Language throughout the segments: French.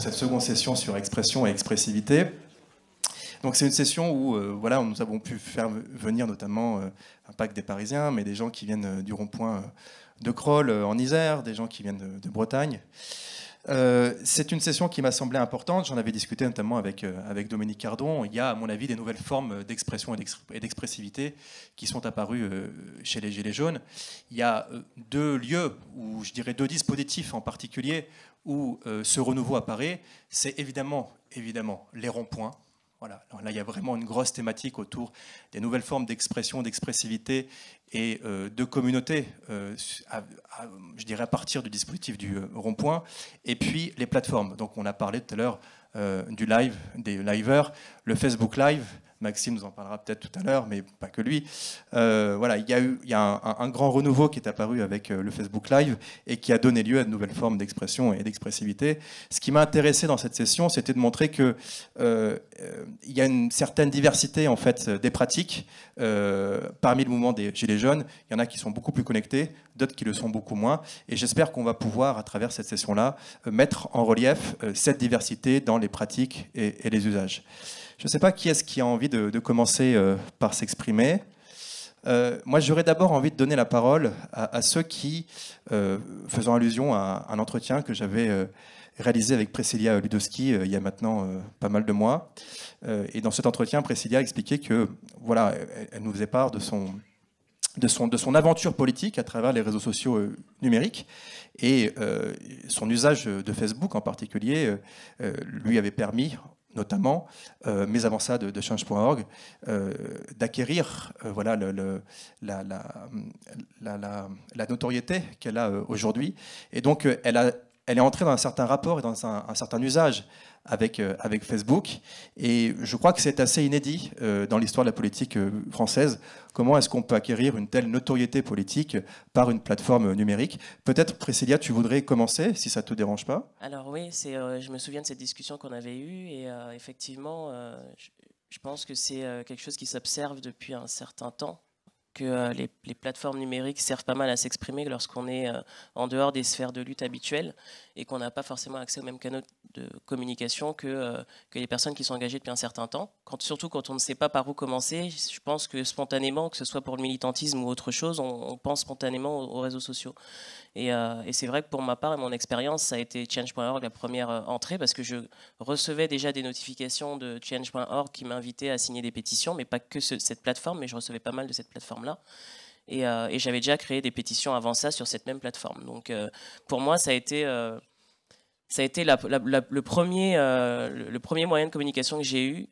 cette seconde session sur expression et expressivité. Donc c'est une session où euh, voilà, nous avons pu faire venir notamment euh, un pack des Parisiens, mais des gens qui viennent euh, du rond-point de Kroll en Isère, des gens qui viennent de, Bretagne. c'est une session qui m'a semblé importante. J'en avais discuté notamment avec, avec Dominique Cardon. Il y a, à mon avis, des nouvelles formes d'expression et d'expressivité qui sont apparues chez les Gilets jaunes. Il y a deux lieux, ou je dirais deux dispositifs en particulier, où euh, ce renouveau apparaît, c'est évidemment, évidemment les ronds-points. Voilà. là, il y a vraiment une grosse thématique autour des nouvelles formes d'expression, d'expressivité et euh, de communauté, euh, je dirais à partir du dispositif du rond-point, et puis les plateformes. Donc on a parlé tout à l'heure du live, des livers, le Facebook Live, Maxime nous en parlera peut-être tout à l'heure, mais pas que lui. Euh, voilà, il y a eu y un, grand renouveau qui est apparu avec euh, le Facebook Live et qui a donné lieu à de nouvelles formes d'expression et d'expressivité. Ce qui m'a intéressé dans cette session, c'était de montrer que euh, il y a une certaine diversité en fait des pratiques parmi le mouvement des Gilets jaunes. Il y en a qui sont beaucoup plus connectés, d'autres qui le sont beaucoup moins. Et j'espère qu'on va pouvoir, à travers cette session-là, mettre en relief cette diversité dans les pratiques et les usages. Je ne sais pas qui est-ce qui a envie de, commencer euh, par s'exprimer. Euh, moi, j'aurais d'abord envie de donner la parole à, ceux qui, euh, faisant allusion à, un entretien que j'avais réalisé avec Précilia Ludowski il y a maintenant pas mal de mois. et dans cet entretien, Priscilla expliquait que, voilà, elle, nous faisait part de son, de son, de son aventure politique à travers les réseaux sociaux numériques. Et son usage de Facebook en particulier lui avait permis, notamment, mais avant ça de, change.org, euh, d'acquérir euh, voilà, la, notoriété qu'elle a euh, aujourd'hui. Et donc, elle, est entrée dans un certain rapport et dans un certain usage avec, euh, avec Facebook. Et je crois que c'est assez inédit euh, dans l'histoire de la politique euh, française. Comment est-ce qu'on peut acquérir une telle notoriété politique par une plateforme numérique Peut-être, Priscilla, tu voudrais commencer, si ça ne te dérange pas Alors oui, c'est, je me souviens de cette discussion qu'on avait eue. Et effectivement, je, pense que c'est quelque chose qui s'observe depuis un certain temps que les, les, plateformes numériques servent pas mal à s'exprimer lorsqu'on est en dehors des sphères de lutte habituelles et qu'on n'a pas forcément accès aux mêmes canaux de communication que, euh, que les personnes qui sont engagées depuis un certain temps. Quand, surtout quand on ne sait pas par où commencer, je pense que spontanément, que ce soit pour le militantisme ou autre chose, on, pense spontanément aux, réseaux sociaux. Euh, et, c'est vrai que pour ma part et mon expérience, ça a été change.org la première euh, entrée parce que je recevais déjà des notifications de change.org qui m'invitaient à signer des pétitions, mais pas que cette plateforme, mais je recevais pas mal de cette plateforme-là. Euh, et, j'avais déjà créé des pétitions avant ça sur cette même plateforme. Donc euh, pour moi, ça a été euh, ça a été la, le, premier, le, premier moyen de communication que j'ai eu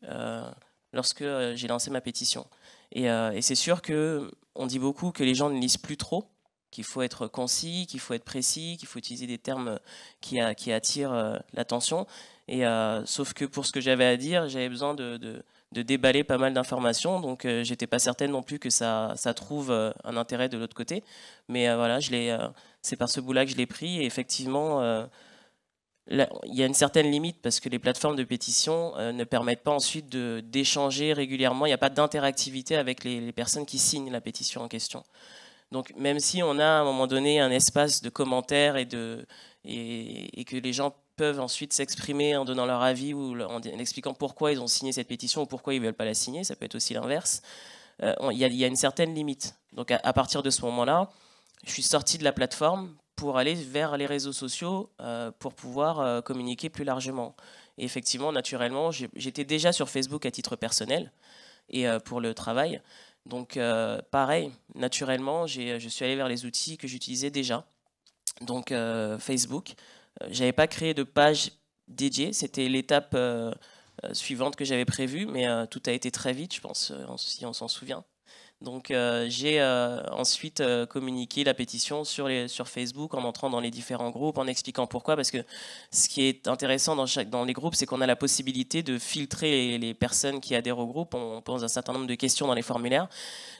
lorsque j'ai lancé ma pétition. Et, c'est sûr qu'on dit beaucoup que les gens ne lisent plus trop, qu'il faut être concis, qu'il faut être précis, qu'il faut utiliser des termes qui, qui attirent l'attention. Et sauf que pour ce que j'avais à dire, j'avais besoin de, de déballer pas mal d'informations. Donc, euh, j'étais pas certaine non plus que ça, ça trouve euh, un intérêt de l'autre côté. Mais euh, voilà, je l'ai, c'est par ce bout-là que je l'ai pris. Et effectivement, il y a une certaine limite parce que les plateformes de pétition ne permettent pas ensuite d'échanger régulièrement. Il n'y a pas d'interactivité avec les, personnes qui signent la pétition en question. Donc, même si on a à un moment donné un espace de commentaires et, de, et que les gens peuvent ensuite s'exprimer en donnant leur avis ou en expliquant pourquoi ils ont signé cette pétition ou pourquoi ils ne veulent pas la signer. Ça peut être aussi l'inverse. Euh, il y, a une certaine limite. Donc à, partir de ce moment-là, je suis sorti de la plateforme pour aller vers les réseaux sociaux euh, pour pouvoir euh, communiquer plus largement. Et effectivement, naturellement, j'étais déjà sur Facebook à titre personnel et pour le travail. Donc pareil, naturellement, je suis allé vers les outils que j'utilisais déjà. Donc Facebook, euh, j'avais pas créé de page dédiée. C'était l'étape euh, euh, suivante que j'avais prévue, mais tout a été très vite, je pense, si on s'en souvient. Donc j'ai ensuite communiqué la pétition sur, les, sur, Facebook en entrant dans les différents groupes, en expliquant pourquoi, parce que ce qui est intéressant dans, dans les groupes, c'est qu'on a la possibilité de filtrer les, les, personnes qui adhèrent au groupe. On pose un certain nombre de questions dans les formulaires.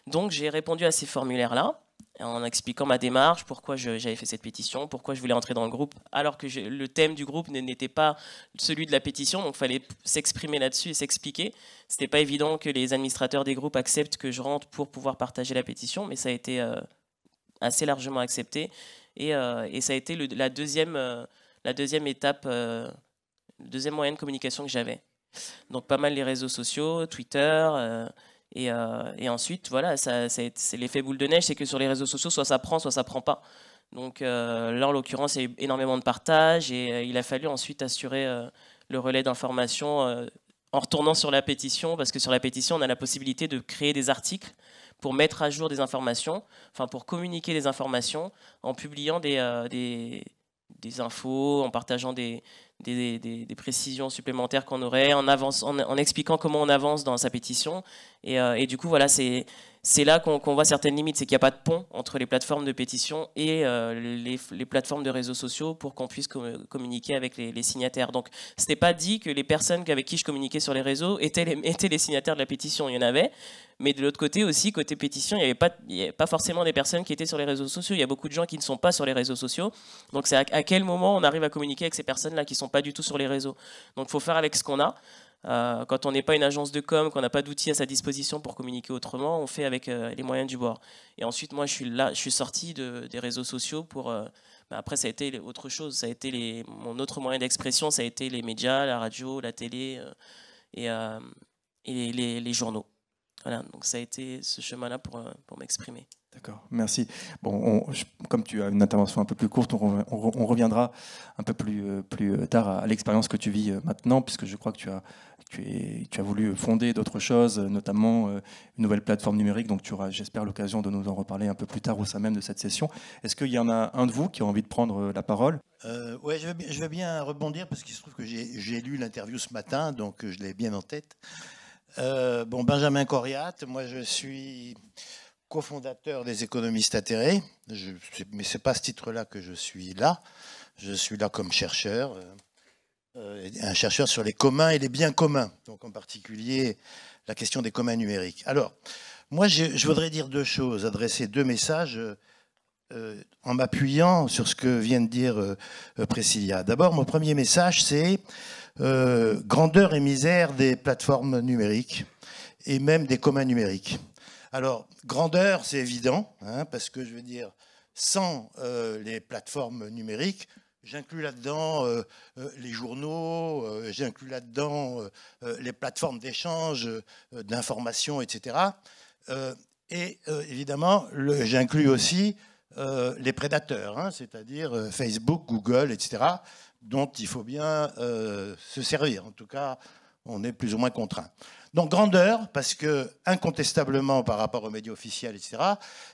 Donc j'ai répondu à ces formulaires-là en expliquant ma démarche, pourquoi j'avais fait cette pétition, pourquoi je voulais entrer dans le groupe, alors que le thème du groupe n'était pas celui de la pétition, donc il fallait s'exprimer là-dessus et s'expliquer. Ce n'était pas évident que les administrateurs des groupes acceptent que je rentre pour pouvoir partager la pétition, mais ça a été euh, assez largement accepté et, euh, ça a été euh, la, deuxième, étape, la deuxième étape, deuxième moyen de communication que j'avais. Donc pas mal les réseaux sociaux, Twitter. Euh, et, ensuite, voilà, c'est l'effet boule de neige, c'est que sur les réseaux sociaux, soit ça prend, soit ça prend pas. Donc euh, là, en l'occurrence, il y a eu énormément de partage et euh, il a fallu ensuite assurer le relais d'information en retournant sur la pétition, parce que sur la pétition, on a la possibilité de créer des articles pour mettre à jour des informations, enfin pour communiquer des informations en publiant des, des, infos, en partageant des, des précisions supplémentaires qu'on aurait, en, en, expliquant comment on avance dans sa pétition. Euh, et, du coup, voilà, c'est c'est là qu'on voit certaines limites, c'est qu'il n'y a pas de pont entre les plateformes de pétition et euh, les, plateformes de réseaux sociaux pour qu'on puisse communiquer avec les, signataires. Donc, ce n'est pas dit que les personnes avec qui je communiquais sur les réseaux étaient les, étaient les signataires de la pétition. Il y en avait, mais de l'autre côté aussi, côté pétition, il n'y avait, pas forcément des personnes qui étaient sur les réseaux sociaux. Il y a beaucoup de gens qui ne sont pas sur les réseaux sociaux. Donc c'est à, à, quel moment on arrive à communiquer avec ces personnes-là qui ne sont pas du tout sur les réseaux. Donc il faut faire avec ce qu'on a. Euh, quand on n'est pas une agence de com, qu'on n'a pas d'outils à sa disposition pour communiquer autrement, on fait avec euh, les moyens du bord. Et ensuite, moi, je suis là, je suis sorti des réseaux sociaux pour. Euh, bah, après, ça a été autre chose. Ça a été les, mon autre moyen d'expression, ça a été les médias, la radio, la télé et, les, journaux. Voilà, donc ça a été ce chemin-là pour, euh, pour m'exprimer. D'accord, merci. Bon, comme tu as une intervention un peu plus courte, on, reviendra un peu plus, euh, plus euh, tard à, l'expérience que tu vis maintenant, puisque je crois que tu as, tu, as voulu fonder d'autres choses, notamment une nouvelle plateforme numérique, donc tu auras, j'espère, l'occasion de nous en reparler un peu plus tard au sein même de cette session. Est-ce qu'il y en a un de vous qui a envie de prendre la parole euh, Oui, je, vais bien rebondir, parce qu'il se trouve que j'ai lu l'interview ce matin, donc je l'ai bien en tête. Euh, bon, Benjamin Coriat, moi je suis cofondateur des économistes atterrés, je, mais ce n'est pas ce titre-là que je suis là. Je suis là comme chercheur, euh, un chercheur sur les communs et les biens communs, donc en particulier la question des communs numériques. Alors, moi je, voudrais dire deux choses, adresser deux messages. Euh, en m'appuyant sur ce que vient de dire Priscilla. D'abord, mon premier message, c'est euh, grandeur et misère des plateformes numériques et même des communs numériques. Alors, grandeur, c'est évident, hein, parce que je veux dire, sans euh, les plateformes numériques, J'inclus là-dedans euh, les journaux, j'inclus là-dedans les plateformes d'échange d'informations, etc. et évidemment, j'inclus aussi les prédateurs, hein, c'est-à-dire Facebook, Google, etc dont il faut bien euh, se servir. En tout cas, on est plus ou moins contraint. Donc grandeur, parce que incontestablement par rapport aux médias officiels, etc.,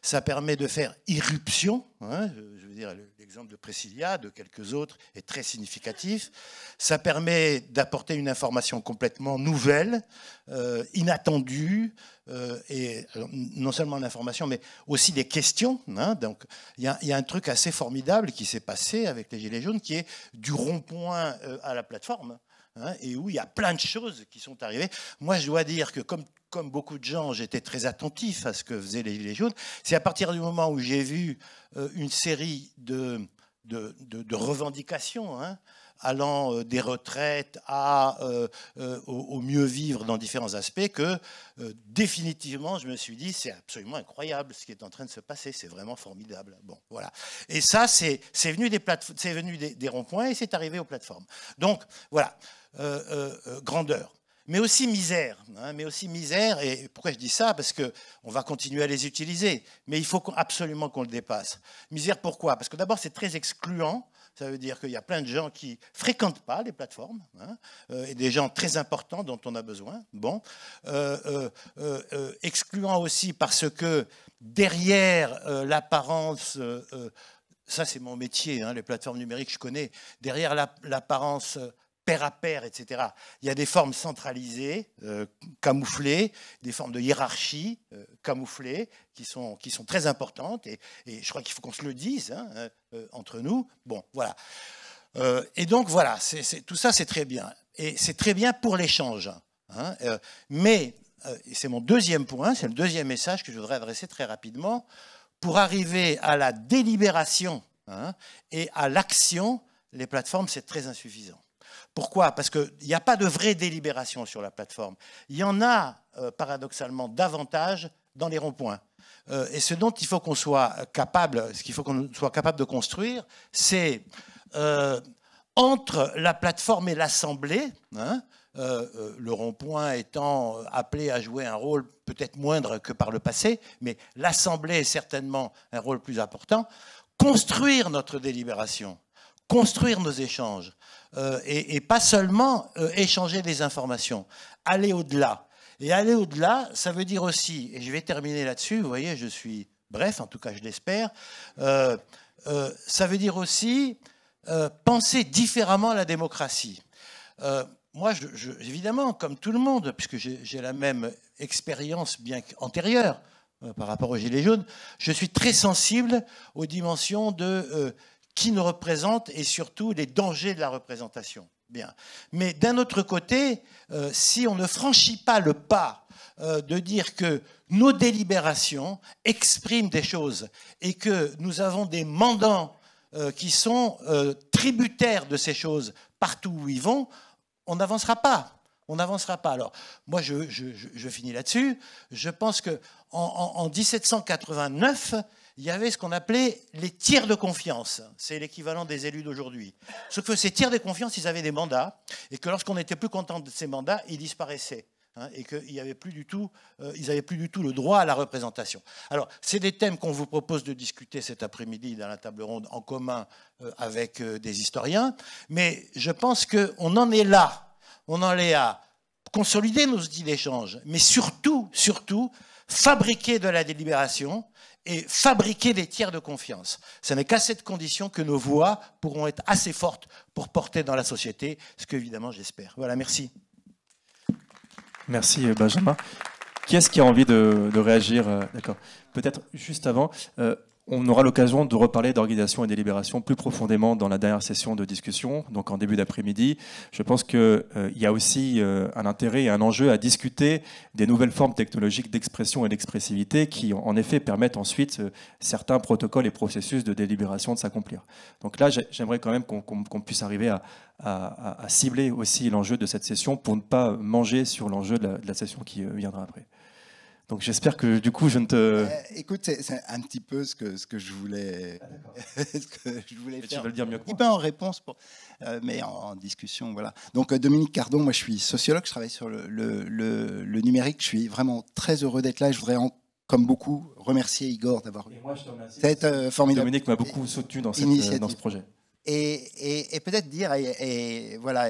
ça permet de faire irruption. Hein, je veux dire, l'exemple de Priscilla, de quelques autres, est très significatif. Ça permet d'apporter une information complètement nouvelle, euh, inattendue, euh, et non seulement l'information, mais aussi des questions. Hein. donc il y, a un truc assez formidable qui s'est passé avec les Gilets jaunes, qui est du rond-point euh, à la plateforme. Hein, et où il y a plein de choses qui sont arrivées. Moi, je dois dire que comme, comme beaucoup de gens, j'étais très attentif à ce que faisaient les Gilets jaunes. C'est à partir du moment où j'ai vu euh, une série de, de, revendications. Hein, allant euh, des retraites à, euh, au, mieux vivre dans différents aspects, que définitivement, je me suis dit, c'est absolument incroyable ce qui est en train de se passer, c'est vraiment formidable. Bon, voilà. Et ça, c'est venu des, des, des ronds-points et c'est arrivé aux plateformes. Donc, voilà. Euh, euh, euh, grandeur, mais aussi misère. Hein, mais aussi misère. Et pourquoi je dis ça Parce qu'on va continuer à les utiliser, mais il faut absolument qu'on le dépasse. Misère pourquoi Parce que d'abord, c'est très excluant. Ça veut dire qu'il y a plein de gens qui fréquentent pas les plateformes, hein, et des gens très importants dont on a besoin. Bon, excluant aussi parce que derrière l'apparence ça, c'est mon métier, hein, les plateformes numériques, je connais. Derrière l'apparence pair à pair, etc. Il y a des formes centralisées, euh, camouflées, des formes de hiérarchie euh, camouflées, qui sont, qui sont très importantes, et, je crois qu'il faut qu'on se le dise hein, euh, entre nous. Bon, voilà. et donc, voilà, tout ça, c'est très bien. Et c'est très bien pour l'échange. Hein, mais, c'est mon deuxième point, c'est le deuxième message que je voudrais adresser très rapidement, pour arriver à la délibération hein, et à l'action, les plateformes, c'est très insuffisant. Pourquoi Parce qu'il n'y a pas de vraie délibération sur la plateforme. Il y en a, euh, paradoxalement, davantage dans les ronds-points. Euh, et ce dont il faut qu'on soit capable, ce qu'il faut qu'on soit capable de construire, c'est euh, entre la plateforme et l'assemblée, hein, le rond-point étant appelé à jouer un rôle peut-être moindre que par le passé, mais l'assemblée est certainement un rôle plus important, construire notre délibération, construire nos échanges. Euh, et, pas seulement euh, échanger des informations, aller au-delà. Et aller au-delà, ça veut dire aussi, et je vais terminer là-dessus, vous voyez, je suis bref, en tout cas je l'espère, euh, ça veut dire aussi penser différemment à la démocratie. moi, je, évidemment, comme tout le monde, puisque j'ai la même expérience bien antérieure par rapport aux Gilets jaunes, je suis très sensible aux dimensions de qui nous représente et surtout les dangers de la représentation. Bien. Mais d'un autre côté, euh, si on ne franchit pas le pas euh, de dire que nos délibérations expriment des choses et que nous avons des mandants euh, qui sont tributaires de ces choses partout où ils vont, on n'avancera pas. On n'avancera pas. Alors, moi, je, finis là-dessus. Je pense que en 1789, il y avait ce qu'on appelait les tiers de confiance. C'est l'équivalent des élus d'aujourd'hui. sauf que ces tiers de confiance, ils avaient des mandats, et que lorsqu'on n'était plus content de ces mandats, ils disparaissaient. Hein, et qu'ils n'avaient plus, du tout, euh, plus du tout le droit à la représentation. Alors, c'est des thèmes qu'on vous propose de discuter cet après-midi dans la table ronde en commun euh, avec euh, des historiens, mais je pense qu'on en est là, on en est à consolider nos outils d'échange, mais surtout, surtout, fabriquer de la délibération, et fabriquer des tiers de confiance. Ce n'est qu'à cette condition que nos voix pourront être assez fortes pour porter dans la société, ce que évidemment j'espère. Voilà, merci. Merci euh, Benjamin. Qui est-ce qui a envie de, réagir euh, D'accord. Peut-être juste avant. Euh, on aura l'occasion de reparler d'organisation et délibération plus profondément dans la dernière session de discussion, donc en début d'après-midi. Je pense qu'il euh, y a aussi euh, un intérêt et un enjeu à discuter des nouvelles formes technologiques d'expression et d'expressivité qui, en effet, permettent ensuite euh, certains protocoles et processus de délibération de s'accomplir. Donc là, j'aimerais quand même qu'on puisse arriver à, cibler aussi l'enjeu de cette session pour ne pas manger sur l'enjeu de la session qui viendra après. Donc j'espère que du coup je ne te. Eh, écoute, c'est un petit peu ce que ce que je voulais. Ah, ce que je voulais Tu le dire mieux que moi. Pas ben, en réponse, euh, mais en, discussion, voilà. Donc euh, Dominique Cardon, moi je suis sociologue, je travaille sur le, numérique. Je suis vraiment très heureux d'être là. Je voudrais comme beaucoup remercier Igor d'avoir. Et moi euh, formidable. Dominique m'a beaucoup soutenu dans, cette, dans ce projet. Et, et, et peut-être dire, et, voilà,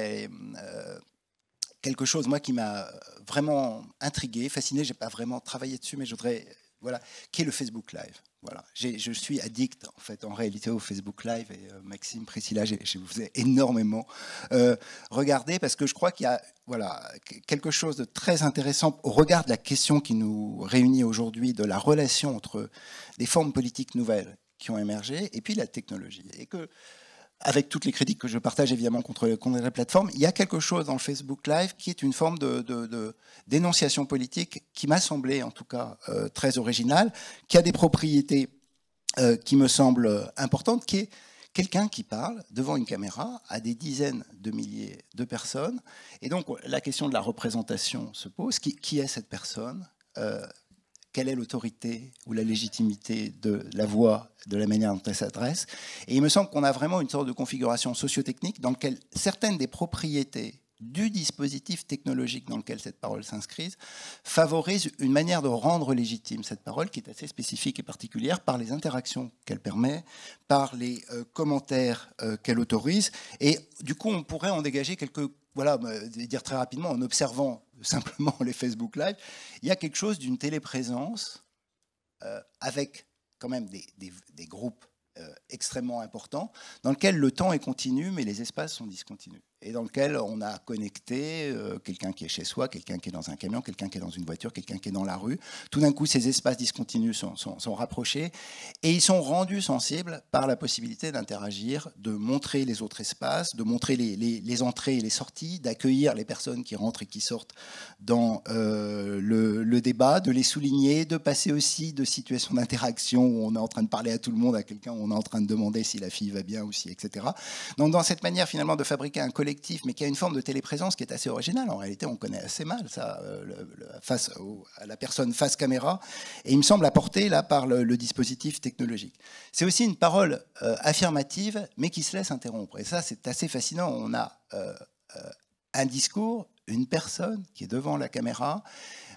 quelque chose, moi, qui m'a euh, vraiment intrigué, fasciné. J'ai pas vraiment travaillé dessus, mais je voudrais, voilà, qui est le Facebook Live. Voilà, je suis addict en fait en réalité au Facebook Live et euh, Maxime, Priscilla, je vous ai énormément euh, regardé parce que je crois qu'il y a voilà, quelque chose de très intéressant au regard de la question qui nous réunit aujourd'hui de la relation entre des formes politiques nouvelles qui ont émergé et puis la technologie. Et que avec toutes les critiques que je partage évidemment contre, la plateforme, il y a quelque chose dans le Facebook Live qui est une forme de, dénonciation politique qui m'a semblé en tout cas euh, très originale, qui a des propriétés euh, qui me semblent importantes, qui est quelqu'un qui parle devant une caméra à des dizaines de milliers de personnes. Et donc la question de la représentation se pose. Qui, est cette personne euh, quelle est l'autorité ou la légitimité de la voix, de la manière dont elle s'adresse. Et il me semble qu'on a vraiment une sorte de configuration sociotechnique dans laquelle certaines des propriétés du dispositif technologique dans lequel cette parole s'inscrit favorise une manière de rendre légitime cette parole qui est assez spécifique et particulière par les interactions qu'elle permet, par les euh, commentaires euh, qu'elle autorise. Et du coup, on pourrait en dégager quelques, voilà, euh, dire très rapidement, en observant simplement les Facebook Live, il y a quelque chose d'une téléprésence euh, avec quand même des, groupes euh, extrêmement importants, dans lesquels le temps est continu, mais les espaces sont discontinus et dans lequel on a connecté euh, quelqu'un qui est chez soi, quelqu'un qui est dans un camion, quelqu'un qui est dans une voiture, quelqu'un qui est dans la rue. Tout d'un coup, ces espaces discontinus sont, rapprochés et ils sont rendus sensibles par la possibilité d'interagir, de montrer les autres espaces, de montrer les, entrées et les sorties, d'accueillir les personnes qui rentrent et qui sortent dans euh, le, le, débat, de les souligner, de passer aussi de situations d'interaction où on est en train de parler à tout le monde, à quelqu'un où on est en train de demander si la fille va bien ou si, etc. Donc dans cette manière finalement de fabriquer un collectif mais qui a une forme de téléprésence qui est assez originale. En réalité, on connaît assez mal ça, euh, face à la personne face caméra, et il me semble apporté là par le, dispositif technologique. C'est aussi une parole euh, affirmative, mais qui se laisse interrompre. Et ça, c'est assez fascinant. On a euh, un discours, une personne qui est devant la caméra,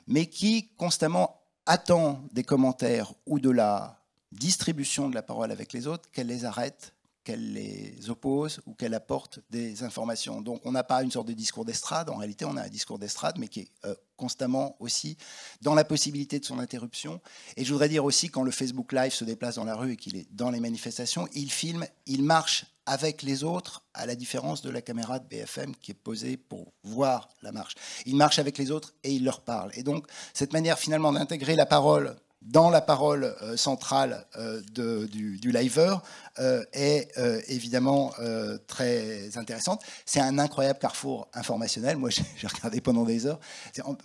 mais qui constamment attend des commentaires ou de la distribution de la parole avec les autres, qu'elle les arrête qu'elle les oppose ou qu'elle apporte des informations. Donc on n'a pas une sorte de discours d'estrade, en réalité on a un discours d'estrade, mais qui est euh, constamment aussi dans la possibilité de son interruption. Et je voudrais dire aussi, quand le Facebook Live se déplace dans la rue et qu'il est dans les manifestations, il filme, il marche avec les autres, à la différence de la caméra de BFM qui est posée pour voir la marche. Il marche avec les autres et il leur parle. Et donc cette manière finalement d'intégrer la parole dans la parole euh, centrale euh, du, du, liveur euh, est évidemment très intéressante. C'est un incroyable carrefour informationnel. Moi, j'ai regardé pendant des heures.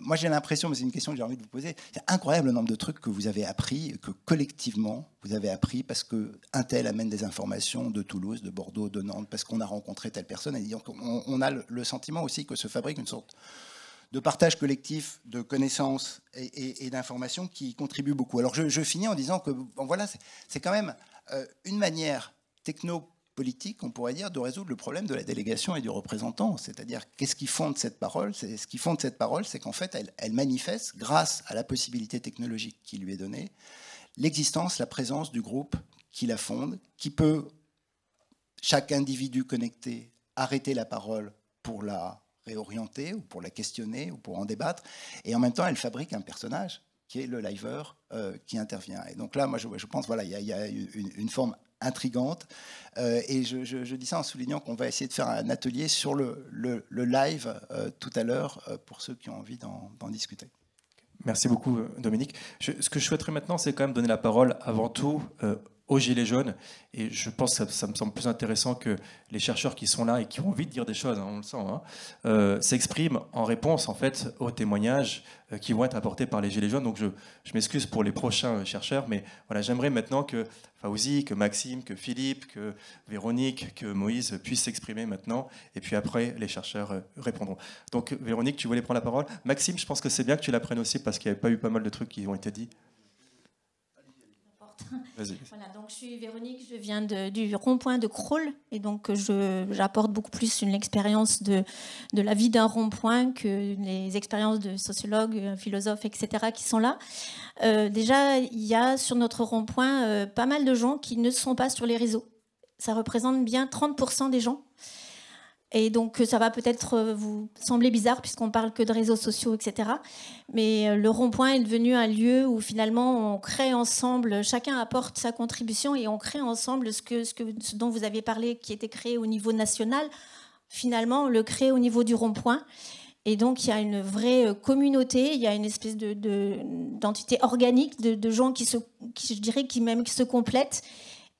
Moi, j'ai l'impression, mais c'est une question que j'ai envie de vous poser, c'est incroyable le nombre de trucs que vous avez appris, que collectivement, vous avez appris parce que un tel amène des informations de Toulouse, de Bordeaux, de Nantes, parce qu'on a rencontré telle personne. Et on, a le sentiment aussi que se fabrique une sorte de partage collectif de connaissances et, d'informations qui contribuent beaucoup. Alors je, finis en disant que voilà, c'est quand même euh, une manière technopolitique, on pourrait dire, de résoudre le problème de la délégation et du représentant. C'est-à-dire, qu'est-ce qui fonde cette parole Ce qui fonde cette parole, c'est qu'en fait, elle, elle manifeste, grâce à la possibilité technologique qui lui est donnée, l'existence, la présence du groupe qui la fonde, qui peut, chaque individu connecté, arrêter la parole pour la réorienter ou pour la questionner ou pour en débattre. Et en même temps, elle fabrique un personnage qui est le liveur euh, qui intervient. Et donc là, moi, je, pense, voilà, il y, a, une, forme intrigante. Euh, et je, dis ça en soulignant qu'on va essayer de faire un atelier sur le, live euh, tout à l'heure pour ceux qui ont envie d'en discuter. Merci beaucoup, Dominique. ce que je souhaiterais maintenant, c'est quand même donner la parole avant tout aux Gilets jaunes. Et je pense que ça, me semble plus intéressant que les chercheurs qui sont là et qui ont envie de dire des choses, hein, on le sent, hein, euh, s'expriment en réponse en fait aux témoignages euh, qui vont être apportés par les Gilets jaunes. Donc je, je m'excuse pour les prochains chercheurs, mais voilà, j'aimerais maintenant que Fauzi, que Maxime, que Philippe, que Véronique, que Moïse puissent s'exprimer maintenant. Et puis après, les chercheurs euh, répondront. Donc Véronique, tu voulais prendre la parole. Maxime, je pense que c'est bien que tu la prennes aussi parce qu'il n'y a pas eu pas mal de trucs qui ont été dits. Voilà, donc je suis Véronique, je viens du rond-point de Crawl, et donc euh, j'apporte beaucoup plus une expérience de, de la vie d'un rond-point que les expériences de sociologues, euh, philosophes, etc. qui sont là. Euh, déjà, il y a sur notre rond-point pas mal de gens qui ne sont pas sur les réseaux. Ça représente bien 30% des gens. Et donc, euh, ça va peut-être euh, vous sembler bizarre puisqu'on parle que de réseaux sociaux, etc. Mais euh, le rond-point est devenu un lieu où finalement on crée ensemble, chacun apporte sa contribution et on crée ensemble ce, que, ce, dont vous avez parlé qui était créé au niveau national. Finalement, on le crée au niveau du rond-point. Et donc, il y a une vraie communauté, il y a une espèce d'entité organique de, gens qui, se, je dirais, qui même qui se complètent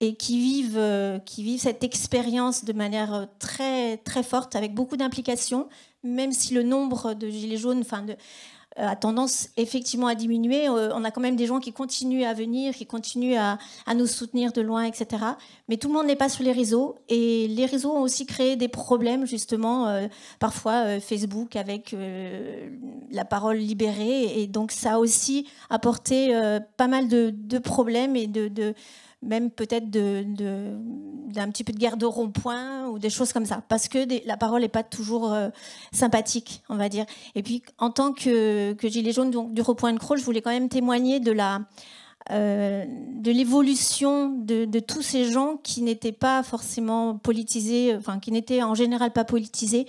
et qui vivent, euh, qui vivent cette expérience de manière euh, très, très forte, avec beaucoup d'implications, même si le nombre de gilets jaunes enfin de, euh, a tendance effectivement à diminuer. on a quand même des gens qui continuent à venir, qui continuent à, à nous soutenir de loin, etc. Mais tout le monde n'est pas sur les réseaux, et les réseaux ont aussi créé des problèmes, justement, parfois Facebook avec la parole libérée, et donc ça a aussi apporté pas mal de, de problèmes et de, de même peut-être d'un petit peu de guerre de rond-point ou des choses comme ça, parce que la parole n'est pas toujours euh, sympathique, on va dire. Et puis, en tant que, gilet jaune donc, du Repoint de Croix, je voulais quand même témoigner de euh, de l'évolution de, tous ces gens qui n'étaient pas forcément politisés, euh, enfin qui n'étaient en général pas politisés,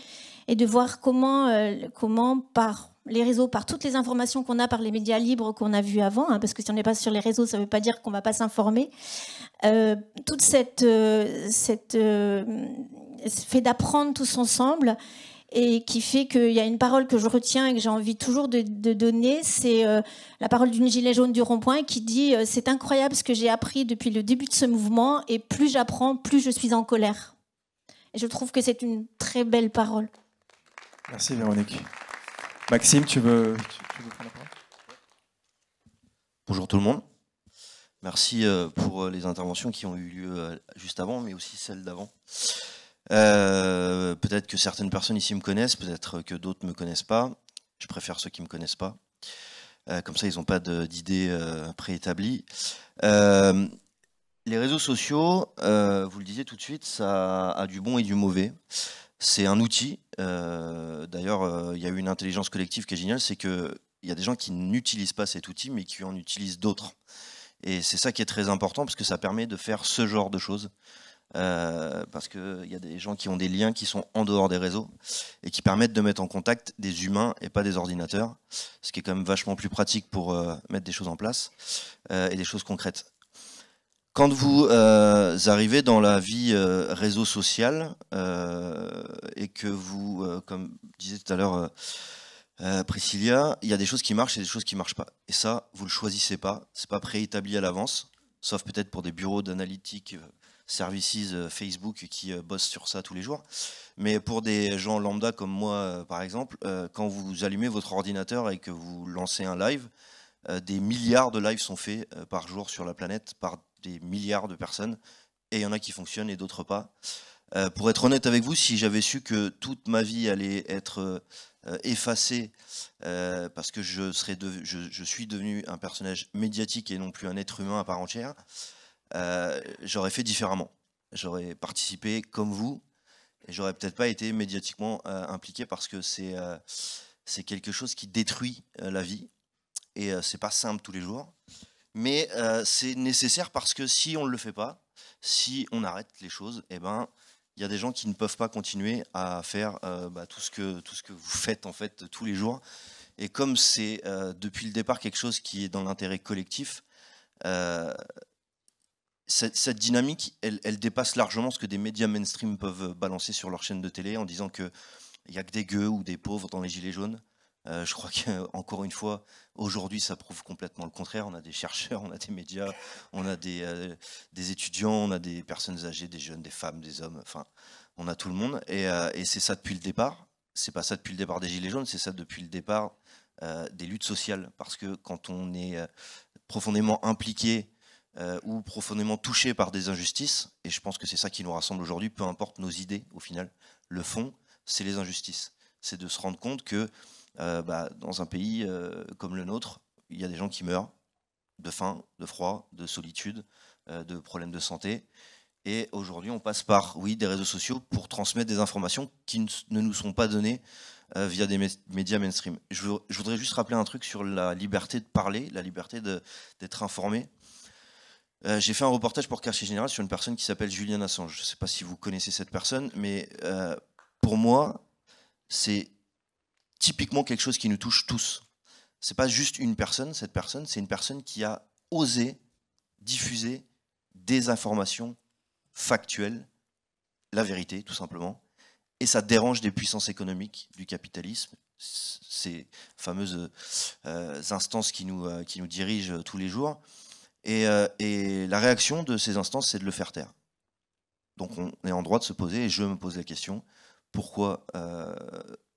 et de voir comment, comment par les réseaux par toutes les informations qu'on a par les médias libres qu'on a vus avant, hein, parce que si on n'est pas sur les réseaux, ça ne veut pas dire qu'on ne va pas s'informer. Euh, toute cette, euh, cette euh, fait d'apprendre tous ensemble et qui fait qu'il y a une parole que je retiens et que j'ai envie toujours de, donner, c'est euh, la parole d'une gilet jaune du rond-point qui dit C'est incroyable ce que j'ai appris depuis le début de ce mouvement, et plus j'apprends, plus je suis en colère. Et je trouve que c'est une très belle parole. Merci Véronique. Maxime, tu veux, prendre la parole Bonjour tout le monde. Merci euh, pour euh, les interventions qui ont eu lieu euh, juste avant, mais aussi celles d'avant. peut-être que certaines personnes ici me connaissent, peut-être que d'autres ne me connaissent pas. Je préfère ceux qui ne me connaissent pas. comme ça, ils n'ont pas d'idées euh, les réseaux sociaux, vous le disiez tout de suite, ça a du bon et du mauvais. C'est un outil. Euh, d'ailleurs, euh, il y a eu une intelligence collective qui est géniale, c'est qu'il y a des gens qui n'utilisent pas cet outil, mais qui en utilisent d'autres. Et c'est ça qui est très important, parce que ça permet de faire ce genre de choses. Euh, parce qu'il y a des gens qui ont des liens qui sont en dehors des réseaux et qui permettent de mettre en contact des humains et pas des ordinateurs, ce qui est quand même vachement plus pratique pour mettre des choses en place et des choses concrètes. Quand vous euh, arrivez dans la vie euh, réseau social euh, et que vous, comme disait tout à l'heure Priscilla, il y a des choses qui marchent et des choses qui ne marchent pas. Et ça, vous ne le choisissez pas. Ce n'est pas préétabli à l'avance, sauf peut-être pour des bureaux d'analytique, services Facebook qui bossent sur ça tous les jours. Mais pour des gens lambda comme moi, par exemple, quand vous allumez votre ordinateur et que vous lancez un live, des milliards de lives sont faits par jour sur la planète par milliards de personnes, et il y en a qui fonctionnent et d'autres pas. Euh, pour être honnête avec vous, si j'avais su que toute ma vie allait être euh, effacée euh, parce que je, serais de, je, suis devenu un personnage médiatique et non plus un être humain à part entière, j'aurais fait différemment. J'aurais participé comme vous et j'aurais peut-être pas été médiatiquement impliqué parce que c'est c'est quelque chose qui détruit la vie et c'est pas simple tous les jours mais euh, c'est nécessaire parce que si on ne le fait pas, si on arrête les choses, eh ben, il y a des gens qui ne peuvent pas continuer à faire euh, bah, tout, ce que, tout ce que vous faites en fait tous les jours. Et comme c'est euh, depuis le départ quelque chose qui est dans l'intérêt collectif, cette, dynamique, elle, dépasse largement ce que des médias mainstream peuvent balancer sur leur chaîne de télé en disant qu'il n'y a que des gueux ou des pauvres dans les gilets jaunes. Euh, je crois qu'encore une fois, aujourd'hui, ça prouve complètement le contraire. On a des chercheurs, on a des médias, on a euh, des, étudiants, on a des personnes âgées, des jeunes, des femmes, des hommes, enfin, on a tout le monde. Et, euh, et c'est ça depuis le départ. C'est pas ça depuis le départ des Gilets jaunes, c'est ça depuis le départ des luttes sociales. Parce que quand on est profondément impliqué ou profondément touché par des injustices, et je pense que c'est ça qui nous rassemble aujourd'hui, peu importe nos idées au final, le fond, c'est les injustices. C'est de se rendre compte que euh, bah, dans un pays euh, comme le nôtre, il y a des gens qui meurent de faim, de froid, de solitude, euh, de problèmes de santé. Et aujourd'hui, on passe par oui, des réseaux sociaux pour transmettre des informations qui ne nous sont pas données via des médias mainstream. Je, voudrais juste rappeler un truc sur la liberté de parler, la liberté d'être informé. J'ai fait un reportage pour Quartier Général sur une personne qui s'appelle Julien Assange. Je ne sais pas si vous connaissez cette personne, mais pour moi, c'est typiquement quelque chose qui nous touche tous. C'est pas juste une personne, cette personne, c'est une personne qui a osé diffuser des informations factuelles, la vérité tout simplement, et ça dérange des puissances économiques, du capitalisme, ces fameuses euh, instances qui nous, euh, qui nous dirigent tous les jours. Euh, et la réaction de ces instances, c'est de le faire taire. Donc on est en droit de se poser, et je me pose la question, pourquoi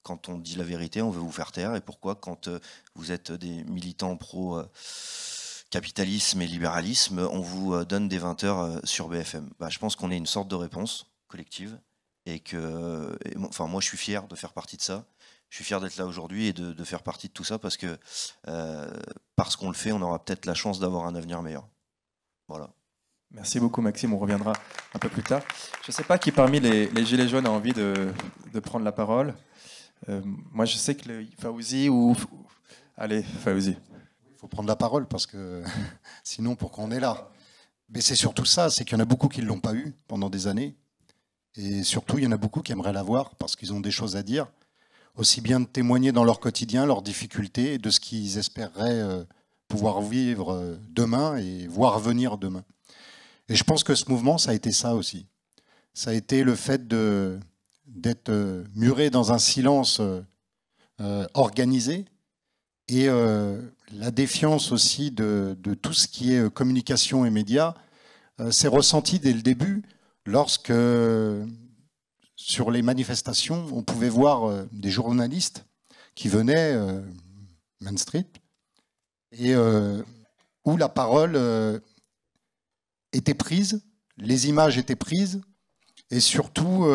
quand on dit la vérité, on veut vous faire taire. Et pourquoi quand euh, vous êtes des militants pro euh, capitalisme et libéralisme, on vous euh, donne des 20 heures sur BFM bah, Je pense qu'on est une sorte de réponse collective. Et que, enfin, moi, je suis fier de faire partie de ça. Je suis fier d'être là aujourd'hui et de, faire partie de tout ça parce que, parce qu'on le fait, on aura peut-être la chance d'avoir un avenir meilleur. Voilà. Merci beaucoup, Maxime. On reviendra un peu plus tard. Je ne sais pas qui parmi les, Gilets jaunes a envie de, de prendre la parole. Euh, moi, je sais que le Fauzi ou. Allez, Fauzi. Il faut prendre la parole parce que sinon, pour on est là Mais c'est surtout ça, c'est qu'il y en a beaucoup qui ne l'ont pas eu pendant des années. Et surtout, il y en a beaucoup qui aimeraient l'avoir parce qu'ils ont des choses à dire, aussi bien de témoigner dans leur quotidien, leurs difficultés, et de ce qu'ils espéreraient euh, pouvoir vivre euh, demain et voir venir demain. Et je pense que ce mouvement, ça a été ça aussi. Ça a été le fait de, d'être euh, muré dans un silence euh, euh, organisé et la défiance aussi de, tout ce qui est communication et médias s'est ressentie dès le début lorsque sur les manifestations, on pouvait voir des journalistes qui venaient Main Street et où la parole était prise, les images étaient prises et surtout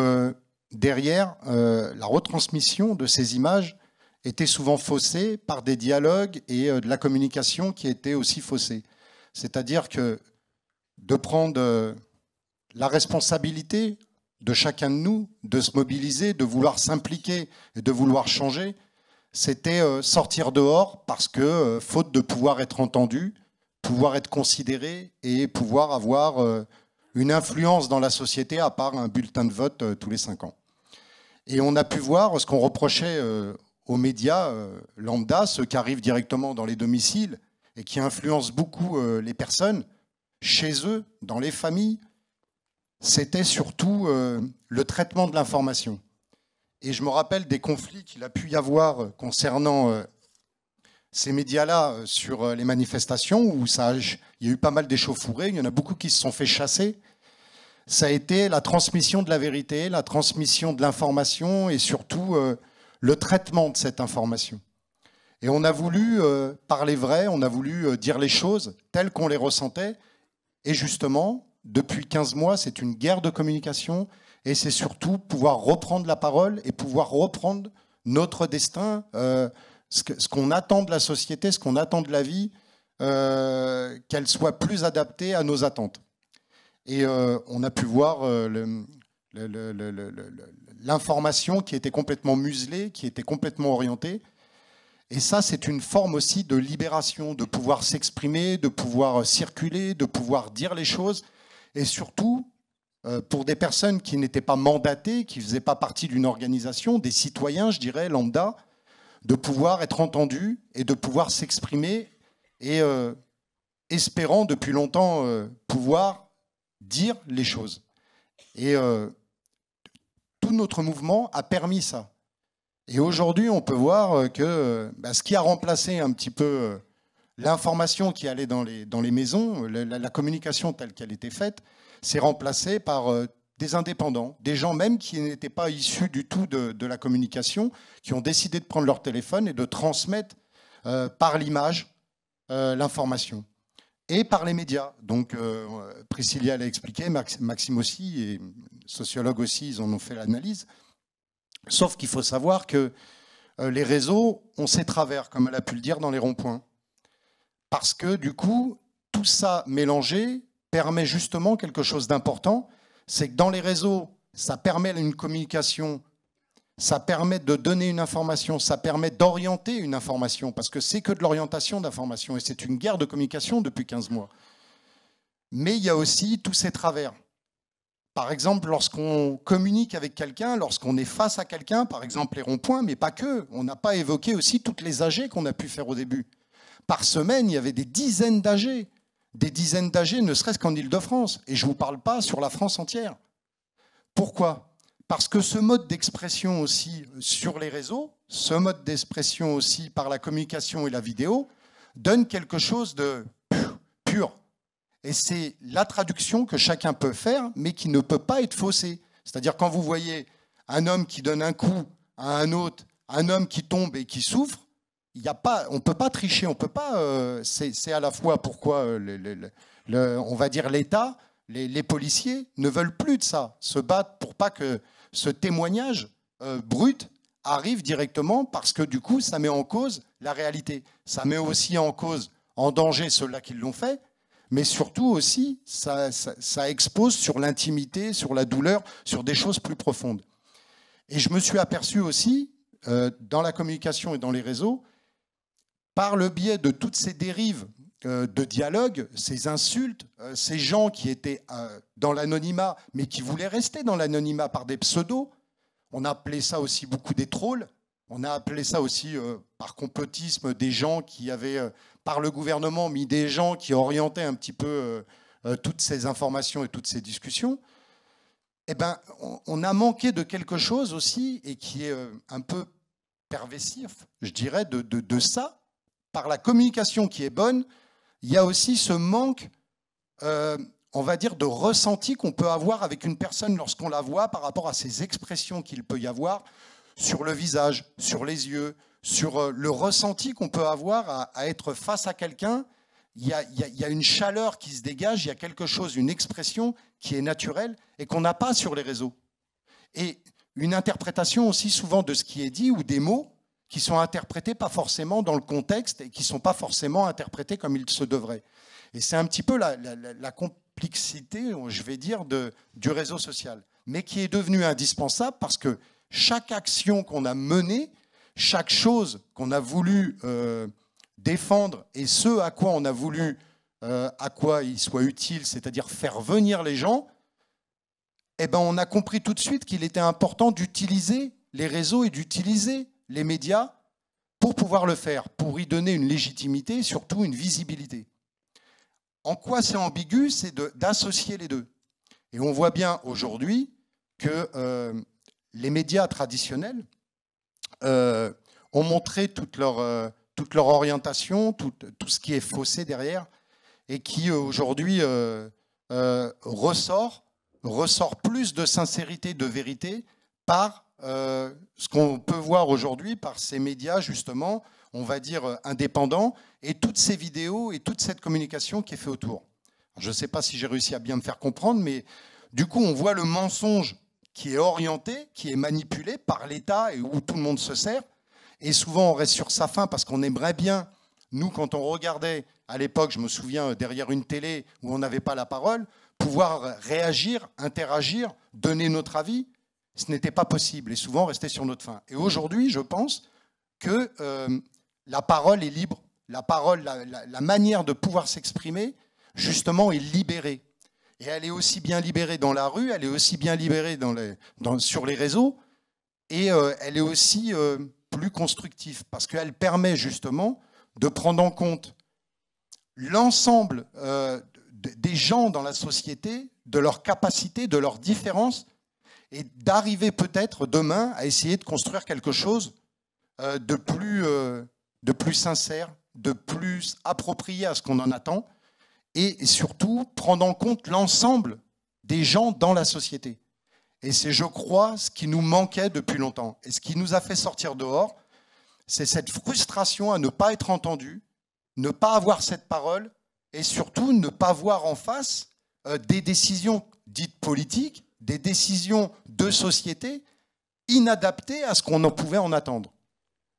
derrière, euh, la retransmission de ces images était souvent faussée par des dialogues et euh, de la communication qui était aussi faussées. C'est-à-dire que de prendre euh, la responsabilité de chacun de nous, de se mobiliser, de vouloir s'impliquer et de vouloir changer, c'était sortir dehors parce que, faute de pouvoir être entendu, pouvoir être considéré et pouvoir avoir une influence dans la société à part un bulletin de vote tous les cinq ans. Et on a pu voir ce qu'on reprochait euh, aux médias euh, lambda, ceux qui arrivent directement dans les domiciles et qui influencent beaucoup euh, les personnes, chez eux, dans les familles, c'était surtout le traitement de l'information. Et je me rappelle des conflits qu'il a pu y avoir concernant ces médias-là sur les manifestations, où il y a eu pas mal d'échauffourées, il y en a beaucoup qui se sont fait chasser, ça a été la transmission de la vérité, la transmission de l'information et surtout euh, le traitement de cette information. Et on a voulu euh, parler vrai, on a voulu euh, dire les choses telles qu'on les ressentait. Et justement, depuis 15 mois, c'est une guerre de communication et c'est surtout pouvoir reprendre la parole et pouvoir reprendre notre destin, ce qu'on attend de la société, ce qu'on attend de la vie, qu'elle soit plus adaptée à nos attentes. Et euh, on a pu voir euh, l'information qui était complètement muselée, qui était complètement orientée. Et ça, c'est une forme aussi de libération, de pouvoir s'exprimer, de pouvoir circuler, de pouvoir dire les choses. Et surtout, euh, pour des personnes qui n'étaient pas mandatées, qui ne faisaient pas partie d'une organisation, des citoyens, je dirais, lambda, de pouvoir être entendus et de pouvoir s'exprimer et espérant depuis longtemps pouvoir dire les choses. Et euh, tout notre mouvement a permis ça. Et aujourd'hui, on peut voir euh, que euh, bah, ce qui a remplacé un petit peu l'information qui allait dans les, dans les maisons, la, communication telle qu'elle était faite, s'est remplacé par des indépendants, des gens même qui n'étaient pas issus du tout de, la communication, qui ont décidé de prendre leur téléphone et de transmettre par l'image l'information et par les médias. Donc, euh, Priscilla l'a expliqué, Maxime aussi, et sociologues aussi, ils en ont fait l'analyse. Sauf qu'il faut savoir que euh, les réseaux ont ses travers, comme elle a pu le dire dans les ronds-points. Parce que, du coup, tout ça mélangé permet justement quelque chose d'important, c'est que dans les réseaux, ça permet une communication ça permet de donner une information, ça permet d'orienter une information, parce que c'est que de l'orientation d'information, et c'est une guerre de communication depuis 15 mois. Mais il y a aussi tous ces travers. Par exemple, lorsqu'on communique avec quelqu'un, lorsqu'on est face à quelqu'un, par exemple les ronds-points, mais pas que, on n'a pas évoqué aussi toutes les AG qu'on a pu faire au début. Par semaine, il y avait des dizaines d'AG, des dizaines d'AG ne serait-ce qu'en Ile-de-France, et je ne vous parle pas sur la France entière. Pourquoi parce que ce mode d'expression aussi sur les réseaux, ce mode d'expression aussi par la communication et la vidéo, donne quelque chose de pur. Et c'est la traduction que chacun peut faire, mais qui ne peut pas être faussée. C'est-à-dire quand vous voyez un homme qui donne un coup à un autre, un homme qui tombe et qui souffre, il y a pas, on ne peut pas tricher, on peut pas. Euh, c'est à la fois pourquoi, euh, le, on va dire, l'État, les, les, policiers ne veulent plus de ça, se battent pour pas que ce témoignage euh, brut arrive directement parce que du coup, ça met en cause la réalité. Ça met aussi en cause, en danger ceux-là qui l'ont fait, mais surtout aussi, ça, expose sur l'intimité, sur la douleur, sur des choses plus profondes. Et je me suis aperçu aussi, euh, dans la communication et dans les réseaux, par le biais de toutes ces dérives euh, de dialogue, ces insultes, euh, ces gens qui étaient euh, dans l'anonymat, mais qui voulaient rester dans l'anonymat par des pseudos. On a appelé ça aussi beaucoup des trolls. On a appelé ça aussi, par complotisme, des gens qui avaient, par le gouvernement, mis des gens qui orientaient un petit peu toutes ces informations et toutes ces discussions. Eh bien, on, a manqué de quelque chose aussi, et qui est un peu perversif, je dirais, de ça, par la communication qui est bonne, il y a aussi ce manque, euh, on va dire, de ressenti qu'on peut avoir avec une personne lorsqu'on la voit par rapport à ses expressions qu'il peut y avoir sur le visage, sur les yeux, sur euh, le ressenti qu'on peut avoir à, être face à quelqu'un. il y, a, une chaleur qui se dégage, il y a quelque chose, une expression qui est naturelle et qu'on n'a pas sur les réseaux. Et une interprétation aussi souvent de ce qui est dit ou des mots qui sont interprétés pas forcément dans le contexte et qui ne sont pas forcément interprétés comme ils se devraient. Et c'est un petit peu la, complexité, euh, je vais dire, de, du réseau social, mais qui est devenu indispensable parce que chaque action qu'on a menée, chaque chose qu'on a voulu euh, défendre et ce à quoi on a voulu, euh, à quoi il soit utile, c'est-à-dire faire venir les gens, eh ben on a compris tout de suite qu'il était important d'utiliser les réseaux et d'utiliser les médias pour pouvoir le faire, pour y donner une légitimité, surtout une visibilité. En quoi c'est ambigu C'est d'associer les deux. Et on voit bien aujourd'hui que euh, les médias traditionnels euh, ont montré euh, toute leur, orientation, tout, tout, ce qui est faussé derrière, et qui aujourd'hui ressort, ressort plus de sincérité, de vérité par euh, ce qu'on peut voir aujourd'hui par ces médias, justement, on va dire euh, indépendants, et toutes ces vidéos et toute cette communication qui est faite autour. Je ne sais pas si j'ai réussi à bien me faire comprendre, mais du coup, on voit le mensonge qui est orienté, qui est manipulé par l'État et où tout le monde se sert. Et souvent, on reste sur sa fin parce qu'on aimerait bien, nous, quand on regardait à l'époque, je me souviens, euh, derrière une télé où on n'avait pas la parole, pouvoir réagir, interagir, donner notre avis ce n'était pas possible et souvent restait sur notre fin. Et aujourd'hui, je pense que euh, la parole est libre, la parole, la, manière de pouvoir s'exprimer, justement, est libérée. Et elle est aussi bien libérée dans la rue, elle est aussi bien libérée sur les réseaux, et euh, elle est aussi euh, plus constructive, parce qu'elle permet justement de prendre en compte l'ensemble des gens dans la société, de leurs capacités, de leurs différences, et d'arriver peut-être demain à essayer de construire quelque chose euh, de plus, euh, de plus sincère, de plus approprié à ce qu'on en attend, et surtout prendre en compte l'ensemble des gens dans la société. Et c'est, je crois, ce qui nous manquait depuis longtemps. Et ce qui nous a fait sortir dehors, c'est cette frustration à ne pas être entendu, ne pas avoir cette parole, et surtout ne pas voir en face euh, des décisions dites politiques des décisions de société inadaptées à ce qu'on en pouvait en attendre.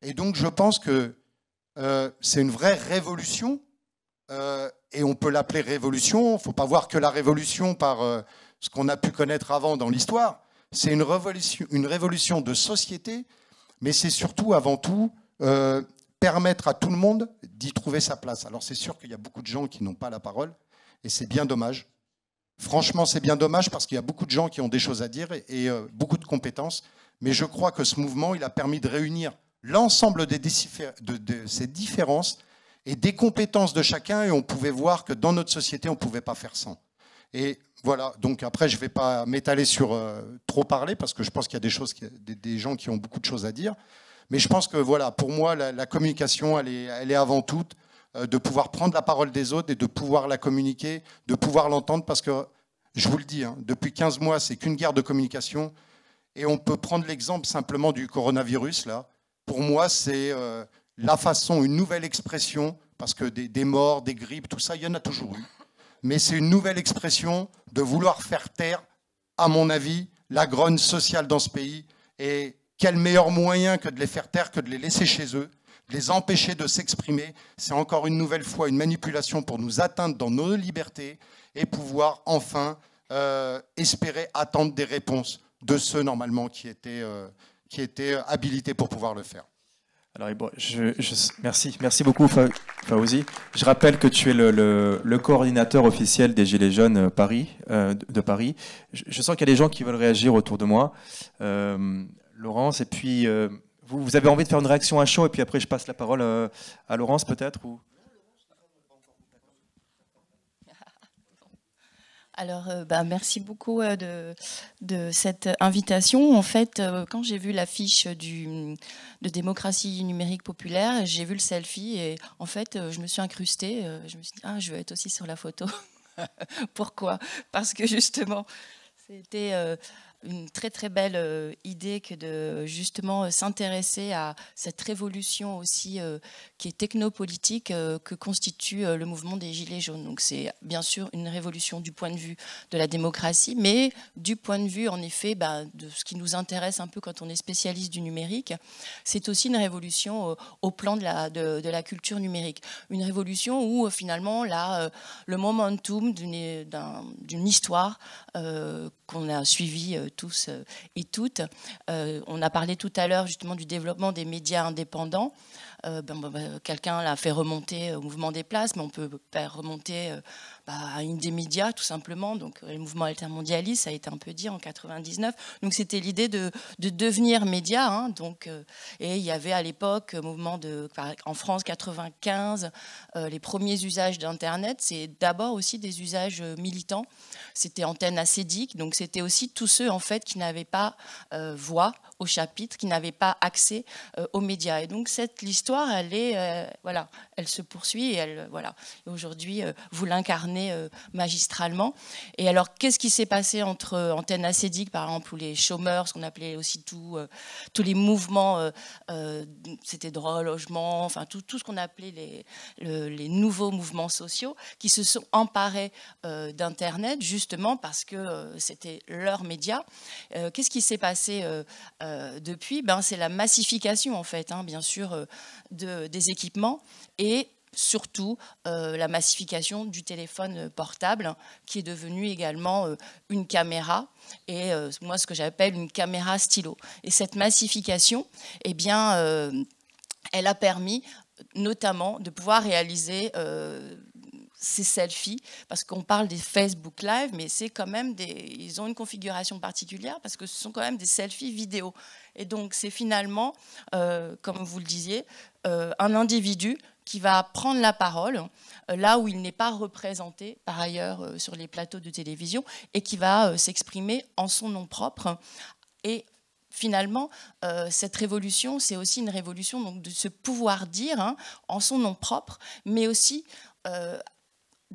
Et donc je pense que euh, c'est une vraie révolution, euh, et on peut l'appeler révolution, il ne faut pas voir que la révolution par euh, ce qu'on a pu connaître avant dans l'histoire, c'est une révolution de société, mais c'est surtout avant tout permettre à tout le monde d'y trouver sa place. Alors c'est sûr qu'il y a beaucoup de gens qui n'ont pas la parole, et c'est bien dommage. Franchement, c'est bien dommage parce qu'il y a beaucoup de gens qui ont des choses à dire et, euh, beaucoup de compétences. Mais je crois que ce mouvement, il a permis de réunir l'ensemble de, ces différences et des compétences de chacun. Et on pouvait voir que dans notre société, on ne pouvait pas faire sans. Et voilà, donc après, je ne vais pas m'étaler sur euh, trop parler parce que je pense qu'il y a des, choses, gens qui ont beaucoup de choses à dire. Mais je pense que voilà, pour moi, la, communication, elle est, elle est avant toute euh, de pouvoir prendre la parole des autres et de pouvoir la communiquer, de pouvoir l'entendre, parce que, je vous le dis, hein, depuis 15 mois, c'est qu'une guerre de communication. Et on peut prendre l'exemple simplement du coronavirus, là. Pour moi, c'est euh, la façon, une nouvelle expression, parce que des, des morts, des grippes, tout ça, il y en a toujours eu. Mais c'est une nouvelle expression de vouloir faire taire, à mon avis, la grogne sociale dans ce pays. Et quel meilleur moyen que de les faire taire que de les laisser chez eux les empêcher de s'exprimer, c'est encore une nouvelle fois une manipulation pour nous atteindre dans nos libertés et pouvoir enfin euh, espérer attendre des réponses de ceux normalement qui étaient, euh, qui étaient euh, habilités pour pouvoir le faire. Alors, je, merci, merci beaucoup Faouzi. Je rappelle que tu es le, coordinateur officiel des Gilets jaunes Paris, de Paris. Je, sens qu'il y a des gens qui veulent réagir autour de moi, Laurence, et puis vous, avez envie de faire une réaction à chaud et puis après je passe la parole euh, à, Laurence peut-être Alors, euh, bah, merci beaucoup euh, de, cette invitation. En fait, quand j'ai vu l'affiche de démocratie numérique populaire, j'ai vu le selfie et en fait, je me suis incrustée. Je me suis dit, ah, je veux être aussi sur la photo. Pourquoi Parce que justement, c'était une très très belle euh, idée que de justement euh, s'intéresser à cette révolution aussi euh, qui est technopolitique que constitue le mouvement des Gilets jaunes. Donc c'est bien sûr une révolution du point de vue de la démocratie, mais du point de vue en effet bah, de ce qui nous intéresse un peu quand on est spécialiste du numérique. C'est aussi une révolution au plan de la, de, la, culture numérique. Une révolution où finalement là, le momentum d'une histoire qu'on a suivie tous euh, et toutes. Euh, on a parlé tout à l'heure justement du développement des médias indépendants. Euh, ben, ben, ben, quelqu'un l'a fait remonter au mouvement des places, mais on peut faire remonter bah, une des médias, tout simplement. Donc, euh, le mouvement altermondialiste, ça a été un peu dit en 99. Donc, c'était l'idée de, devenir média. Hein. donc, euh, et il y avait à l'époque, euh, mouvement de, en France 95, les premiers usages d'Internet, c'est d'abord aussi des usages militants. C'était antenne acédique, donc c'était aussi tous ceux, en fait, qui n'avaient pas voix au chapitre, qui n'avaient pas accès aux médias. Et donc, cette l'histoire, elle est, voilà, elle se poursuit elle, voilà. aujourd'hui, vous l'incarnez euh, magistralement. Et alors, qu'est-ce qui s'est passé entre euh, antennes par exemple, ou les chômeurs, ce qu'on appelait aussi tout, euh, tous les mouvements, c'était droit, logement, enfin tout, tout ce qu'on appelait les, les, nouveaux mouvements sociaux, qui se sont emparés d'Internet, justement parce que c'était leur média. qu'est-ce qui s'est passé depuis ben, C'est la massification, en fait, hein, bien sûr, des équipements et surtout euh, la massification du téléphone portable, qui est devenu également euh, une caméra, et euh, moi ce que j'appelle une caméra stylo. Et cette massification, eh bien, elle a permis notamment de pouvoir réaliser ces selfies, parce qu'on parle des Facebook Live, mais c'est quand même des, ils ont une configuration particulière parce que ce sont quand même des selfies vidéo. Et donc c'est finalement, comme vous le disiez, un individu qui va prendre la parole euh, là où il n'est pas représenté par ailleurs euh, sur les plateaux de télévision et qui va euh, s'exprimer en son nom propre. Et finalement, cette révolution, c'est aussi une révolution donc, de se pouvoir dire hein, en son nom propre, mais aussi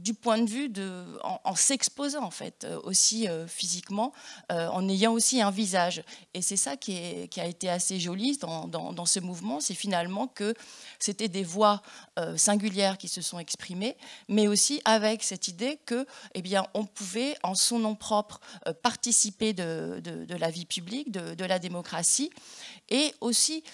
du point de vue de, en, s'exposant en fait euh, aussi euh, physiquement, euh, en ayant aussi un visage. Et c'est ça qui, est, qui, a été assez joli dans, dans, ce mouvement, c'est finalement que c'était des voix singulières qui se sont exprimées, mais aussi avec cette idée que, eh bien, on pouvait en son nom propre participer de, de, la vie publique, de, de, la démocratie, et aussi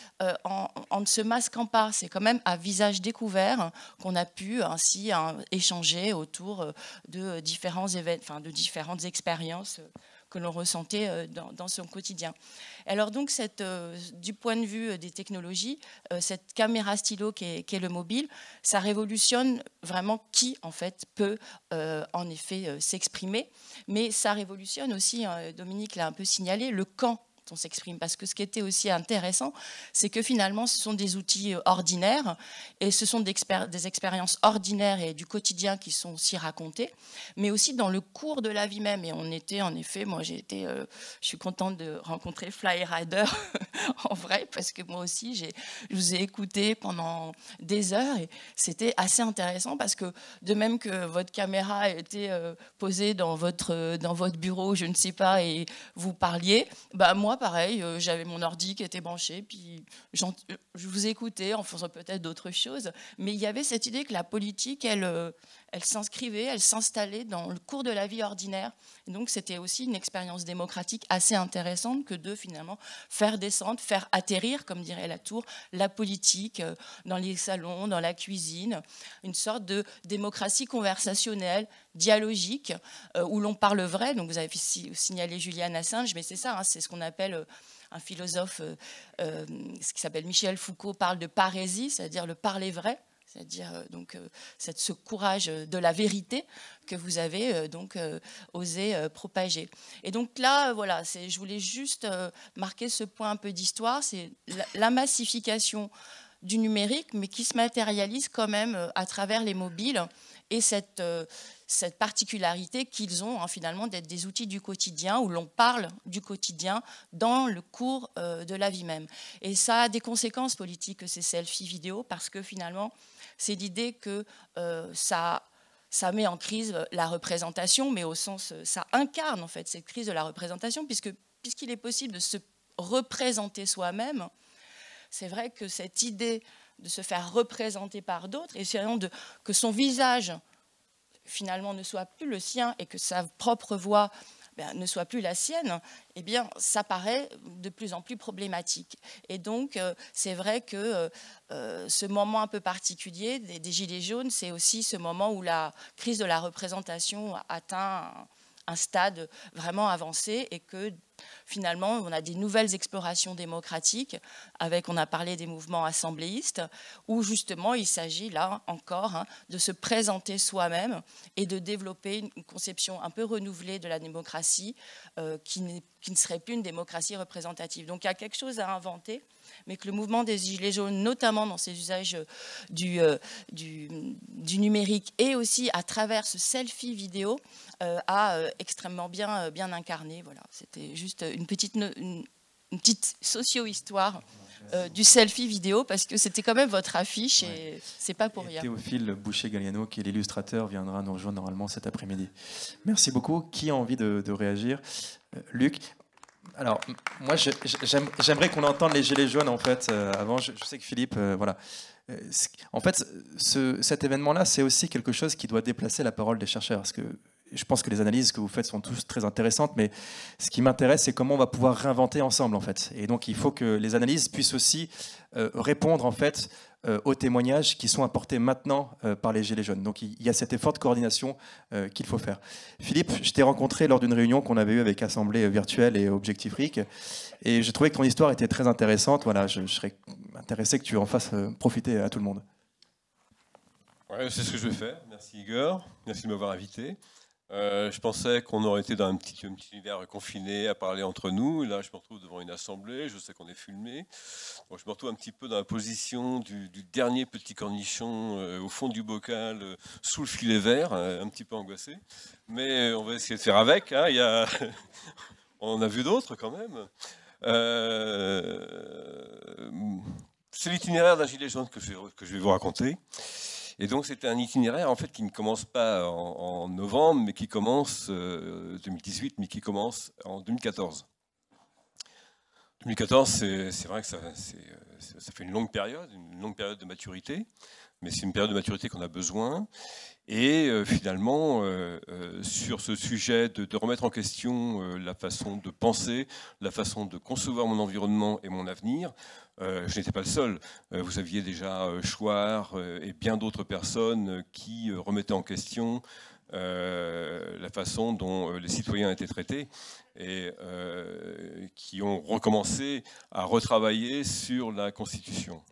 en, ne se masquant pas. C'est quand même à visage découvert qu'on a pu ainsi hein, échanger autour euh, de, euh, différents événements, de différentes expériences euh, que l'on ressentait dans, son quotidien. Alors donc, du point de vue des technologies, cette caméra stylo qui est, le mobile, ça révolutionne vraiment qui, en fait, peut en effet s'exprimer. Mais ça révolutionne aussi, hein, Dominique l'a un peu signalé, le camp on s'exprime. Parce que ce qui était aussi intéressant, c'est que finalement, ce sont des outils euh, ordinaires et ce sont des, expériences ordinaires et du quotidien qui sont aussi racontées, mais aussi dans le cours de la vie même. Et on était, en effet, moi, j'ai été, euh, je suis contente de rencontrer Flyrider Rider en vrai, parce que moi aussi, je vous ai écouté pendant des heures et c'était assez intéressant parce que de même que votre caméra était été euh, posée dans votre, dans votre bureau, je ne sais pas, et vous parliez, bah moi, pareil, euh, j'avais mon ordi qui était branché, puis euh, je vous écoutais en faisant peut-être d'autres choses, mais il y avait cette idée que la politique, elle, euh, elle s'inscrivait, elle s'installait dans le cours de la vie ordinaire. donc c'était aussi une expérience démocratique assez intéressante que de finalement faire descendre, faire atterrir, comme dirait la tour, la politique euh, dans les salons, dans la cuisine, une sorte de démocratie conversationnelle, dialogique, euh, où l'on parle vrai. Donc vous avez signalé Julian Assange, mais c'est ça, hein, c'est ce qu'on appelle euh, un philosophe, ce qui s'appelle Michel Foucault, parle de parésie, c'est-à-dire le parler vrai c'est-à-dire euh, donc euh, cette, ce courage euh, de la vérité que vous avez donc osé propager. Et donc là, voilà, je voulais juste marquer ce point un peu d'histoire, c'est la, massification du numérique, mais qui se matérialise quand même à travers les mobiles et cette, cette particularité qu'ils ont hein, finalement d'être des outils du quotidien où l'on parle du quotidien dans le cours de la vie même. Et ça a des conséquences politiques, ces selfies vidéo, parce que finalement, c'est l'idée que euh, ça, ça met en crise euh, la représentation, mais au sens, euh, ça incarne en fait cette crise de la représentation, puisque puisqu'il est possible de se représenter soi-même, c'est vrai que cette idée de se faire représenter par d'autres, et c'est de, que son visage finalement ne soit plus le sien et que sa propre voix ben, ne soit plus la sienne, eh bien, ça paraît de plus en plus problématique. Et donc, euh, c'est vrai que euh, euh, ce moment un peu particulier des, Gilets jaunes, c'est aussi ce moment où la crise de la représentation atteint un stade vraiment avancé et que Finalement, on a des nouvelles explorations démocratiques, avec, on a parlé des mouvements assembléistes, où justement il s'agit là encore hein, de se présenter soi-même et de développer une conception un peu renouvelée de la démocratie euh, qui n'est qui ne serait plus une démocratie représentative. Donc il y a quelque chose à inventer, mais que le mouvement des Gilets jaunes, notamment dans ses usages euh, du, euh, du, du numérique et aussi à travers ce selfie vidéo, euh, a extrêmement bien, bien incarné. Voilà, c'était juste une petite, une petite socio-histoire euh, du selfie vidéo parce que c'était quand même votre affiche et c'est pas pour rien. Théophile Boucher-Galliano, qui est l'illustrateur, viendra nous rejoindre normalement cet après-midi. Merci beaucoup. Qui a envie de, réagir euh, Luc alors, moi, j'aimerais qu'on entende les gilets jaunes, en fait, euh, avant. Je, sais que Philippe, voilà. en fait, cet événement-là, c'est aussi quelque chose qui doit déplacer la parole des chercheurs. Parce que je pense que les analyses que vous faites sont tous très intéressantes, mais ce qui m'intéresse, c'est comment on va pouvoir réinventer ensemble, en fait. Et donc, il faut que les analyses puissent aussi euh, répondre, en fait, euh, aux témoignages qui sont apportés maintenant euh, par les Gilets jaunes. Donc, il y a cet effort de coordination qu'il faut faire. Philippe, je t'ai rencontré lors d'une réunion qu'on avait eue avec Assemblée virtuelle et Objectif RIC, et j'ai trouvé que ton histoire était très intéressante. Voilà, je, serais intéressé que tu en fasses profiter à tout le monde. c'est ce que je vais faire. Merci Igor, merci de m'avoir invité. Euh, je pensais qu'on aurait été dans un petit, univers confiné à parler entre nous. là, je me retrouve devant une assemblée. Je sais qu'on est filmé. je me retrouve un petit peu dans la position du, dernier petit cornichon euh, au fond du bocal, euh, sous le filet vert, un petit peu angoissé. Mais on va essayer de faire avec. Hein. on en a vu d'autres quand même. C'est l'itinéraire d'un gilet jaune que je vais vous raconter. Et donc c'est un itinéraire en fait qui ne commence pas en, novembre, mais qui commence 2018, euh, mais qui commence en 2014. 2014, c'est vrai que ça, euh, ça, fait une longue période, une longue période de maturité mais c'est une période de maturité qu'on a besoin. Et euh, finalement, euh, euh, sur ce sujet de, de remettre en question la façon de penser, la façon de concevoir mon environnement et mon avenir, je n'étais pas le seul. vous aviez déjà Chouard et bien d'autres personnes qui remettaient en question la façon dont les citoyens étaient traités et qui ont recommencé à retravailler sur la Constitution.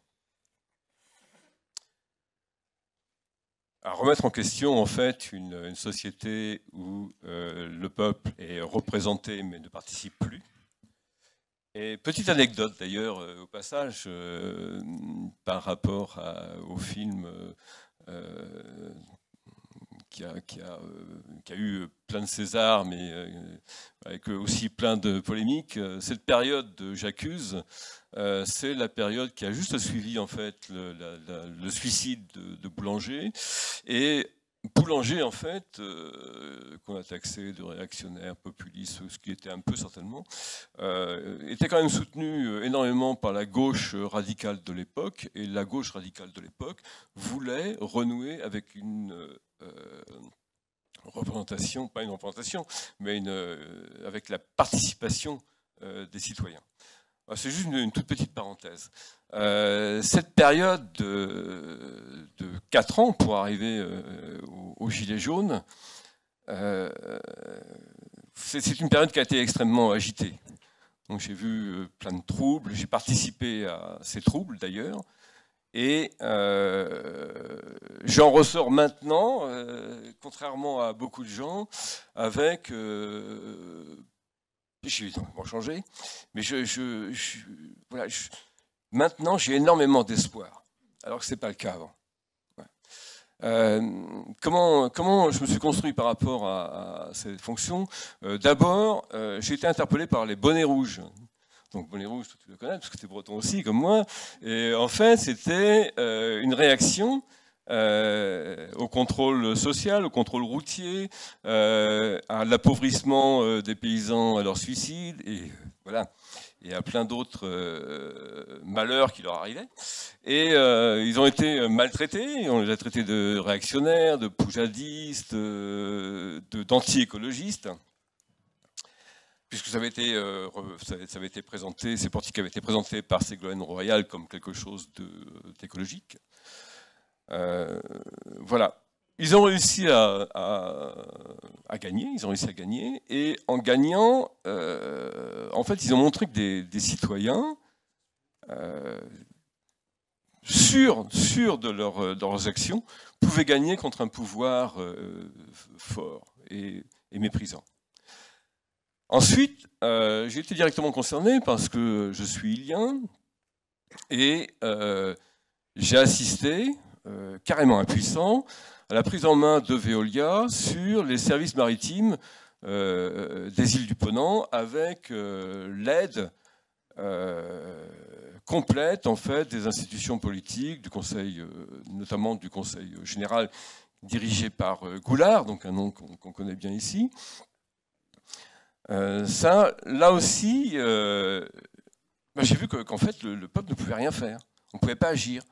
à remettre en question en fait une, société où euh, le peuple est représenté mais ne participe plus. Et petite anecdote d'ailleurs euh, au passage euh, par rapport au film qui a, qui, qui a, eu plein de César mais avec aussi plein de polémiques, cette période de J'accuse euh, c'est la période qui a juste suivi en fait le, suicide de, Boulanger et Boulanger en fait euh, qu'on a taxé de réactionnaire populiste, ce qui était un peu certainement, euh, était quand même soutenu énormément par la gauche radicale de l'époque et la gauche radicale de l'époque voulait renouer avec une représentation, pas une représentation, mais une, avec la participation des citoyens. Euh, c'est juste une, toute petite parenthèse. Euh, cette période de, de, 4 ans pour arriver euh, au, Gilet jaune, c'est une période qui a été extrêmement agitée. Donc j'ai vu plein de troubles, j'ai participé à ces troubles d'ailleurs, et j'en ressors maintenant, contrairement à beaucoup de gens, avec je suis changé, mais je, voilà, maintenant j'ai énormément d'espoir, alors que ce n'est pas le cas avant. Euh, comment, comment je me suis construit par rapport à, cette fonction euh, D'abord, euh, j'ai été interpellé par les bonnets rouges. Donc bonnet rouge, tu le connais, parce que tu es breton aussi, comme moi. Et en fait, c'était une réaction euh, au contrôle social, au contrôle routier, euh, à l'appauvrissement euh, des paysans à leur suicide, et voilà, et à plein d'autres malheurs qui leur arrivaient. Et ils ont été maltraités, on les a traités de réactionnaires, de poujadistes, d'anti-écologistes. puisque ça avait été, ça avait été présenté, ces portiques avaient été présentés par Ségolène Royal comme quelque chose d'écologique. Euh, voilà. Ils ont réussi à, gagner, ils ont réussi à gagner, et en gagnant, euh, en fait, ils ont montré que des, citoyens, euh, sûrs, de, leurs actions, pouvaient gagner contre un pouvoir fort et, méprisant. Ensuite, j'ai été directement concerné parce que je suis ilien et j'ai assisté euh, carrément impuissant à la prise en main de Veolia sur les services maritimes euh, des îles du Ponant avec euh, l'aide complète en fait des institutions politiques, du Conseil, notamment du Conseil général dirigé par Goulard, donc un nom qu'on connaît bien ici. ça, là aussi, ben, j'ai vu qu'en fait, le, le, peuple ne pouvait rien faire. On ne pouvait pas agir.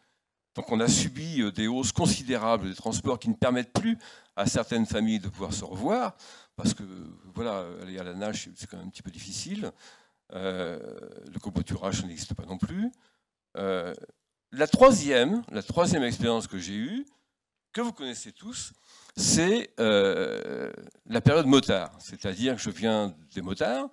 Donc on a subi euh, des hausses considérables des transports qui ne permettent plus à certaines familles de pouvoir se revoir, parce que voilà, aller à la nage, c'est quand même un petit peu difficile. Euh, le covoiturage n'existe pas non plus. Euh, la troisième, la troisième expérience que j'ai eue, que vous connaissez tous, c'est la période motard. C'est-à-dire que je viens des motards,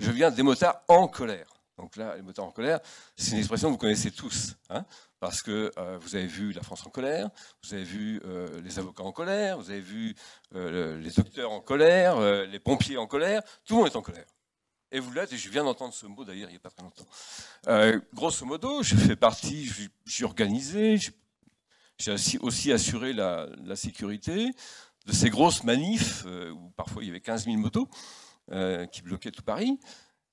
je viens des motards en colère. Donc là, les moteurs en colère, c'est une expression que vous connaissez tous, hein, parce que euh, vous avez vu la France en colère, vous avez vu euh, les avocats en colère, vous avez vu euh, les docteurs en colère, les pompiers en colère, tout le monde est en colère. Et vous l'êtes, et je viens d'entendre ce mot d'ailleurs il n'y a pas très longtemps. grosso modo, je fais partie, j'ai organisé, j'ai aussi assuré la, la, sécurité de ces grosses manifs, où parfois il y avait 15 000 motos qui bloquaient tout Paris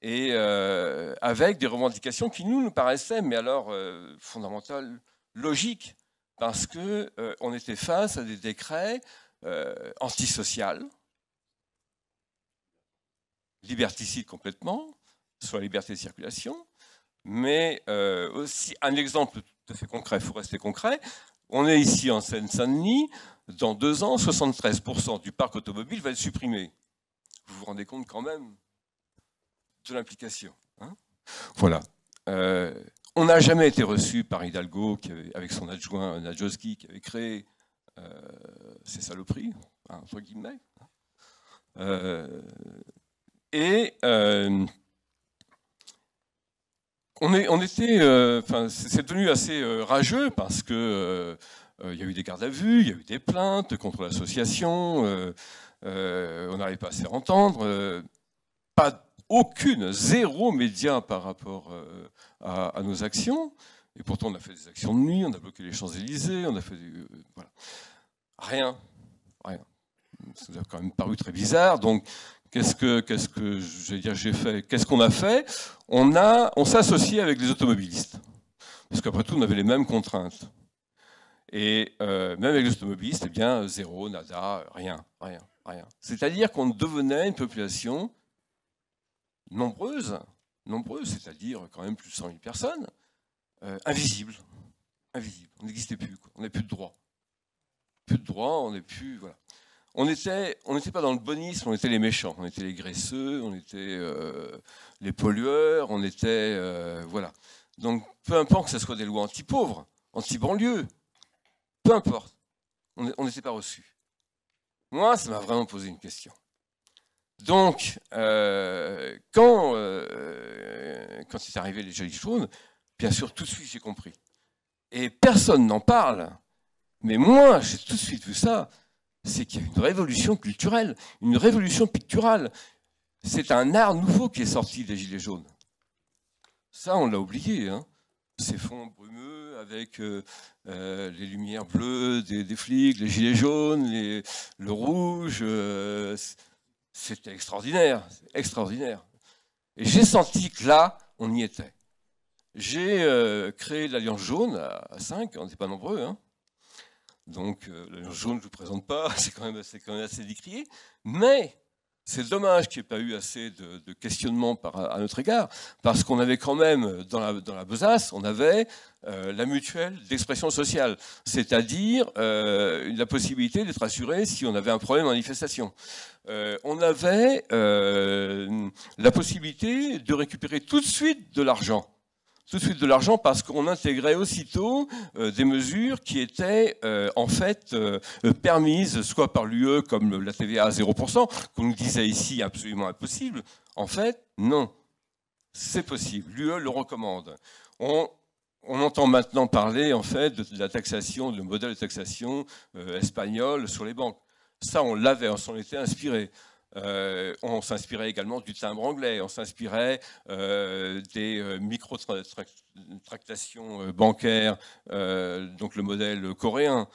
et euh, avec des revendications qui nous, nous paraissaient, mais alors euh, fondamentales, logiques, parce qu'on euh, était face à des décrets antisociaux, liberticides complètement, sur la liberté de circulation, mais aussi un exemple tout à fait concret, il faut rester concret, on est ici en Seine-Saint-Denis, dans deux ans, 73% du parc automobile va être supprimé. Vous vous rendez compte quand même de l'implication. Hein. voilà. Euh, on n'a jamais été reçu par Hidalgo, avec son adjoint Nadjoski, qui avait créé euh, ces saloperies, entre guillemets. Hein. Euh, et on, est, on était, c'est devenu assez rageux parce que il y a eu des gardes à vue, il y a eu des plaintes contre l'association, on n'arrivait pas à se faire entendre. pas aucune, zéro média par rapport euh, à, nos actions. Et pourtant, on a fait des actions de nuit, on a bloqué les Champs-Élysées, on a fait du, euh, Rien. Rien. Ça nous a quand même paru très bizarre. Donc, Qu'est-ce que, qu'est-ce que, j'ai fait Qu'est-ce qu'on a fait On a, on s'est associé avec les automobilistes, parce qu'après tout, on avait les mêmes contraintes. Et euh, même avec les automobilistes, eh bien, zéro, nada, rien, rien, rien. C'est-à-dire qu'on devenait une population nombreuses, nombreuses, c'est-à-dire quand même plus de 100 000 personnes, euh, invisibles. Invisibles. On n'existait plus. On n'avait plus de droit. Plus de droit, on n'est plus. Voilà. On n'était on pas dans le bonisme, on était les méchants, on était les graisseux, on était euh, les pollueurs, on était. Euh, voilà. Donc peu importe que ce soit des lois anti-pauvres, anti-banlieue, peu importe, on n'était pas reçus. Moi, ça m'a vraiment posé une question. Donc, euh, quand, euh, quand c'est arrivé les Gilets Jaunes, bien sûr, tout de suite, j'ai compris. Et personne n'en parle. Mais moi, j'ai tout de suite vu ça. C'est qu'il y a une révolution culturelle, une révolution picturale. C'est un art nouveau qui est sorti des Gilets jaunes. Ça, on l'a oublié. Hein. Ces fonds brumeux avec euh, les lumières bleues des, flics, les gilets jaunes, le rouge, c'était extraordinaire, extraordinaire. Et j'ai senti que là, on y était. J'ai euh, créé l'Alliance jaune à 5, on n'est pas nombreux. Hein. Donc, euh, l'Alliance jaune, je ne vous présente pas, c'est quand, quand même assez décrié. Mais c'est dommage qu'il n'y ait pas eu assez de, questionnements à notre égard, parce qu'on avait quand même, dans la, dans la besace, on avait euh, la mutuelle d'expression sociale, c'est-à-dire euh, la possibilité d'être assuré si on avait un problème en manifestation. Euh, on avait la possibilité de récupérer tout de suite de l'argent tout de suite de l'argent parce qu'on intégrait aussitôt euh, des mesures qui étaient euh, en fait euh, permises soit par l'UE comme la TVA à 0%, qu'on nous disait ici absolument impossible. En fait, non, c'est possible. L'UE le recommande. On, entend maintenant parler en fait de, de la taxation, du modèle de taxation espagnol sur les banques. Ça, on l'avait, on s'en était inspiré. Euh, on s'inspirait également du timbre anglais, on s'inspirait euh, des euh, micro-tractations bancaires, donc le modèle coréen.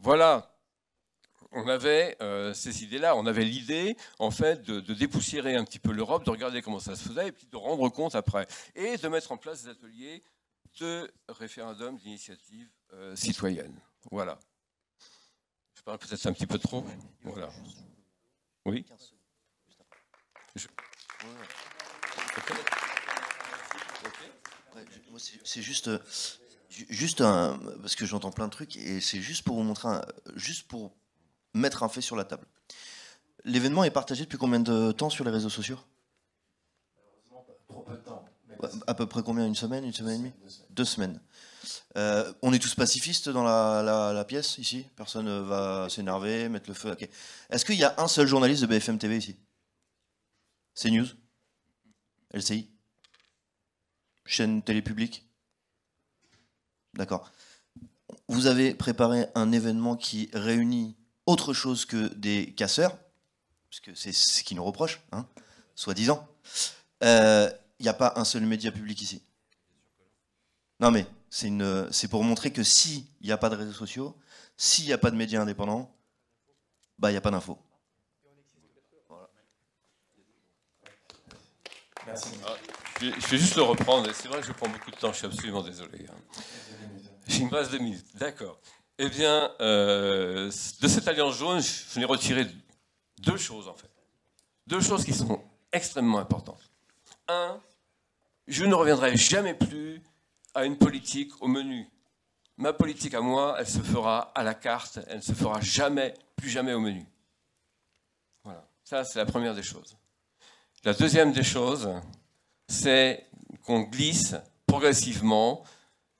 voilà, on avait ces idées-là, on avait l'idée en fait de, dépoussiérer un petit peu l'Europe, de regarder comment ça se faisait et puis de rendre compte après, et de mettre en place des ateliers de référendums d'initiative citoyenne. Voilà. Je parle peut-être un petit peu trop. Voilà. Oui. C'est juste, euh, juste un, parce que j'entends plein de trucs et c'est juste pour vous montrer, juste pour mettre un fait sur la table. L'événement est partagé depuis combien de temps sur les réseaux sociaux Trop peu de temps. À peu près combien Une semaine, une semaine et demie Deux semaines. Euh, on est tous pacifistes dans la, pièce ici Personne ne va s'énerver, mettre le feu Est-ce qu'il y a un seul journaliste de BFM TV ici CNews LCI Chaîne télé publique D'accord. Vous avez préparé un événement qui réunit autre chose que des casseurs, puisque c'est ce qui nous reproche, hein, soi-disant. Il euh, n'y a pas un seul média public ici. Non mais, c'est pour montrer que s'il n'y a pas de réseaux sociaux, s'il n'y a pas de médias indépendants, bah, il n'y a pas d'infos. Merci. je, vais juste le reprendre. C'est vrai que je prends beaucoup de temps, je suis absolument désolé. Hein. J'ai une base de minutes, d'accord. Eh bien, euh, de cette alliance jaune, je vais retirer deux choses, en fait. Deux choses qui sont extrêmement importantes. Un, je ne reviendrai jamais plus à une politique au menu. Ma politique à moi, elle se fera à la carte, elle ne se fera jamais, plus jamais au menu. Voilà, ça c'est la première des choses. La deuxième des choses, c'est qu'on glisse progressivement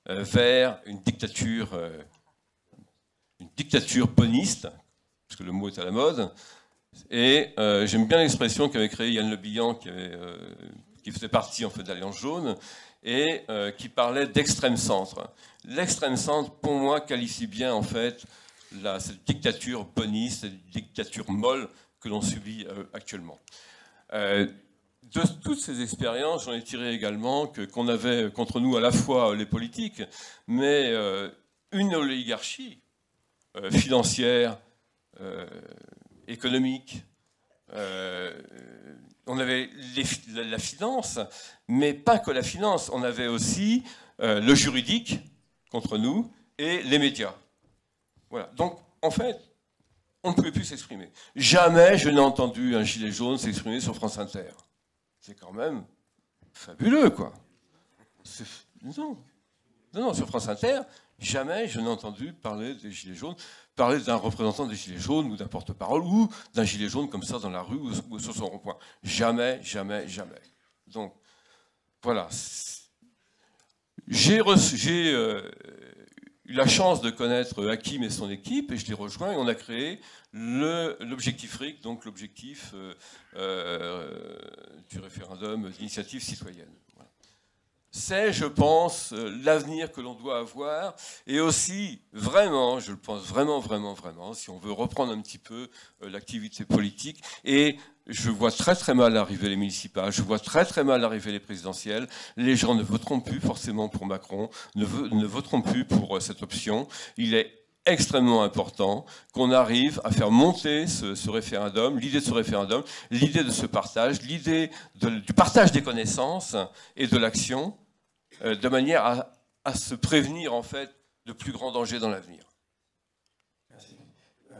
euh, vers une dictature, euh, une dictature boniste, parce que le mot est à la mode. Et euh, j'aime bien l'expression qu'avait créée Yann Le Bihan, qui, qui faisait partie en fait l'Alliance Jaune, et euh, qui parlait d'extrême centre. L'extrême centre, pour moi, qualifie bien en fait cette dictature bonnie, cette dictature molle que l'on subit euh, actuellement. Euh, de toutes ces expériences, j'en ai tiré également que qu'on avait contre nous à la fois les politiques, mais une oligarchie financière, économique, on avait la finance, mais pas que la finance, on avait aussi euh, le juridique contre nous et les médias. Voilà. Donc, en fait, on ne pouvait plus s'exprimer. Jamais je n'ai entendu un gilet jaune s'exprimer sur France Inter. C'est quand même fabuleux, quoi. Non. non, non, sur France Inter, Jamais je n'ai entendu parler des Gilets jaunes, parler d'un représentant des Gilets jaunes ou d'un porte-parole ou d'un Gilet jaune comme ça dans la rue ou, sur son rond-point. Jamais, jamais, jamais. Donc, voilà. J'ai euh, eu la chance de connaître Hakim et son équipe et je l'ai rejoint et on a créé l'objectif RIC, donc l'objectif euh, euh, du référendum d'initiative citoyenne. C'est, je pense, euh, l'avenir que l'on doit avoir. Et aussi, vraiment, je le pense vraiment, vraiment, vraiment, si on veut reprendre un petit peu euh, l'activité politique. Et je vois très, très mal arriver les municipales, je vois très, très mal arriver les présidentielles. Les gens ne voteront plus forcément pour Macron, ne, voteront plus pour euh, cette option. Il est extrêmement important qu'on arrive à faire monter ce référendum, l'idée de ce référendum, l'idée de ce partage, l'idée du partage des connaissances et de l'action euh, de manière à, se prévenir en fait de plus grands dangers dans l'avenir. Merci. Euh,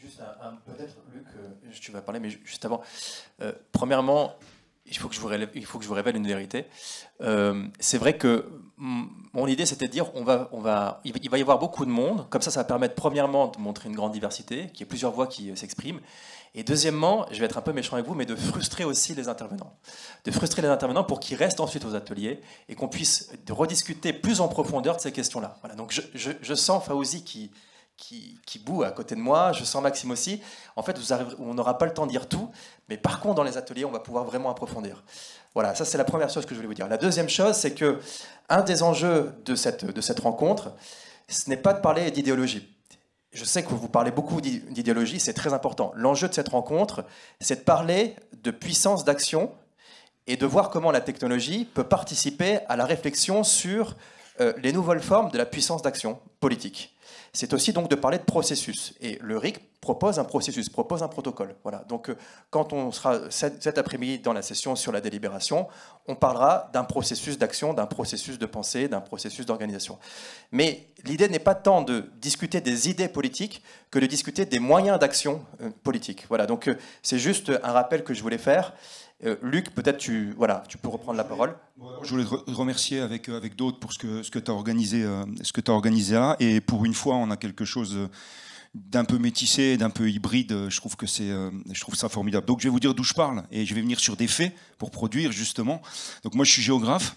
juste un, peut-être Luc, euh, tu vas parler, mais juste avant. premièrement, il faut que je vous révèle, il faut que je vous révèle une vérité. c'est vrai que mon idée c'était de dire on va, on va, il va y avoir beaucoup de monde. Comme ça, ça va permettre premièrement de montrer une grande diversité, qu'il y ait plusieurs voix qui s'expriment. Et deuxièmement, je vais être un peu méchant avec vous, mais de frustrer aussi les intervenants. De frustrer les intervenants pour qu'ils restent ensuite aux ateliers et qu'on puisse rediscuter plus en profondeur de ces questions-là. Voilà, donc je, sens Faouzi qui, qui, qui, boue à côté de moi, je sens Maxime aussi. En fait, on n'aura pas le temps de dire tout, mais par contre, dans les ateliers, on va pouvoir vraiment approfondir. Voilà, ça c'est la première chose que je voulais vous dire. La deuxième chose, c'est que un des enjeux de cette, de cette rencontre, ce n'est pas de parler d'idéologie je sais que vous parlez beaucoup d'idéologie, c'est très important. L'enjeu de cette rencontre, c'est de parler de puissance d'action et de voir comment la technologie peut participer à la réflexion sur euh, les nouvelles formes de la puissance d'action politique c'est aussi donc de parler de processus. Et le RIC propose un processus, propose un protocole. Voilà. Donc euh, quand on sera cet après-midi dans la session sur la délibération, on parlera d'un processus d'action, d'un processus de pensée, d'un processus d'organisation. Mais l'idée n'est pas tant de discuter des idées politiques que de discuter des moyens d'action euh, politique. Voilà. Donc euh, c'est juste un rappel que je voulais faire. Euh, Luc, peut-être tu, voilà, tu peux reprendre la parole. Je voulais te remercier avec, euh, avec d'autres pour ce que, ce que tu as, organisé, euh, ce que as organisé là. Et pour une fois, on a quelque chose d'un peu métissé, d'un peu hybride. Je trouve que c'est, je trouve ça formidable. Donc je vais vous dire d'où je parle et je vais venir sur des faits pour produire justement. Donc moi je suis géographe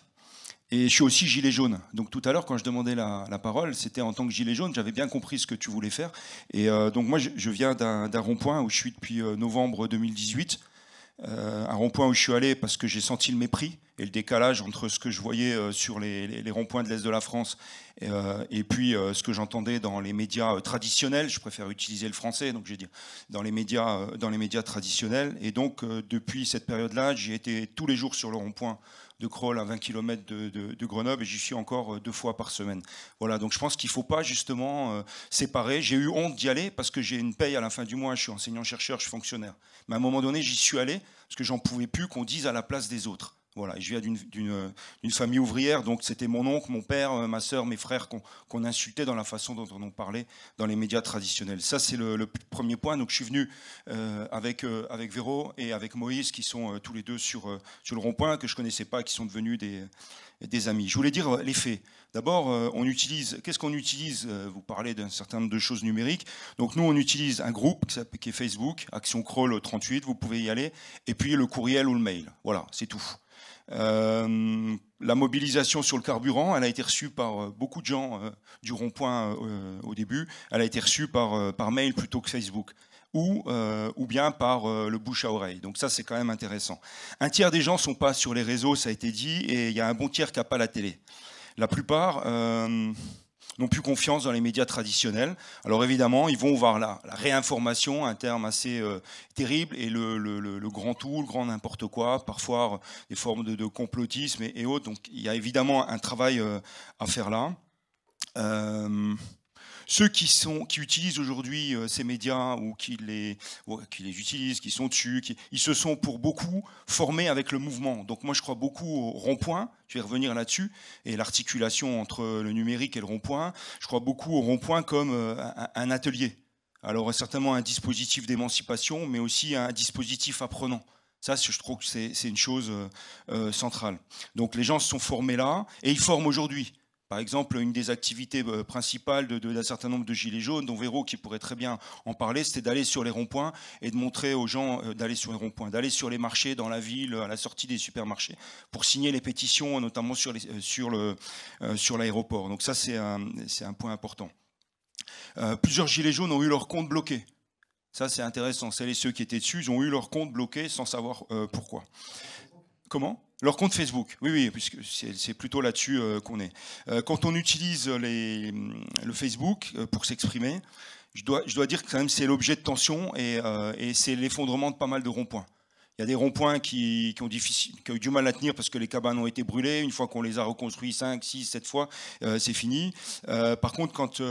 et je suis aussi gilet jaune. Donc tout à l'heure quand je demandais la, parole, c'était en tant que gilet jaune, j'avais bien compris ce que tu voulais faire. Et donc moi je, je viens d'un, rond-point où je suis depuis novembre 2018. Euh, un rond-point où je suis allé parce que j'ai senti le mépris et le décalage entre ce que je voyais euh, sur les, les, ronds-points de l'Est de la France et euh, puis ce que j'entendais dans les médias traditionnels. Je préfère utiliser le français, donc je vais dans les médias, dans les médias traditionnels. Et donc depuis cette période-là, j'ai été tous les jours sur le rond-point de crawl à 20 km de, Grenoble et j'y suis encore euh, deux fois par semaine. Voilà, donc je pense qu'il ne faut pas justement euh, séparer. J'ai eu honte d'y aller parce que j'ai une paye à la fin du mois, je suis enseignant-chercheur, je suis fonctionnaire. Mais à un moment donné, j'y suis allé parce que j'en pouvais plus qu'on dise à la place des autres. Voilà, je viens euh, d'une famille ouvrière, donc c'était mon oncle, mon père, euh, ma soeur, mes frères qu'on insultait dans la façon dont on en parlait dans les médias traditionnels. Ça, c'est le, premier point. Donc je suis venu euh, avec, Véro et avec Moïse, qui sont tous les deux sur, sur le rond-point, que je ne connaissais pas, qui sont devenus des, des amis. Je voulais dire les faits. D'abord, on utilise, qu'est-ce qu'on utilise Vous parlez d'un certain nombre de choses numériques. Donc nous, on utilise un groupe qui est Facebook, Action Crawl 38, vous pouvez y aller, et puis le courriel ou le mail. Voilà, c'est tout. Euh, la mobilisation sur le carburant, elle a été reçue par euh, beaucoup de gens euh, du rond-point au début. Elle a été reçue par, par mail plutôt que Facebook. Ou, ou bien par le bouche à oreille. Donc ça, c'est quand même intéressant. Un tiers des gens ne sont pas sur les réseaux, ça a été dit, et il y a un bon tiers qui n'a pas la télé. La plupart n'ont plus confiance dans les médias traditionnels. Alors évidemment, ils vont voir la, réinformation, un terme assez euh, terrible, et le, grand tout, le grand n'importe quoi, parfois euh, des formes de, complotisme et, autres. Donc il y a évidemment un travail euh, à faire là. Ceux qui, sont, qui utilisent aujourd'hui euh, ces médias ou qui les, euh, qui les utilisent, qui sont dessus, ils se sont pour beaucoup formés avec le mouvement. Donc moi, je crois beaucoup au rond-point. Je vais revenir là-dessus et l'articulation entre le numérique et le rond-point. Je crois beaucoup au rond-point comme euh, un atelier. Alors certainement un dispositif d'émancipation, mais aussi un dispositif apprenant. Ça, je trouve que c'est une chose centrale. Donc les gens se sont formés là et ils forment aujourd'hui. Par exemple, une des activités euh, principales d'un certain nombre de gilets jaunes, dont Véro qui pourrait très bien en parler, c'était d'aller sur les ronds-points et de montrer aux gens euh, d'aller sur les ronds-points, d'aller sur les marchés dans la ville, à la sortie des supermarchés, pour signer les pétitions, notamment sur euh, l'aéroport. Sur Donc ça, c'est un, point important. plusieurs gilets jaunes ont eu leur compte bloqué. Ça, c'est intéressant. Celles et ceux qui étaient dessus, ils ont eu leur compte bloqué sans savoir pourquoi. Comment leur compte Facebook, oui, oui, puisque c'est plutôt là-dessus euh, qu'on est. Euh, quand on utilise le Facebook euh, pour s'exprimer, je dois, dire que quand même c'est l'objet de tension et, c'est l'effondrement de pas mal de ronds-points. Il y a des ronds-points qui, ont eu du mal à tenir parce que les cabanes ont été brûlées. Une fois qu'on les a reconstruits 5, 6, 7 fois, c'est fini. par contre, quand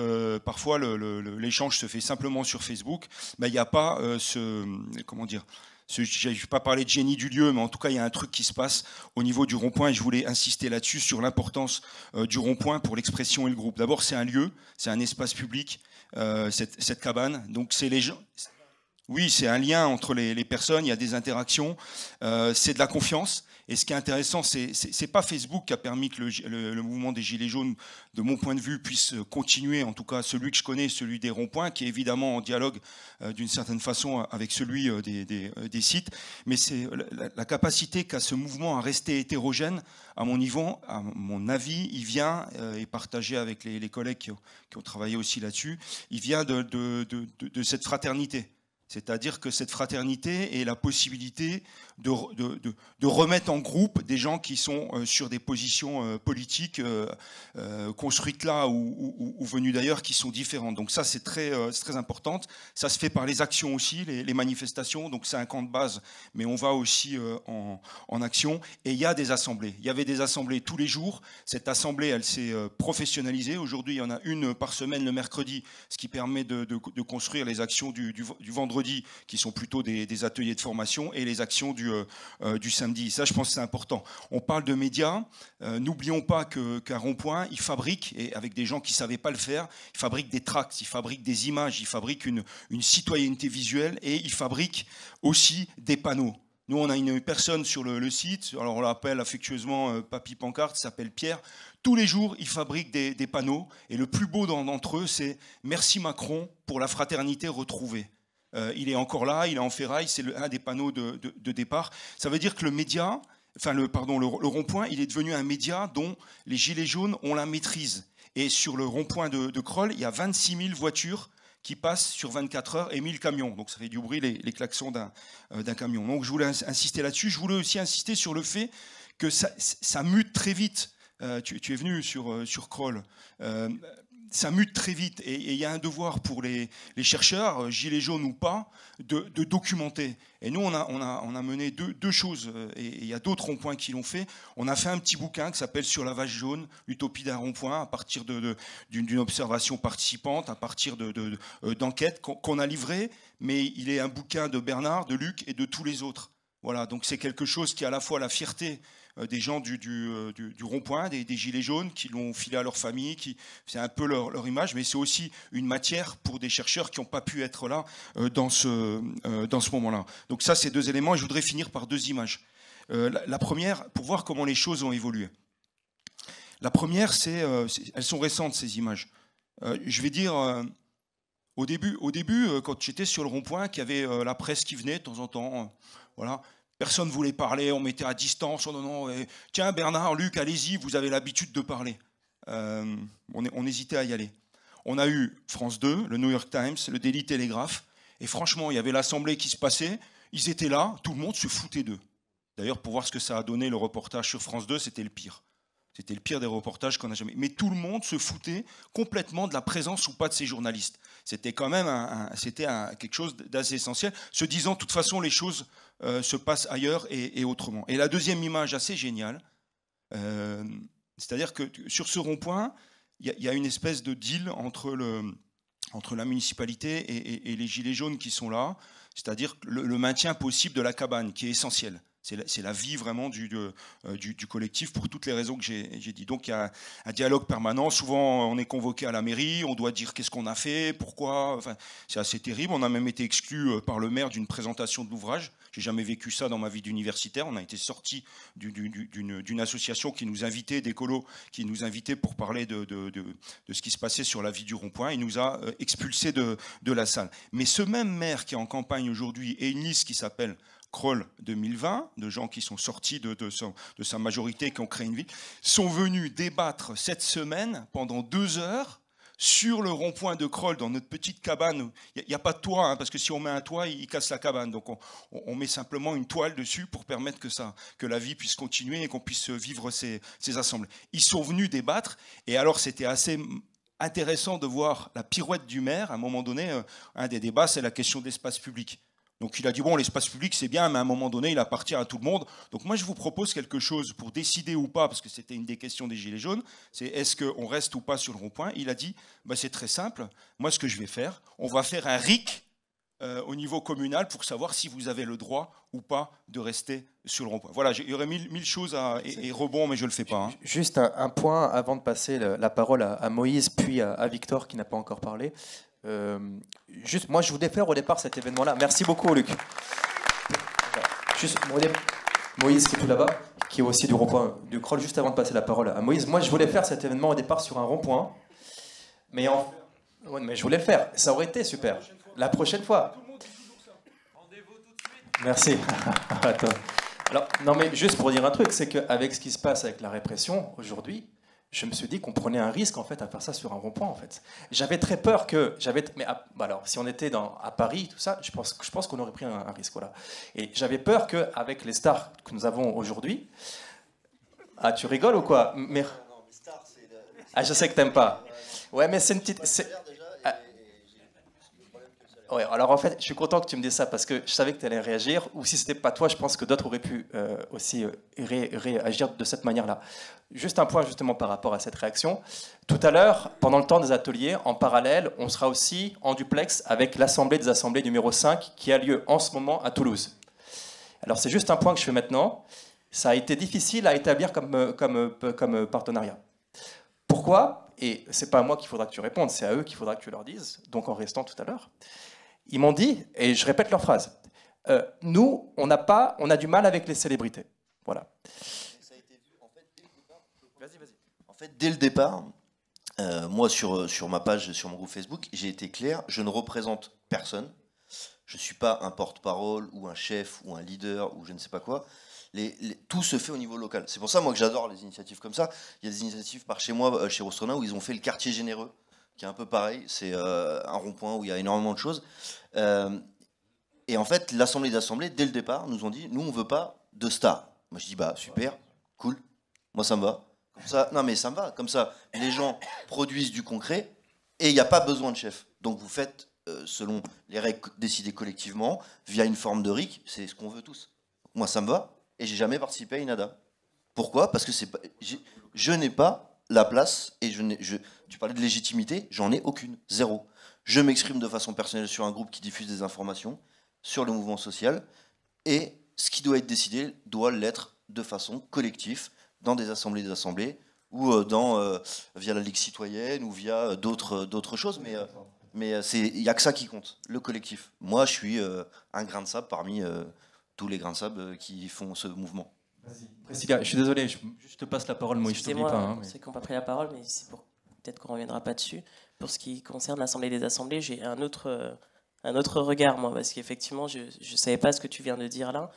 parfois l'échange se fait simplement sur Facebook, ben, il n'y a pas ce. Comment dire je ne vais pas parler de génie du lieu, mais en tout cas, il y a un truc qui se passe au niveau du rond-point et je voulais insister là-dessus sur l'importance euh, du rond-point pour l'expression et le groupe. D'abord, c'est un lieu, c'est un espace public, euh, cette, cabane. Donc, c'est les gens. Oui, c'est un lien entre les, personnes, il y a des interactions, euh, c'est de la confiance. Et ce qui est intéressant, c'est n'est pas Facebook qui a permis que le, mouvement des Gilets jaunes, de mon point de vue, puisse euh, continuer, en tout cas celui que je connais, celui des ronds-points, qui est évidemment en dialogue euh, d'une certaine façon euh, avec celui des, sites, mais c'est la, capacité qu'a ce mouvement à rester hétérogène, à mon niveau, à mon avis, il vient, et partagé avec les, collègues qui ont, travaillé aussi là-dessus, il vient de, de cette fraternité. C'est-à-dire que cette fraternité est la possibilité de, remettre en groupe des gens qui sont euh, sur des positions euh, politiques euh, construites là ou, venues d'ailleurs qui sont différentes. Donc ça, c'est très, très important. Ça se fait par les actions aussi, les, manifestations. Donc c'est un camp de base, mais on va aussi en, action. Et il y a des assemblées. Il y avait des assemblées tous les jours. Cette assemblée, elle s'est professionnalisée. Aujourd'hui, il y en a une par semaine le mercredi, ce qui permet de, construire les actions du, vendredi, qui sont plutôt des ateliers de formation, et les actions du euh, euh, du, samedi. Ça, je pense que c'est important. On parle de médias. Euh, n'oublions pas qu'à qu Rond-Point, ils fabriquent, et avec des gens qui ne savaient pas le faire, ils fabriquent des tracts, il fabrique des images, il fabrique une, citoyenneté visuelle et ils fabriquent aussi des panneaux. Nous, on a une personne sur le, site, alors on l'appelle affectueusement Papy Pancarte, s'appelle Pierre. Tous les jours, il fabrique des panneaux, et le plus beau d'entre eux, c'est Merci Macron pour la fraternité retrouvée. Euh, il est encore là, il est en ferraille, c'est un des panneaux de, départ. Ça veut dire que le média, enfin le pardon, le, rond-point, il est devenu un média dont les gilets jaunes ont la maîtrise. Et sur le rond-point de, de Kroll, il y a 26 000 voitures qui passent sur 24 heures et 1000 camions. Donc ça fait du bruit les, klaxons euh, d'un camion. Donc je voulais insister là-dessus. Je voulais aussi insister sur le fait que ça, mute très vite. Euh, tu, es venu sur, sur Kroll ça mute très vite. Et il y a un devoir pour les, chercheurs, euh, gilets jaunes ou pas, de, documenter. Et nous, on a, mené deux, choses, euh, et il y a d'autres ronds-points qui l'ont fait. On a fait un petit bouquin qui s'appelle Sur la vache jaune, Utopie d'un rond-point, à partir d'une observation participante, à partir euh, d'enquêtes qu'on a livrées, mais il est un bouquin de Bernard, de Luc et de tous les autres. Voilà, donc c'est quelque chose qui a à la fois la fierté euh, des gens du, du, euh, rond-point, des, gilets jaunes, qui l'ont filé à leur famille, qui c'est un peu leur, image, mais c'est aussi une matière pour des chercheurs qui n'ont pas pu être là euh, dans ce, dans ce moment-là. Donc ça, c'est deux éléments, et je voudrais finir par deux images. la, la première, pour voir comment les choses ont évolué. La première, c'est, elles sont récentes ces images. je vais dire, au début, au début quand j'étais sur le rond-point, qu'il y avait la presse qui venait de temps en temps, voilà, Personne ne voulait parler, on mettait à distance, on, non. tiens Bernard, Luc, allez-y, vous avez l'habitude de parler. Euh, on, on, hésitait à y aller. On a eu France 2, le New York Times, le Daily Telegraph, et franchement, il y avait l'assemblée qui se passait, ils étaient là, tout le monde se foutait d'eux. D'ailleurs, pour voir ce que ça a donné, le reportage sur France 2, c'était le pire. C'était le pire des reportages qu'on a jamais. Mais tout le monde se foutait complètement de la présence ou pas de ces journalistes. C'était quand même quelque chose d'assez essentiel, se disant de toute façon les choses euh, se passent ailleurs et, autrement. Et la deuxième image assez géniale, euh, c'est-à-dire que sur ce rond-point, il y, a une espèce de deal entre, le, entre la municipalité et, les gilets jaunes qui sont là, c'est-à-dire le, maintien possible de la cabane, qui est essentiel. C'est la, vie vraiment euh, du, collectif pour toutes les raisons que j'ai dit. Donc il y a un dialogue permanent. Souvent, on est convoqué à la mairie, on doit dire qu'est-ce qu'on a fait, pourquoi. c'est assez terrible. On a même été exclu euh, par le maire d'une présentation de l'ouvrage. J'ai jamais vécu ça dans ma vie d'universitaire. On a été sorti d'une association qui nous invitait, qui nous invitait pour parler de, ce qui se passait sur la vie du rond-point. Il nous a euh, expulsé de, de la salle. Mais ce même maire qui est en campagne aujourd'hui et une liste qui s'appelle Kroll 2020, de gens qui sont sortis de, sa majorité, qui ont créé une ville, sont venus débattre cette semaine pendant deux heures sur le rond-point de Kroll, dans notre petite cabane. Il n'y a, pas de toit, hein, parce que si on met un toit, il, casse la cabane. Donc on, met simplement une toile dessus pour permettre que, la vie puisse continuer et qu'on puisse vivre ces, ces assemblées. Ils sont venus débattre, et alors c'était assez intéressant de voir la pirouette du maire. À un moment donné, euh, un des débats, c'est la question d'espace public. Donc il a dit, bon, l'espace public, c'est bien, mais à un moment donné, il appartient à tout le monde. Donc moi, je vous propose quelque chose pour décider ou pas, parce que c'était une des questions des Gilets jaunes, c'est est-ce qu'on reste ou pas sur le rond-point Il a dit, bah, c'est très simple, moi, ce que je vais faire, on va faire un RIC euh, au niveau communal pour savoir si vous avez le droit ou pas de rester sur le rond-point. Voilà, il y aurait mille, choses à, et, rebond, mais je ne le fais pas. Hein. Juste un, point avant de passer la, parole à, Moïse, puis à Victor qui n'a pas encore parlé. Euh, juste, moi, je voulais faire au départ cet événement-là. Merci beaucoup, Luc. Juste, Moïse, qui est tout là-bas, qui est aussi du rond-point du crawl, juste avant de passer la parole à Moïse. Moi, je voulais faire cet événement au départ sur un rond-point, mais en... mais je voulais le faire. Ça aurait été super. La prochaine fois. Merci. Alors, non, mais juste pour dire un truc, c'est qu'avec ce qui se passe avec la répression aujourd'hui, je me suis dit qu'on prenait un risque en fait à faire ça sur un rond-point en fait. J'avais très peur que j'avais mais bah alors si on était à Paris tout ça, je pense je pense qu'on aurait pris un, risque voilà. Et j'avais peur que avec les stars que nous avons aujourd'hui Ah tu rigoles ou quoi mais... Ah, ah je sais que t'aimes pas. Ouais mais c'est une petite alors en fait, je suis content que tu me dises ça parce que je savais que tu allais réagir, ou si ce c'était pas toi, je pense que d'autres auraient pu euh, aussi euh, réagir de cette manière-là. Juste un point justement par rapport à cette réaction. Tout à l'heure, pendant le temps des ateliers, en parallèle, on sera aussi en duplex avec l'Assemblée des Assemblées numéro 5 qui a lieu en ce moment à Toulouse. Alors c'est juste un point que je fais maintenant. Ça a été difficile à établir comme, euh, comme, comme partenariat. Pourquoi Et c'est pas à moi qu'il faudra que tu répondes, c'est à eux qu'il faudra que tu leur dises, donc en restant tout à l'heure. Ils m'ont dit, et je répète leur phrase, euh, nous, on a, pas, on a du mal avec les célébrités. Voilà. en fait, dès le départ. Euh, moi, sur, sur ma page, sur mon groupe Facebook, j'ai été clair, je ne représente personne. Je ne suis pas un porte-parole ou un chef ou un leader ou je ne sais pas quoi. Les, tout se fait au niveau local. C'est pour ça, moi, que j'adore les initiatives comme ça. Il y a des initiatives par chez moi, euh, chez Rostrona, où ils ont fait le quartier généreux qui est un peu pareil. C'est euh, un rond-point où il y a énormément de choses. Euh, et en fait, l'assemblée d'assemblée, dès le départ, nous ont dit nous, on veut pas de stars. Moi, je dis bah super, cool. Moi, ça me va. Comme ça, non mais ça me va. Comme ça, les gens produisent du concret et il n'y a pas besoin de chef. Donc vous faites euh, selon les règles décidées collectivement via une forme de RIC. C'est ce qu'on veut tous. Moi, ça me va. Et j'ai jamais participé à INADA. Pourquoi Parce que c'est je n'ai pas la place, et je, je tu parlais de légitimité, j'en ai aucune, zéro. Je m'exprime de façon personnelle sur un groupe qui diffuse des informations sur le mouvement social, et ce qui doit être décidé doit l'être de façon collective, dans des assemblées des assemblées, ou euh, dans, euh, via la Ligue citoyenne, ou via euh, d'autres choses, mais... mais c'est il n'y a que ça qui compte, le collectif. Moi, je suis un grain de sable parmi tous les grains de sable qui font ce mouvement. Priscilla, je suis désolé, je, te passe la parole, moi, je t'oublie pas. pas pris la parole, mais c'est peut-être qu'on ne reviendra pas dessus. Pour ce qui concerne l'Assemblée des Assemblées, j'ai un autre, euh, un autre regard, moi, parce qu'effectivement, je ne savais pas ce que tu viens de dire là,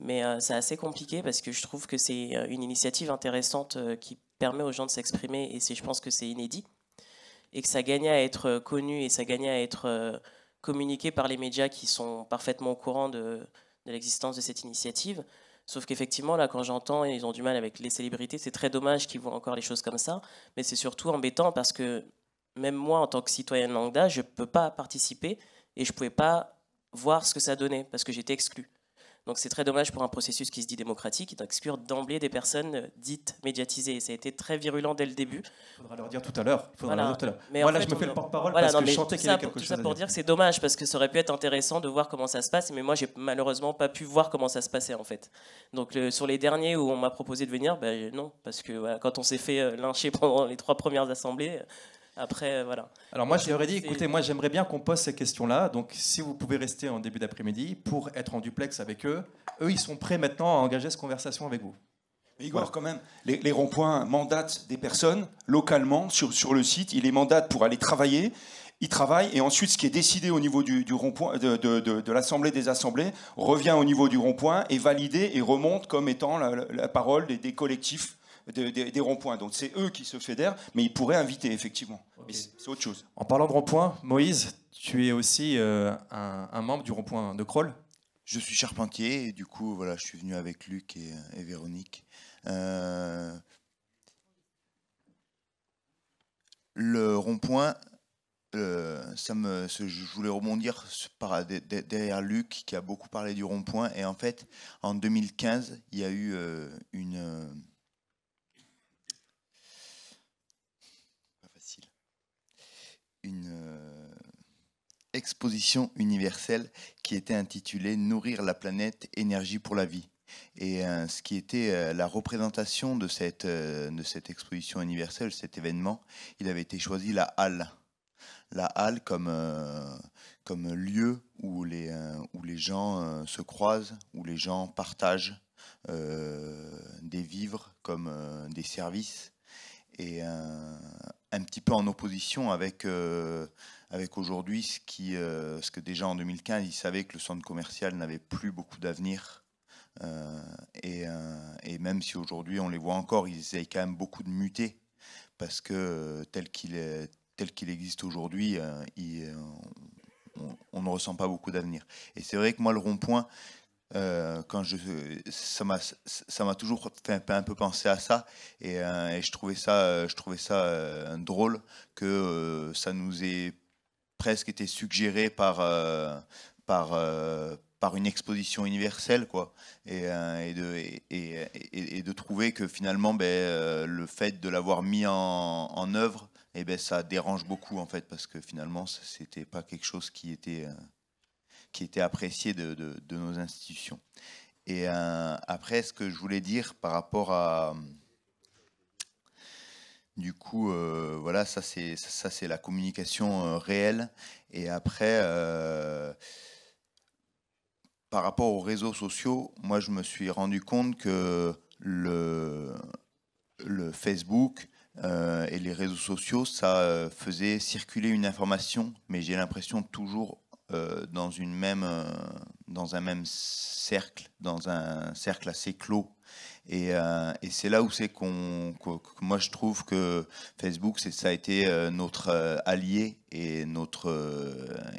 mais euh, c'est assez compliqué parce que je trouve que c'est euh, une initiative intéressante qui permet aux gens de s'exprimer, et je pense que c'est inédit, et que ça gagne à être connu, et ça gagne à être communiqué par les médias qui sont parfaitement au courant de, de l'existence de cette initiative. Sauf qu'effectivement, là, quand j'entends, ils ont du mal avec les célébrités, c'est très dommage qu'ils voient encore les choses comme ça, mais c'est surtout embêtant parce que même moi, en tant que citoyen lambda, je ne peux pas participer et je ne pouvais pas voir ce que ça donnait parce que j'étais exclu. Donc c'est très dommage pour un processus qui se dit démocratique d'exclure d'emblée des personnes euh, dites médiatisées. ça a été très virulent dès le début. Il faudra leur dire tout à l'heure. Mais en fait, je me fais le porte-parole parce que je sentais qu'il y quelque chose. Tout ça pour dire, que c'est dommage parce que ça aurait pu être intéressant de voir comment ça se passe, mais moi j'ai malheureusement pas pu voir comment ça se passait en fait. Donc sur les derniers où on m'a proposé de venir, ben, non, parce que quand on s'est fait euh, lyncher pendant les trois premières assemblées, après, euh, voilà. Alors moi, je ai dit, écoutez, moi, j'aimerais bien qu'on pose ces questions-là. Donc, si vous pouvez rester en début d'après-midi pour être en duplex avec eux, eux, ils sont prêts maintenant à engager cette conversation avec vous. Mais Igor, quand même, les, ronds-points mandatent des personnes localement sur, sur le site. Il les mandatent pour aller travailler. Ils travaillent et ensuite, ce qui est décidé au niveau du, point de, l'assemblée des assemblées, revient au niveau du rond-point, est validé et remonte comme étant la, parole des collectifs des, ronds-points. Donc c'est eux qui se fédèrent, mais ils pourraient inviter, effectivement. C'est autre chose. En parlant de ronds-points, Moïse, tu es aussi euh, un, membre du rond-point de Kroll Je suis charpentier, et du coup, voilà, je suis venu avec Luc et, euh, Véronique. Euh, le rond-point, ça me, je voulais rebondir derrière Luc qui a beaucoup parlé du rond-point. Et en fait, en 2015, il y a eu une, exposition universelle qui était intitulée Nourrir la planète, énergie pour la vie. Et euh, ce qui était euh, la représentation de cette, euh, de cette exposition universelle, cet événement, il avait été choisi la halle. La halle comme, comme lieu où les, où les gens se croisent, où les gens partagent des vivres comme des services. Et un petit peu en opposition avec avec aujourd'hui ce, euh, ce que déjà en 2015, ils savaient que le centre commercial n'avait plus beaucoup d'avenir. Euh, euh, et, même si aujourd'hui on les voit encore, ils essayent quand même beaucoup de muter parce que tel qu'il existe aujourd'hui, on, on, ne ressent pas beaucoup d'avenir. Et c'est vrai que moi, le rond-point, quand je, ça m'a, toujours fait un peu, penser à ça, et, je trouvais ça, je trouvais ça drôle que ça nous ait presque été suggéré par, euh, par, euh, par une exposition universelle, quoi, et, euh, de, et, de, trouver que finalement, ben, le fait de l'avoir mis en, œuvre, eh ben, ça dérange beaucoup en fait, parce que finalement, c'était pas quelque chose qui était, qui était apprécié de, de, nos institutions. Et après, ce que je voulais dire par rapport à du coup, euh, voilà, ça c'est ça c'est la communication euh, réelle. Et après, euh, par rapport aux réseaux sociaux, moi je me suis rendu compte que le Facebook et les réseaux sociaux, ça faisait circuler une information, mais j'ai l'impression toujours dans une même dans un même cercle, dans un cercle assez clos. Et, euh, c'est là où c'est qu'on, moi je trouve que Facebook, ça a été euh, notre euh, allié et notre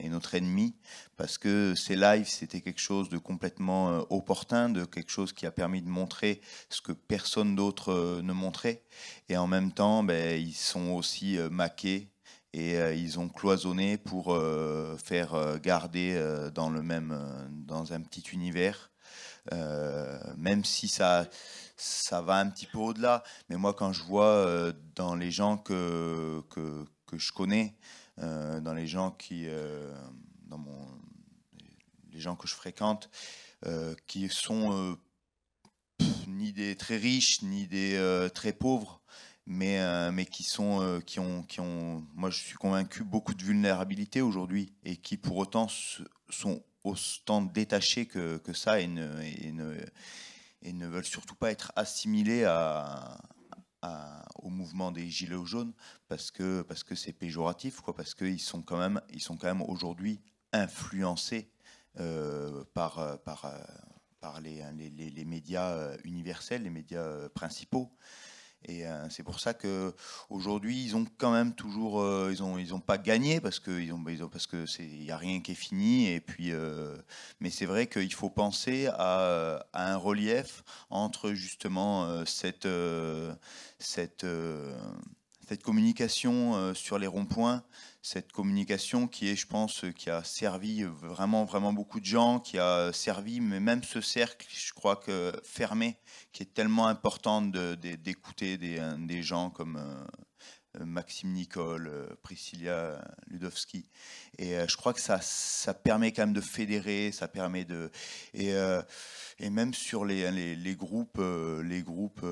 et notre ennemi parce que ces lives, c'était quelque chose de complètement opportun, de quelque chose qui a permis de montrer ce que personne d'autre ne montrait. Et en même temps, ben, ils sont aussi maqués et euh, ils ont cloisonné pour euh, faire euh, garder dans le même dans un petit univers même si ça ça va un petit peu au-delà mais moi quand je vois dans les gens que que, que je connais dans les gens qui dans mon les gens que je fréquente qui sont ni des très riches ni des très pauvres mais, euh, euh, qui, ont, moi je suis convaincu, beaucoup de vulnérabilité aujourd'hui et qui pour autant sont autant détachés que, ça et ne, et ne, veulent surtout pas être assimilés au mouvement des Gilets jaunes parce que, c'est péjoratif, parce qu'ils sont quand même, même aujourd'hui influencés euh, par, les, médias universels, les médias principaux. Et euh, c'est pour ça que aujourd'hui ils ont quand même toujours, euh, ils ont, ils ont pas gagné parce que ils ont, ils parce que c'est, y a rien qui est fini. Et puis, euh, mais c'est vrai qu'il faut penser à, à, un relief entre justement cette, cette cette communication euh, sur les ronds-points, cette communication qui est, je pense, euh, qui a servi vraiment, vraiment beaucoup de gens, qui a servi, mais même ce cercle, je crois que fermé, qui est tellement important d'écouter euh, des, gens comme Maxime Nicole, Priscilla Ludovsky. Et je crois que ça, ça permet quand même de fédérer, ça permet de... Et, et même sur les, les groupes, les groupes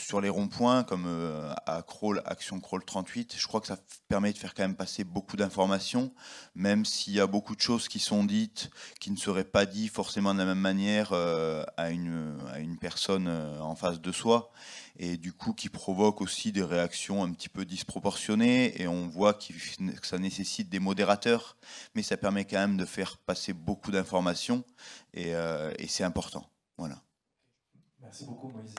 sur les ronds-points, comme euh, à Crawl, Action Crawl 38, je crois que ça permet de faire quand même passer beaucoup d'informations, même s'il y a beaucoup de choses qui sont dites, qui ne seraient pas dites forcément de la même manière euh, à, une, personne euh, en face de soi, et du coup qui provoque aussi des réactions un petit peu disproportionnées, et on voit que ça nécessite des modérateurs, mais ça permet quand même de faire passer beaucoup d'informations, et, c'est important. Voilà. Merci beaucoup Moïse.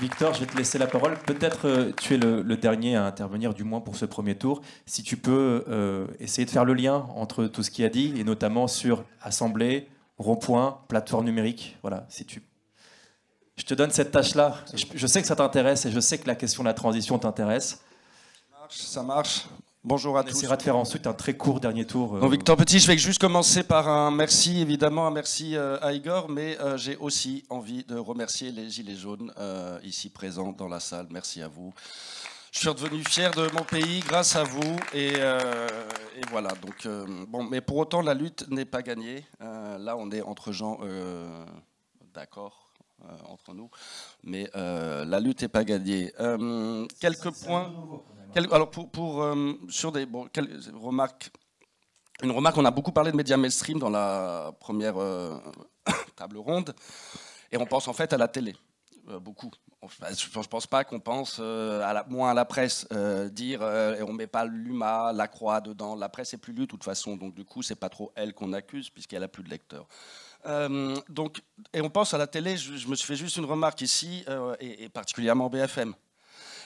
Victor, je vais te laisser la parole. Peut-être euh, tu es le, dernier à intervenir, du moins pour ce premier tour. Si tu peux euh, essayer de faire le lien entre tout ce qui a dit, et notamment sur assemblée, rond-point, plateforme numérique. Voilà, si tu... Je te donne cette tâche-là. Je, sais que ça t'intéresse et je sais que la question de la transition t'intéresse. Ça marche, ça marche. Bonjour à tous. On essaiera de faire ensuite un très court dernier tour. Euh, Victor Petit, je vais juste commencer par un merci, évidemment, un merci euh, à Igor, mais euh, j'ai aussi envie de remercier les Gilets jaunes ici présents dans la salle. Merci à vous. Je suis redevenu fier de mon pays grâce à vous. Et, voilà. Donc, bon, mais pour autant, la lutte n'est pas gagnée. là, on est entre gens d'accord entre nous. Mais la lutte n'est pas gagnée. quelques points alors, pour, euh, sur des bon, remarques, une remarque, on a beaucoup parlé de médias mainstream dans la première euh, table ronde, et on pense en fait à la télé, euh, beaucoup. Je ne pense pas qu'on pense moins à la presse, dire et on ne met pas l'UMA, la Croix dedans. La presse est plus lue de toute façon, donc du coup, c'est pas trop elle qu'on accuse puisqu'elle a plus de lecteurs. donc, et on pense à la télé, je, me suis fait juste une remarque ici, et, particulièrement BFM.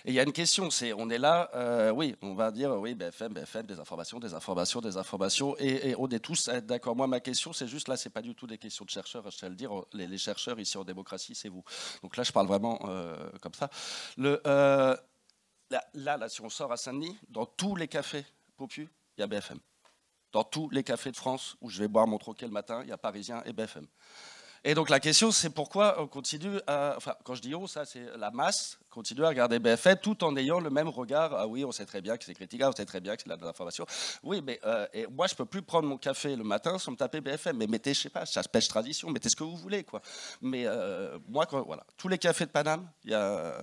Et il y a une question, c'est on est là, euh, oui, on va dire oui, BFM, BFM, des informations, des informations, des informations, et, on est tous euh, d'accord. Moi, ma question, c'est juste là, c'est pas du tout des questions de chercheurs, je tiens à le dire. Les, chercheurs ici en démocratie, c'est vous. Donc là, je parle vraiment euh, comme ça. Le, là, si on sort à Saint-Denis, dans tous les cafés popu il y a BFM. Dans tous les cafés de France où je vais boire mon troquet le matin, il y a Parisien et BFM. Et donc la question, c'est pourquoi on continue à... Enfin, quand je dis on, ça, c'est la masse continuer à regarder BFM tout en ayant le même regard. Ah oui, on sait très bien que c'est critique, ah, on sait très bien que c'est de l'information. Oui, mais euh, et moi, je peux plus prendre mon café le matin sans me taper BFM. Mais mettez, je sais pas, ça se pêche tradition, mettez ce que vous voulez, quoi. Mais euh, moi, voilà, tous les cafés de Paname, il y a.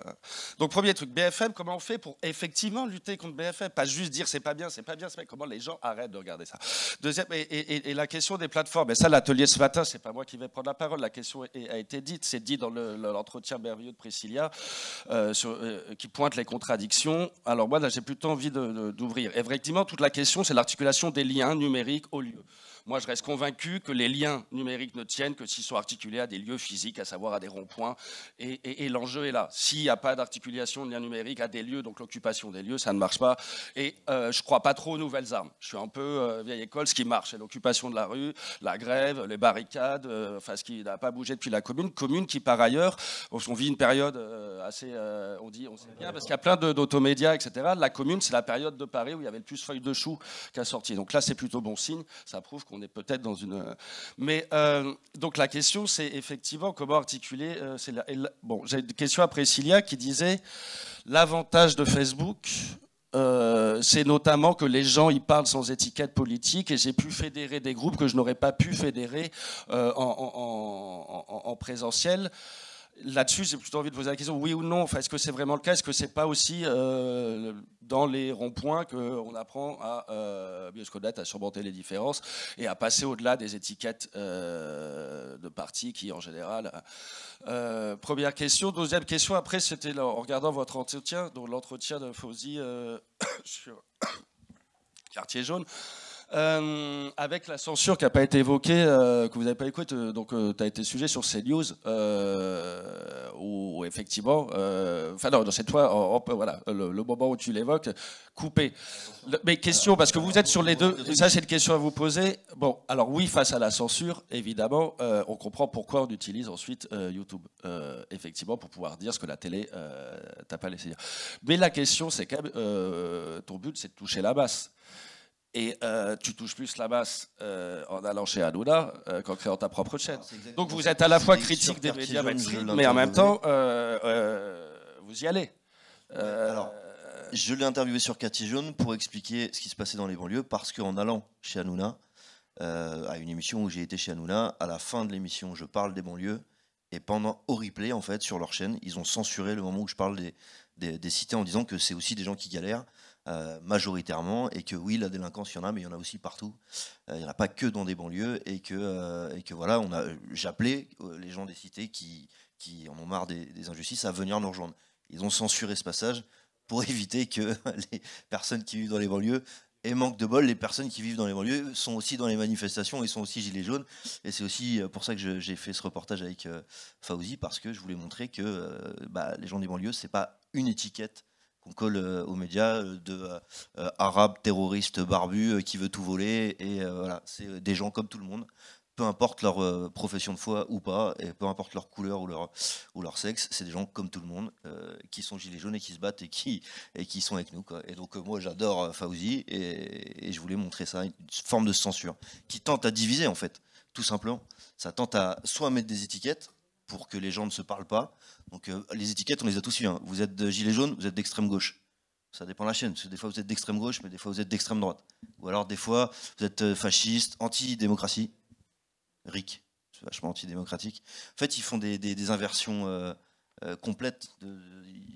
Donc, premier truc, BFM, comment on fait pour effectivement lutter contre BFM Pas juste dire c'est pas bien, c'est pas bien, c'est Comment les gens arrêtent de regarder ça Deuxième, et, la question des plateformes. Et ça, l'atelier ce matin, c'est pas moi qui vais prendre la parole. La question a été dite, c'est dit dans l'entretien le, merveilleux de Priscilla. Euh, euh, euh, qui pointe les contradictions. Alors moi, là, j'ai plutôt envie d'ouvrir. Et effectivement, toute la question, c'est l'articulation des liens numériques au lieu. Moi, je reste convaincu que les liens numériques ne tiennent que s'ils sont articulés à des lieux physiques, à savoir à des ronds-points. Et, et l'enjeu est là. S'il n'y a pas d'articulation de liens numériques à des lieux, donc l'occupation des lieux, ça ne marche pas. Et euh, je ne crois pas trop aux nouvelles armes. Je suis un peu euh, vieille école. Ce qui marche, c'est l'occupation de la rue, la grève, les barricades, euh, enfin, ce qui n'a pas bougé depuis la commune. Commune qui, par ailleurs, on vit une période assez. on dit, on sait bien, parce qu'il y a plein d'automédias, etc. La commune, c'est la période de Paris où il y avait le plus feuilles de chou qu'à sorti. Donc là, c'est plutôt bon signe. Ça prouve qu'on on est peut-être dans une. Mais euh, donc la question, c'est effectivement comment articuler. Euh, bon, j'ai une question à Cilia qui disait l'avantage de Facebook. Euh, c'est notamment que les gens y parlent sans étiquette politique et j'ai pu fédérer des groupes que je n'aurais pas pu fédérer en, en, présentiel. Là-dessus, j'ai plutôt envie de poser la question, oui ou non, enfin, est-ce que c'est vraiment le cas Est-ce que c'est pas aussi euh, dans les ronds-points qu'on apprend à euh, à surmonter les différences et à passer au-delà des étiquettes euh, de parti qui, en général... Euh, première question. Deuxième question, après, c'était en regardant votre entretien, donc l'entretien de Fauzi sur Quartier Jaune. Euh, avec la censure qui n'a pas été évoquée, euh, que vous n'avez pas écoutée, euh, donc tu as été sujet sur CNews, où effectivement, enfin non, cette fois, voilà, le, moment où tu l'évoques, coupé. mais question, parce que vous êtes sur les deux, ça c'est une question à vous poser. Bon, alors oui, face à la censure, évidemment, on comprend pourquoi on utilise ensuite YouTube, effectivement, pour pouvoir dire ce que la télé t'a pas laissé dire. Mais la question, c'est quand même, ton but, c'est de toucher la masse. Et euh, tu touches plus la basse euh, en allant chez Hanouna euh, qu'en créant ta propre chaîne. Ah, Donc vous êtes à la fois critique des médias mais en même temps, vous y allez. Alors, je l'ai interviewé sur Cathy Jaune pour expliquer ce qui se passait dans les banlieues, parce qu'en allant chez Hanouna, à une émission où j'ai été chez Hanouna, à la fin de l'émission, je parle des banlieues, et pendant au replay, en fait, sur leur chaîne, ils ont censuré le moment où je parle des cités en disant que c'est aussi des gens qui galèrent euh, majoritairement, et que oui, la délinquance, il y en a, mais il y en a aussi partout. Euh, il n'y en a pas que dans des banlieues, et que, euh, et que voilà, on a, j'appelais les gens des cités qui, qui en ont marre des, injustices à venir nous rejoindre. Ils ont censuré ce passage pour éviter que les personnes qui vivent dans les banlieues et manque de bol, les personnes qui vivent dans les banlieues sont aussi dans les manifestations et sont aussi gilets jaunes. Et c'est aussi pour ça que j'ai fait ce reportage avec Faouzi Fauzi, parce que je voulais montrer que bah, les gens des banlieues, c'est pas une étiquette qu'on colle euh, aux médias euh, de euh, arabes terroristes barbus qui veut tout voler. Et voilà, c'est des gens comme tout le monde peu importe leur profession de foi ou pas, et peu importe leur couleur ou leur, ou leur sexe, c'est des gens comme tout le monde qui sont gilets jaunes et qui se battent et qui, et qui sont avec nous. Quoi. Et donc moi j'adore Fauzi et, et, je voulais montrer ça, une forme de censure qui tente à diviser en fait, tout simplement. Ça tente à soit mettre des étiquettes, pour que les gens ne se parlent pas. Donc euh, les étiquettes, on les a tous vues. Hein. Vous êtes de gilet jaune, vous êtes d'extrême gauche. Ça dépend de la chaîne, parce que des fois vous êtes d'extrême gauche, mais des fois vous êtes d'extrême droite. Ou alors des fois vous êtes euh, fasciste, anti-démocratie. RIC, c'est vachement démocratique En fait, ils font des, des, inversions euh, complètes. De,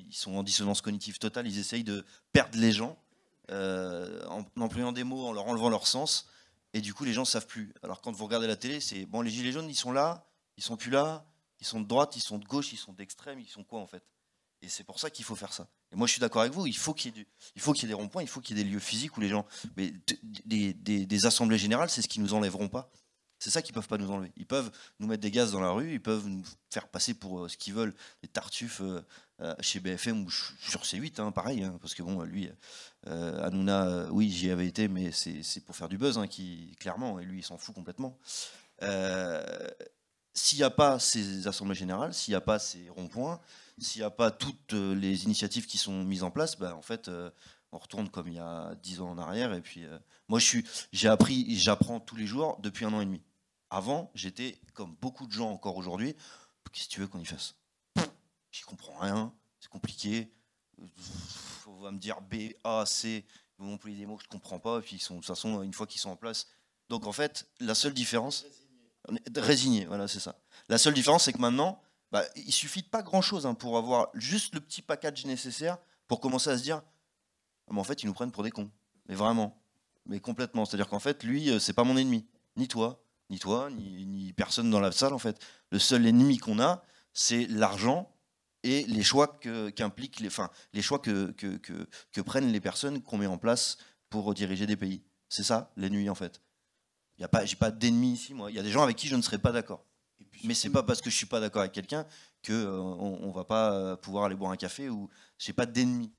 ils sont en dissonance cognitive totale. Ils essayent de perdre les gens en, en employant des mots, en leur enlevant leur sens. Et du coup, les gens ne savent plus. Alors quand vous regardez la télé, c'est bon, les gilets jaunes, ils sont là, ils sont plus là, ils sont de droite, ils sont de gauche, ils sont d'extrême, ils sont quoi en fait Et c'est pour ça qu'il faut faire ça. Et moi, je suis d'accord avec vous. Il faut qu'il y ait, du, il faut qu'il y ait des ronds-points, il faut qu'il y ait des lieux physiques où les gens, mais des, assemblées générales, c'est ce qu'ils nous enlèveront pas. C'est ça qu'ils peuvent pas nous enlever. Ils peuvent nous mettre des gaz dans la rue, ils peuvent nous faire passer pour euh, ce qu'ils veulent, des tartuffes euh, euh, chez BFM ou sur C8, hein, pareil, hein, parce que bon, lui, Hanouna, oui, j'y avais été, mais c'est pour faire du buzz, hein, qui, clairement, et lui, il s'en fout complètement s'il n'y a pas ces assemblées générales, s'il n'y a pas ces ronds-points, s'il n'y a pas toutes euh, les initiatives qui sont mises en place, bah, en fait, euh, on retourne comme il y a dix ans en arrière. Et puis, euh, moi, je suis, j'ai appris, et j'apprends tous les jours depuis un an et demi. Avant, j'étais comme beaucoup de gens encore aujourd'hui. Qu'est-ce que tu veux qu'on y fasse J'y comprends rien. C'est compliqué. On va me dire B, A, C. Vous des mots que je comprends pas. puis, sont, de toute façon, une fois qu'ils sont en place. Donc, en fait, la seule différence résigné, voilà, c'est ça. La seule différence, c'est que maintenant, bah, il suffit de pas grand-chose hein, pour avoir juste le petit package nécessaire pour commencer à se dire, ah, mais en fait, ils nous prennent pour des cons. Mais vraiment, mais complètement. C'est-à-dire qu'en fait, lui, euh, c'est pas mon ennemi, ni toi, ni toi, ni, personne dans la salle, en fait. Le seul ennemi qu'on a, c'est l'argent et les choix qu'impliquent les, enfin, les choix que, que, que prennent les personnes qu'on met en place pour diriger des pays. C'est ça, l'ennemi, en fait. Je n'ai pas, pas d'ennemis ici, moi. Il y a des gens avec qui je ne serai pas d'accord. Mais c'est pas parce que je suis pas d'accord avec quelqu'un que euh, on, va pas euh, pouvoir aller boire un café ou j'ai pas d'ennemis.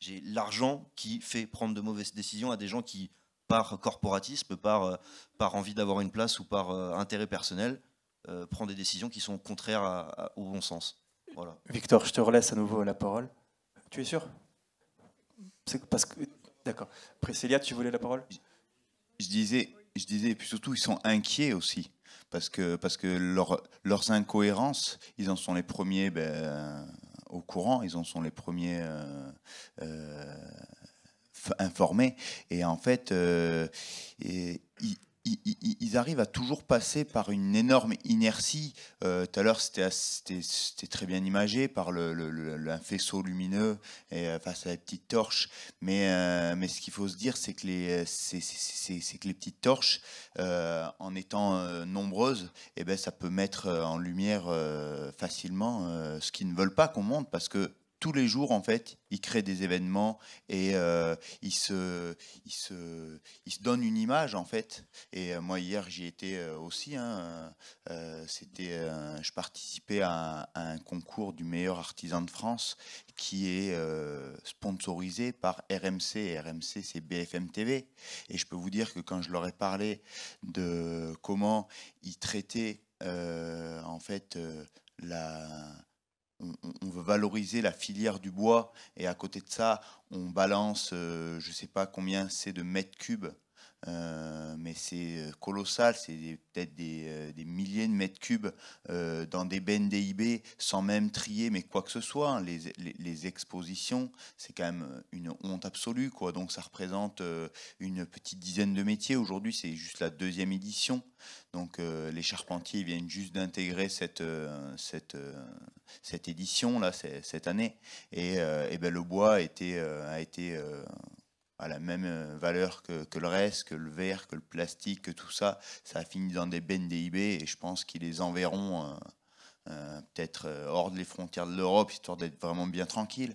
J'ai l'argent qui fait prendre de mauvaises décisions à des gens qui, par corporatisme, par, euh, par envie d'avoir une place ou par intérêt personnel, prennent des décisions qui sont contraires au bon sens. Voilà. Victor, je te relaisse à nouveau la parole. Tu es sûr parce que d'accord. Priscilla, tu voulais la parole je disais, je disais, et puis surtout, ils sont inquiets aussi. Parce que, parce que leur, leurs incohérences, ils en sont les premiers ben, euh, au courant, ils en sont les premiers euh, euh, informés. Et en fait, ils, ils, arrivent à toujours passer par une énorme inertie. Euh, tout à l'heure, c'était très bien imagé par le, un faisceau lumineux et, euh, face à la petite torche. Mais, euh, mais ce qu'il faut se dire, c'est que, les, que les petites torches, en étant nombreuses, eh ben, ça peut mettre en lumière facilement ce qu'ils ne veulent pas qu'on monte parce que tous les jours, en fait, il crée des événements et euh, il, se, il, donne une image, en fait. Et euh, moi, hier, j'y étais euh, aussi. Hein, euh, c'était, je participais à, un concours du meilleur artisan de France qui est sponsorisé par RMC. RMC, c'est BFM TV. Et je peux vous dire que quand je leur ai parlé de comment ils traitaient, en fait, la on, veut valoriser la filière du bois et à côté de ça, on balance, euh, je ne sais pas combien c'est de mètres cubes euh, mais c'est euh, colossal, c'est peut-être euh, des, milliers de mètres cubes dans des bennes DIB sans même trier, mais quoi que ce soit. Hein, les, les, expositions, c'est quand même une honte absolue, quoi. Donc ça représente une petite dizaine de métiers. Aujourd'hui, c'est juste la deuxième édition. Donc les charpentiers viennent juste d'intégrer cette, cette, cette édition là, cette année. Et, et ben, le bois a été à la même euh, valeur que, le reste, que le verre, que le plastique, que tout ça. Ça a fini dans des bennes et je pense qu'ils les enverront euh, euh, peut-être hors des frontières de l'Europe, histoire d'être vraiment bien tranquille.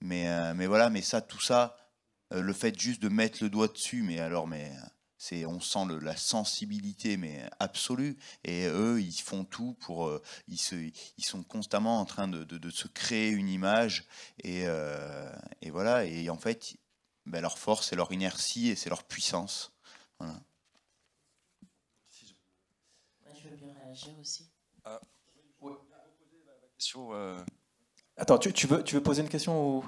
Mais, mais voilà, mais ça, tout ça, le fait juste de mettre le doigt dessus, mais alors, mais c'est on sent la sensibilité mais absolue et eux ils font tout pour ils, ils sont constamment en train de, se créer une image et, et, voilà et en fait ben, leur force, c'est leur inertie et c'est leur puissance. Voilà. Je veux bien réagir aussi. Euh, Attends, tu, tu, veux, tu veux poser une question ou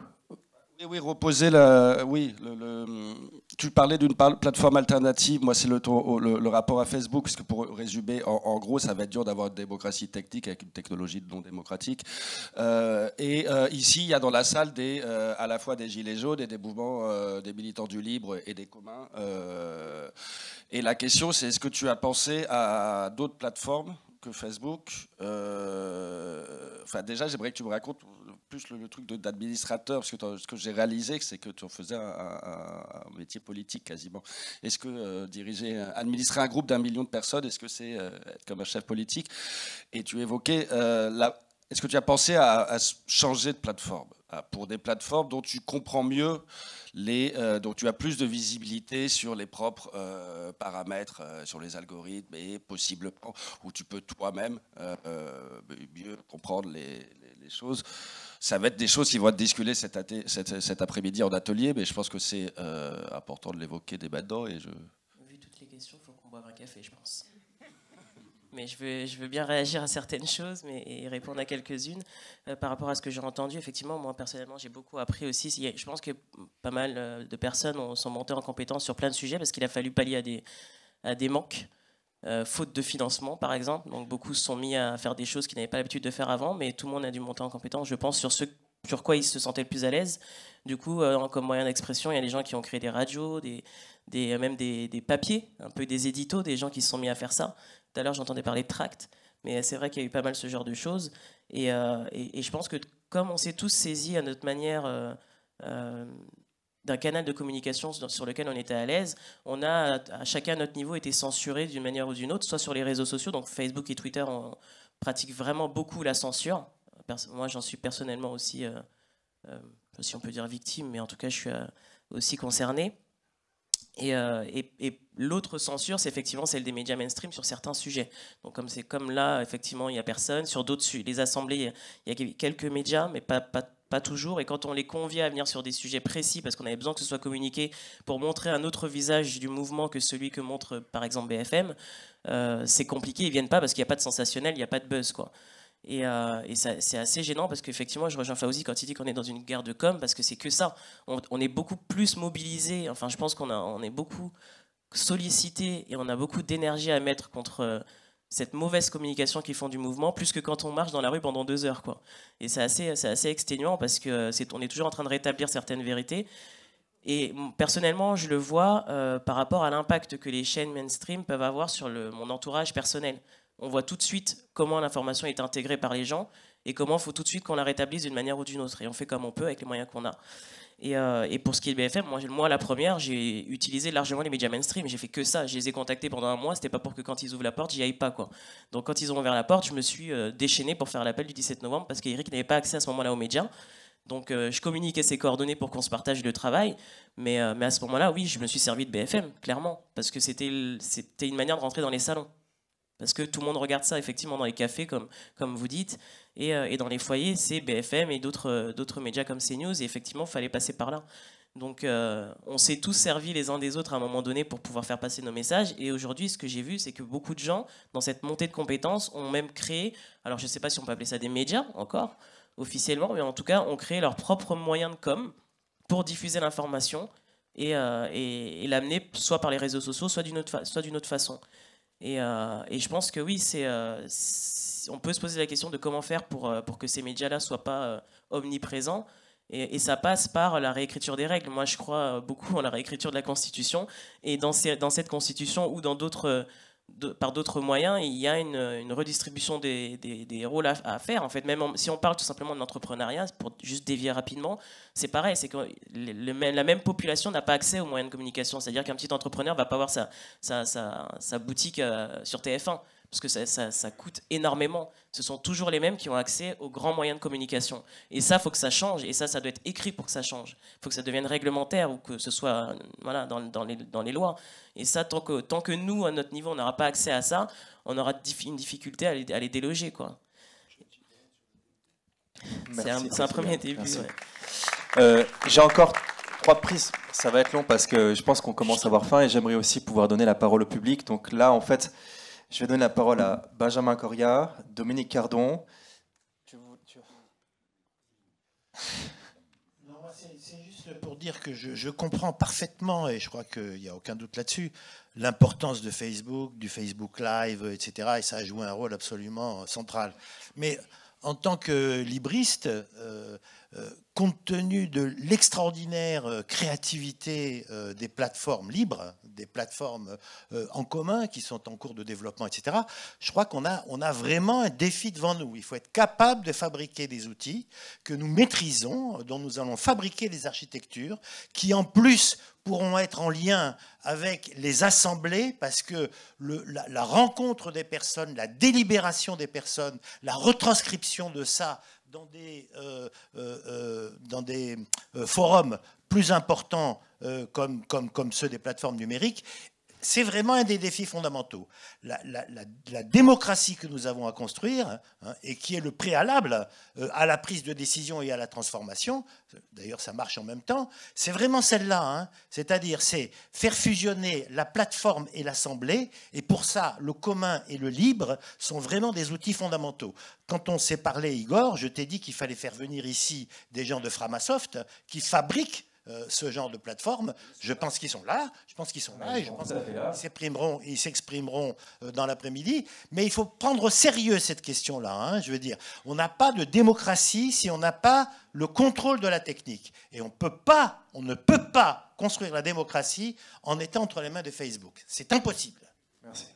oui, reposer la, oui, le, tu parlais d'une plateforme alternative. Moi, c'est oh, le, le, rapport à Facebook, parce que pour résumer, en, gros, ça va être dur d'avoir une démocratie technique avec une technologie non démocratique. Euh, et euh, ici, il y a dans la salle des, euh, à la fois des gilets jaunes et des mouvements, des militants du libre et des communs. et la question, c'est est-ce que tu as pensé à d'autres plateformes que Facebook Enfin, déjà, j'aimerais que tu me racontes le, truc truc d'administrateur, parce que ce que j'ai réalisé, c'est que tu en faisais un, métier politique quasiment. Est-ce que euh, diriger, administrer un groupe d'un million de personnes, est-ce que c'est euh, être comme un chef politique Et tu évoquais, euh, est-ce que tu as pensé à, changer de plateforme ah, pour des plateformes dont tu comprends mieux les, dont tu as plus de visibilité sur les propres paramètres, sur les algorithmes et possiblement où tu peux toi-même mieux comprendre les, les choses ça va être des choses qui vont être discutées cet, cet, après-midi en atelier, mais je pense que c'est euh, important de l'évoquer dès maintenant. Et je... Vu toutes les questions, il faut qu'on boive un café, je pense. Mais je veux, je veux bien réagir à certaines choses mais, et répondre à quelques-unes. Euh, par rapport à ce que j'ai entendu, effectivement, moi personnellement, j'ai beaucoup appris aussi. Je pense que pas mal euh, de personnes sont montées en compétence sur plein de sujets parce qu'il a fallu pallier à des, à des manques. Euh, faute de financement par exemple. Donc beaucoup se sont mis à faire des choses qu'ils n'avaient pas l'habitude de faire avant, mais tout le monde a dû monter en compétence, je pense, sur ce sur quoi ils se sentaient le plus à l'aise. Du coup, euh, comme moyen d'expression, il y a des gens qui ont créé des radios, des, des euh, même des, des, papiers, un peu des éditos, des gens qui se sont mis à faire ça. Tout à l'heure, j'entendais parler de tracts, mais c'est vrai qu'il y a eu pas mal ce genre de choses. Et, et, et je pense que comme on s'est tous saisis à notre manière d'un canal de communication sur lequel on était à l'aise. On a, à chacun à notre niveau, été censuré d'une manière ou d'une autre, soit sur les réseaux sociaux, donc Facebook et Twitter, on pratique vraiment beaucoup la censure. moi, j'en suis personnellement aussi, euh, euh, si on peut dire victime, mais en tout cas, je suis euh, aussi concerné. Et, l'autre censure, c'est effectivement celle des médias mainstream sur certains sujets. Donc comme c'est comme là, effectivement, il n'y a personne. Sur d'autres, les assemblées, il y, a quelques médias, mais pas, pas pas toujours. Et quand on les convie à venir sur des sujets précis, parce qu'on avait besoin que ce soit communiqué pour montrer un autre visage du mouvement que celui que montre par exemple BFM, euh, c'est compliqué. Ils viennent pas parce qu'il n'y a pas de sensationnel, il n'y a pas de buzz, quoi. Et, euh, c'est assez gênant parce qu'effectivement, je rejoins Fauzi quand il dit qu'on est dans une guerre de com, parce que c'est que ça. On, est beaucoup plus mobilisé. Enfin, je pense qu'on on est beaucoup sollicité et on a beaucoup d'énergie à mettre contre euh, cette mauvaise communication qui font du mouvement, plus que quand on marche dans la rue pendant deux heures. Quoi. Et c'est assez, assez exténuant parce que c'est, est toujours en train de rétablir certaines vérités. Et personnellement, je le vois euh, par rapport à l'impact que les chaînes mainstream peuvent avoir sur le, mon entourage personnel. On voit tout de suite comment l'information est intégrée par les gens et comment il faut tout de suite qu'on la rétablisse d'une manière ou d'une autre. Et on fait comme on peut avec les moyens qu'on a. Euh, et, pour ce qui est de BFM, moi, la première, j'ai utilisé largement les médias mainstream. J'ai fait que ça. Je les ai contactés pendant un mois. C'était pas pour que quand ils ouvrent la porte, j'y aille pas. Quoi. Donc quand ils ont ouvert la porte, je me suis euh, déchaîné pour faire l'appel du 17 novembre parce qu'Eric n'avait pas accès à ce moment-là aux médias. Donc euh, je communiquais ses coordonnées pour qu'on se partage le travail. Mais, mais à ce moment-là, oui, je me suis servi de BFM, clairement. Parce que c'était une manière de rentrer dans les salons. Parce que tout le monde regarde ça effectivement dans les cafés, comme, comme vous dites, et, euh, et dans les foyers, c'est BFM et d'autres euh, d'autres médias comme CNews, et effectivement, il fallait passer par là. Donc euh, on s'est tous servis les uns des autres à un moment donné pour pouvoir faire passer nos messages. Et aujourd'hui, ce que j'ai vu, c'est que beaucoup de gens, dans cette montée de compétences, ont même créé, alors je ne sais pas si on peut appeler ça des médias encore, officiellement, mais en tout cas, ont créé leurs propres moyens de com pour diffuser l'information et, et, l'amener soit par les réseaux sociaux, soit d'une autre, d'une autre, façon. Euh, et, je pense que oui, euh, c'est, on peut se poser la question de comment faire pour, euh, pour que ces médias-là ne soient pas omniprésents. Et, ça passe par la réécriture des règles. Moi, je crois beaucoup en la réécriture de la Constitution. Et dans, dans cette Constitution ou dans d'autres par d'autres moyens, il y a une, redistribution des, des, rôles à, faire. En fait, même si on parle tout simplement de l'entrepreneuriat, pour juste dévier rapidement, c'est pareil, c'est que la même population n'a pas accès aux moyens de communication. C'est-à-dire qu'un petit entrepreneur va pas avoir sa, sa, boutique euh, sur TF1 parce que ça, ça, coûte énormément. Ce sont toujours les mêmes qui ont accès aux grands moyens de communication. Et ça, il faut que ça change. Et ça, ça doit être écrit pour que ça change. Il faut que ça devienne réglementaire ou que ce soit voilà, dans, dans, les, dans les lois. Et ça, tant que, tant que nous, à notre niveau, on n'aura pas accès à ça, on aura une difficulté à les, à les déloger. quoi. C'est un, premier début. Euh, j'ai encore trois prises. Ça va être long parce que je pense qu'on commence à avoir faim et j'aimerais aussi pouvoir donner la parole au public. Donc là, en fait... Je vais donner la parole à Benjamin Coria, Dominique Cardon. Non, c'est juste pour dire que je, comprends parfaitement, et je crois qu'il n'y a aucun doute là-dessus, l'importance de Facebook, du Facebook Live, etc. Et ça a joué un rôle absolument central. Mais en tant que libriste, euh, euh, compte tenu de l'extraordinaire euh, créativité des plateformes libres, des plateformes euh, en commun qui sont en cours de développement, etc. Je crois qu'on a, on a vraiment un défi devant nous. Il faut être capable de fabriquer des outils que nous maîtrisons, dont nous allons fabriquer des architectures, qui en plus pourront être en lien avec les assemblées, parce que la, rencontre des personnes, la délibération des personnes, la retranscription de ça dans des, euh, euh, euh, forums plus importants comme, ceux des plateformes numériques c'est vraiment un des défis fondamentaux. La, démocratie que nous avons à construire, hein, et qui est le préalable euh, à la prise de décision et à la transformation, d'ailleurs ça marche en même temps, c'est vraiment celle-là. Hein. C'est-à-dire, c'est faire fusionner la plateforme et l'assemblée, et pour ça, le commun et le libre sont vraiment des outils fondamentaux. Quand on s'est parlé, Igor, je t'ai dit qu'il fallait faire venir ici des gens de Framasoft qui fabriquent euh, ce genre de plateforme. Je pense qu'ils sont là, je pense qu'ils sont là, et je pense qu'ils s'exprimeront, ils s'exprimeront euh, dans l'après-midi. Mais il faut prendre sérieux cette question-là. Hein, je veux dire, on n'a pas de démocratie si on n'a pas le contrôle de la technique. Et on peut pas, on ne peut pas construire la démocratie en étant entre les mains de Facebook. C'est impossible. Merci.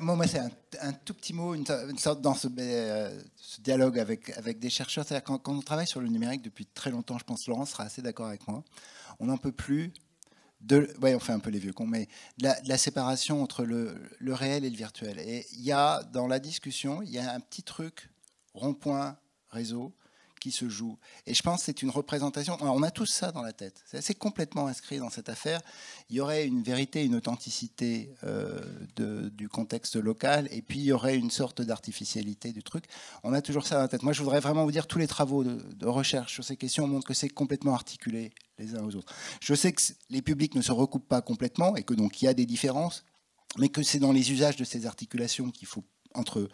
moi, c'est un, tout petit mot, une, sorte dans ben, euh, ce, dialogue avec, avec des chercheurs. cest quand, on travaille sur le numérique depuis très longtemps, je pense que Laurent sera assez d'accord avec moi, on n'en peut plus. De, on fait un peu les vieux cons, mais la, séparation entre le, le, réel et le virtuel. Et il y a, dans la discussion, il y a un petit truc, rond-point, réseau, se joue. Et je pense que c'est une représentation. on a tous ça dans la tête. C'est complètement inscrit dans cette affaire. Il y aurait une vérité, une authenticité euh, de, du contexte local, et puis il y aurait une sorte d'artificialité du truc. On a toujours ça dans la tête. Moi, je voudrais vraiment vous dire tous les travaux de, de recherche sur ces questions montrent que c'est complètement articulé les uns aux autres. Je sais que les publics ne se recoupent pas complètement et que donc il y a des différences, mais que c'est dans les usages de ces articulations qu'il faut entre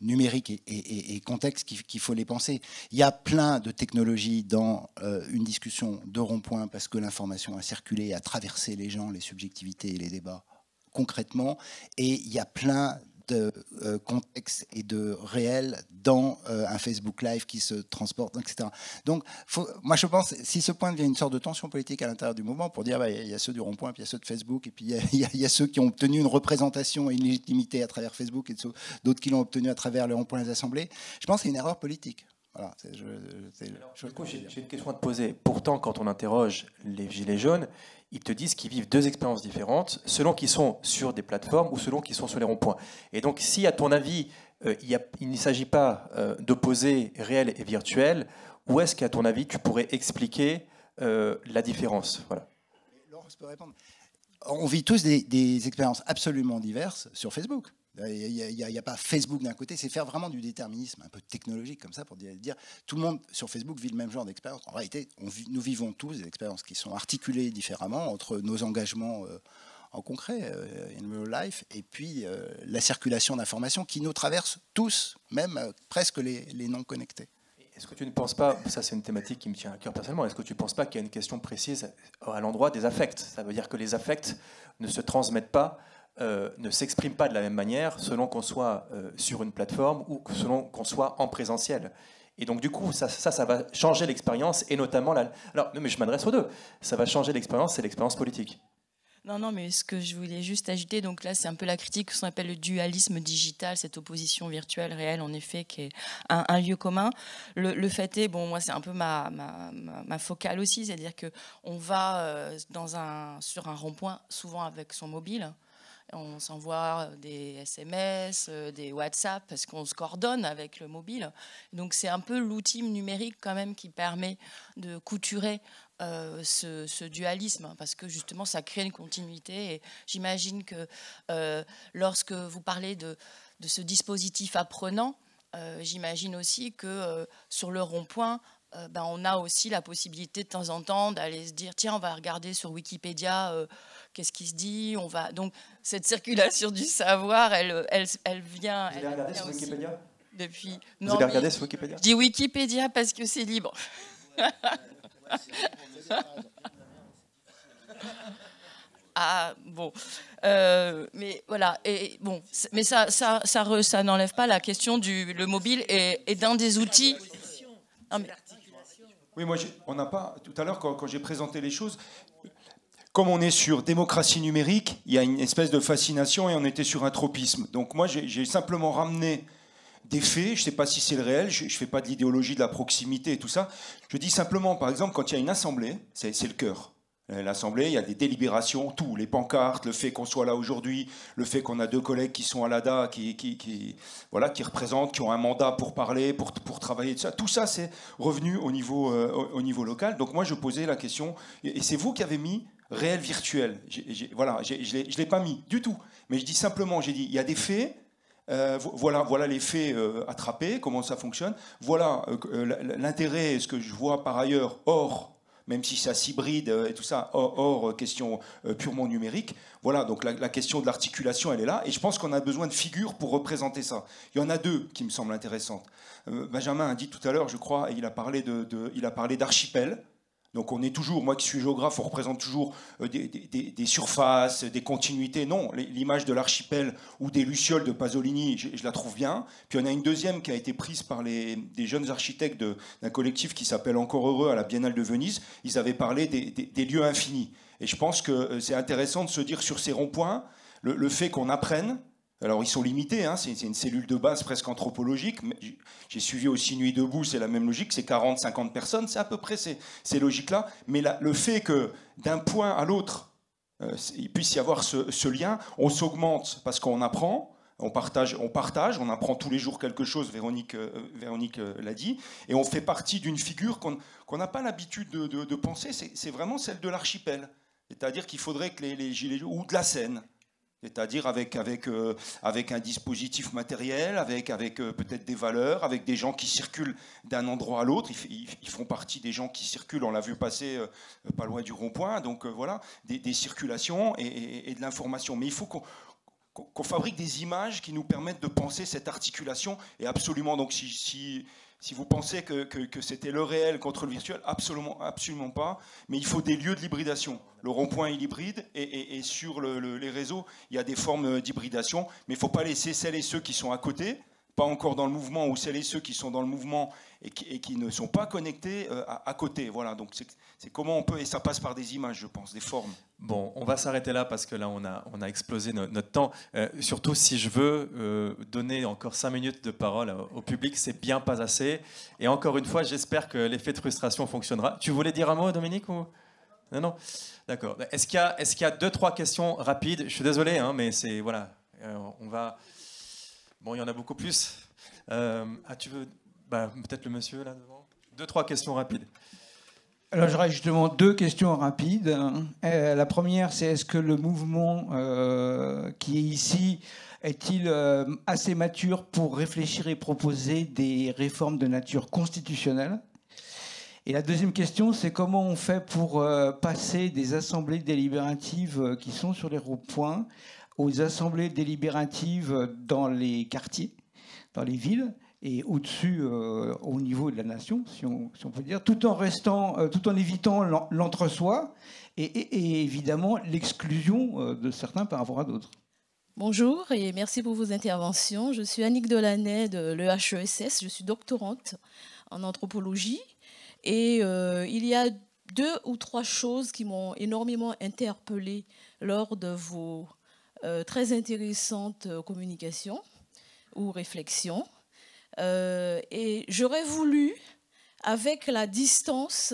numérique et, contexte qu'il faut les penser. Il y a plein de technologies dans euh, une discussion de rond-point parce que l'information a circulé, a traversé les gens, les subjectivités et les débats concrètement. Et il y a plein de euh, contexte et de réel dans euh, un Facebook Live qui se transporte, etc. Donc, moi, je pense, si ce point devient une sorte de tension politique à l'intérieur du mouvement, pour dire, bah, il y, a ceux du rond-point, puis il y a ceux de Facebook, et puis il y, y, a ceux qui ont obtenu une représentation et une légitimité à travers Facebook, et d'autres qui l'ont obtenu à travers le rond-point des assemblées, je pense que c'est une erreur politique j'ai, une question à te poser. Pourtant, quand on interroge les gilets jaunes, ils te disent qu'ils vivent deux expériences différentes selon qu'ils sont sur des plateformes ou selon qu'ils sont sur les ronds-points. Et donc, si, à ton avis, euh, il, y ne s'agit pas euh, d'opposer réel et virtuel, où est-ce qu'à ton avis, tu pourrais expliquer euh, la différence Laurence peut répondre. On vit tous des expériences absolument diverses sur Facebook. Il euh, n'y a, pas Facebook d'un côté, c'est faire vraiment du déterminisme un peu technologique comme ça pour dire, dire tout le monde sur Facebook vit le même genre d'expérience. En réalité, on, nous vivons tous des expériences qui sont articulées différemment entre nos engagements euh, en concret, euh, in real life, et puis la circulation d'informations qui nous traverse tous, même presque les, les non connectés. Est-ce que tu ne penses pas, ça c'est une thématique qui me tient à cœur personnellement, est-ce que tu ne penses pas qu'il y a une question précise à l'endroit des affects Ça veut dire que les affects ne se transmettent pas euh, ne s'exprime pas de la même manière selon qu'on soit euh, sur une plateforme ou selon qu'on soit en présentiel. Et donc du coup, ça, ça, va changer l'expérience et notamment Alors, non, mais je m'adresse aux deux. Ça va changer l'expérience, c'est l'expérience politique. Non, non, mais ce que je voulais juste ajouter, donc là, c'est un peu la critique ce qu'on appelle le dualisme digital, cette opposition virtuelle réelle, en effet, qui est un, lieu commun. Le, fait est, bon, moi, c'est un peu ma, ma, focale aussi, c'est-à-dire que on va euh, sur un rond-point, souvent avec son mobile, on s'envoie euh, des SMS, euh, des WhatsApp, parce qu'on se coordonne avec le mobile. Donc c'est un peu l'outil numérique quand même qui permet de couturer euh, ce, dualisme, hein, parce que justement ça crée une continuité. Et j'imagine que lorsque vous parlez de, ce dispositif apprenant, j'imagine aussi que sur le rond-point, euh, ben, on a aussi la possibilité de temps en temps d'aller se dire tiens, on va regarder sur Wikipédia euh, qu'est-ce qui se dit. On va... Donc, cette circulation du savoir, elle, elle, elle vient. elle regardé sur Wikipédia depuis... non, Wikipédia Je dis Wikipédia parce que c'est libre. Ah bon, euh, mais voilà. Et bon, mais ça, ça, ça, n'enlève pas la question du le mobile et d'un des outils. Non, mais, oui, moi, on n'a pas. Tout à l'heure, quand, j'ai présenté les choses, comme on est sur démocratie numérique, il y a une espèce de fascination et on était sur un tropisme. Donc moi, j'ai simplement ramené des faits. Je ne sais pas si c'est le réel. Je ne fais pas de l'idéologie de la proximité et tout ça. Je dis simplement, par exemple, quand il y a une assemblée, c'est le cœur. Euh, l'Assemblée, il y a des délibérations, tout, les pancartes, le fait qu'on soit là aujourd'hui, le fait qu'on a deux collègues qui sont à l'ADA, qui, qui, voilà, qui représentent, qui ont un mandat pour parler, pour, pour travailler, tout ça. Tout ça, c'est revenu au niveau, euh, au niveau local. Donc moi, je posais la question, et, c'est vous qui avez mis réel virtuel. voilà, je ne l'ai pas mis du tout. Mais je dis simplement, j'ai dit, il y a des faits, euh, voilà, voilà les faits attrapés, comment ça fonctionne, voilà l'intérêt, ce que je vois par ailleurs hors même si ça s'hybride euh, et tout ça, hors, euh, question euh, purement numérique. Voilà, donc la, question de l'articulation, elle est là, et je pense qu'on a besoin de figures pour représenter ça. Il y en a deux qui me semblent intéressantes. Benjamin a dit tout à l'heure, je crois, et il a parlé il a parlé d'archipel donc on est toujours, moi qui suis géographe, on représente toujours euh, des, surfaces, des continuités. Non, l'image de l'archipel ou des lucioles de Pasolini, je, la trouve bien. Puis on a une deuxième qui a été prise par des jeunes architectes d'un collectif qui s'appelle Encore Heureux à la Biennale de Venise. Ils avaient parlé des, lieux infinis. Et je pense que euh, c'est intéressant de se dire sur ces ronds-points, le fait qu'on apprenne, alors ils sont limités, hein, c'est une cellule de base presque anthropologique. J'ai suivi aussi Nuit debout, c'est la même logique, c'est 40-50 personnes, c'est à peu près ces, logiques-là. Mais le fait que d'un point à l'autre, euh, il puisse y avoir ce, lien, on s'augmente parce qu'on apprend, on partage, on partage, on apprend tous les jours quelque chose, Véronique, euh, euh, l'a dit, et on fait partie d'une figure qu'on n'a pas l'habitude de, penser, c'est vraiment celle de l'archipel. C'est-à-dire qu'il faudrait que les, les gilets jaunes, ou de la Seine, c'est-à-dire avec, avec, euh, avec un dispositif matériel, avec, avec euh, peut-être des valeurs, avec des gens qui circulent d'un endroit à l'autre. Ils, font partie des gens qui circulent, on l'a vu passer euh, pas loin du rond-point, donc voilà, des, circulations et, de l'information. Mais il faut qu'on fabrique des images qui nous permettent de penser cette articulation. Et absolument, donc si, si si vous pensez que, c'était le réel contre le virtuel, absolument, absolument pas. Mais il faut des lieux de l'hybridation. Le rond-point est hybride et, sur les réseaux, il y a des formes d'hybridation, mais il ne faut pas laisser celles et ceux qui sont à côté, pas encore dans le mouvement, ou celles et ceux qui sont dans le mouvement et qui, ne sont pas connectés euh, à, côté. Voilà, donc c'est comment on peut, et ça passe par des images, je pense, des formes. Bon, on va s'arrêter là parce que là, on a, on a explosé notre temps. Euh, surtout, si je veux euh, donner encore cinq minutes de parole au, public, c'est bien pas assez. Et encore une fois, j'espère que l'effet de frustration fonctionnera. Tu voulais dire un mot, Dominique ou... Non, non. D'accord. Est-ce qu'il y, a, est deux, trois questions rapides Je suis désolé, hein, mais c'est. Voilà. on va. Bon, il y en a beaucoup plus. Euh, ah, tu veux bah, peut-être le monsieur là devant Deux, trois questions rapides. Alors j'aurais justement deux questions rapides. Euh, la première, c'est est-ce que le mouvement euh, qui est ici est-il assez mature pour réfléchir et proposer des réformes de nature constitutionnelle et la deuxième question, c'est comment on fait pour passer des assemblées délibératives qui sont sur les ronds-points aux assemblées délibératives dans les quartiers, dans les villes et au-dessus, euh, au niveau de la nation, si on, si on peut dire, tout en restant, euh, tout en évitant l'entre-soi et, évidemment l'exclusion euh, de certains par rapport à d'autres. Bonjour et merci pour vos interventions. Je suis Annick Delaney de l'EHESS. Je suis doctorante en anthropologie et il y a deux ou trois choses qui m'ont énormément interpellée lors de vos euh, très intéressante euh, communication ou réflexion. Euh, et j'aurais voulu, avec la distance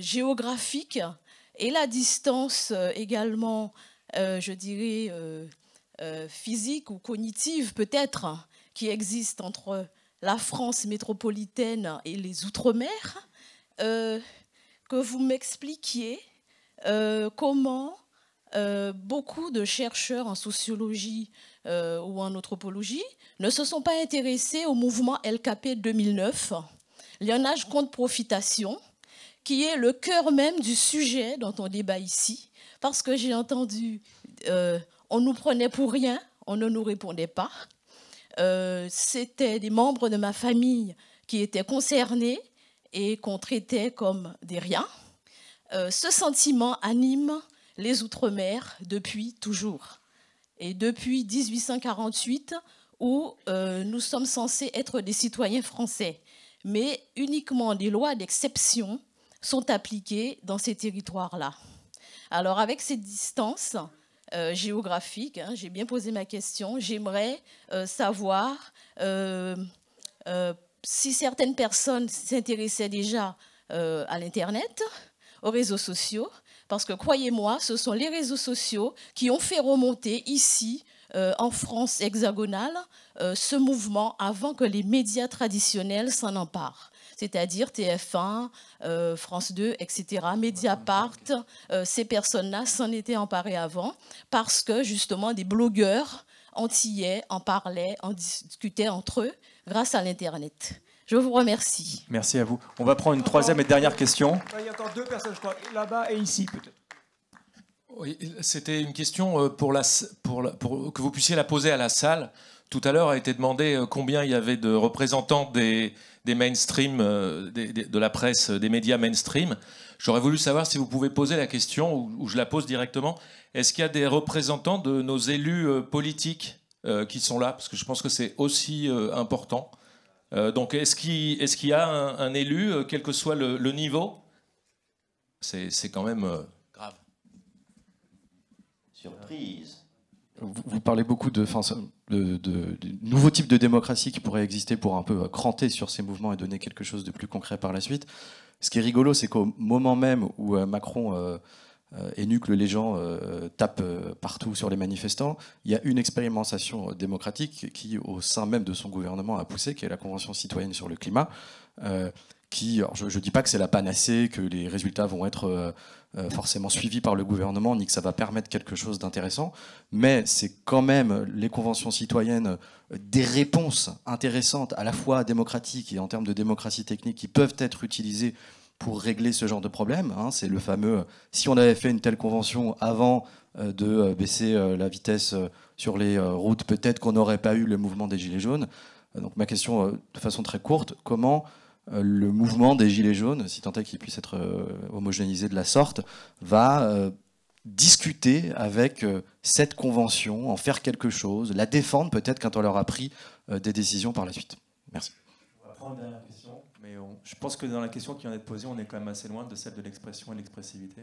géographique et la distance également, je dirais, physique ou cognitive peut-être, qui existe entre la France métropolitaine et les Outre-mer, que vous m'expliquiez comment euh, beaucoup de chercheurs en sociologie euh, ou en anthropologie ne se sont pas intéressés au mouvement LKP 2009, lionnage contre profitation, qui est le cœur même du sujet dont on débat ici, parce que j'ai entendu euh, on nous prenait pour rien, on ne nous répondait pas. C'était des membres de ma famille qui étaient concernés et qu'on traitait comme des riens. ce sentiment anime les Outre-mer depuis toujours. Et depuis 1848, où euh, nous sommes censés être des citoyens français, mais uniquement des lois d'exception sont appliquées dans ces territoires-là. Alors avec cette distance euh, géographique, hein, j'ai bien posé ma question, j'aimerais euh, savoir si certaines personnes s'intéressaient déjà à l'Internet, aux réseaux sociaux, parce que croyez-moi, ce sont les réseaux sociaux qui ont fait remonter ici, euh, en France hexagonale, euh, ce mouvement avant que les médias traditionnels s'en emparent c'est-à-dire TF1, euh, France 2, etc., Mediapart, ces personnes-là s'en étaient emparées avant parce que justement des blogueurs antillais en parlaient, en discutaient entre eux grâce à l'Internet. Je vous remercie. Merci à vous. On va prendre une troisième et dernière question. Il y a encore deux personnes, je crois, là-bas et ici peut-être. c'était une question euh, pour, la, pour, que vous puissiez la poser à la salle. Tout à l'heure a été demandé euh, combien il y avait de représentants des, des mainstream, euh, de la presse, des médias mainstream. J'aurais voulu savoir si vous pouvez poser la question, ou, je la pose directement. Est-ce qu'il y a des représentants de nos élus politiques qui sont là Parce que je pense que c'est aussi important euh, donc est-ce qu'il est y a un, élu, euh, quel que soit le, niveau C'est quand même euh, grave. Surprise. Vous, parlez beaucoup de, de, de, nouveaux types de démocratie qui pourraient exister pour un peu cranter sur ces mouvements et donner quelque chose de plus concret par la suite. Ce qui est rigolo, c'est qu'au moment même où Macron énucle euh, les gens, euh, tapent euh, partout sur les manifestants. Il y a une expérimentation démocratique qui, au sein même de son gouvernement, a poussé, qui est la Convention citoyenne sur le climat, qui, je ne dis pas que c'est la panacée, que les résultats vont être forcément suivis par le gouvernement, ni que ça va permettre quelque chose d'intéressant, mais c'est quand même les conventions citoyennes des réponses intéressantes, à la fois démocratiques et en termes de démocratie technique, qui peuvent être utilisées pour régler ce genre de problème. Hein. C'est le fameux si on avait fait une telle convention avant euh, de euh, baisser euh, la vitesse sur les routes, peut-être qu'on n'aurait pas eu le mouvement des Gilets jaunes. Donc ma question, de façon très courte, comment le mouvement des Gilets jaunes, si tant est qu'il puisse être homogénéisé de la sorte, va discuter avec cette convention, en faire quelque chose, la défendre peut-être quand on leur a pris des décisions par la suite Merci je pense que dans la question qui en est posée, on est quand même assez loin de celle de l'expression et l'expressivité.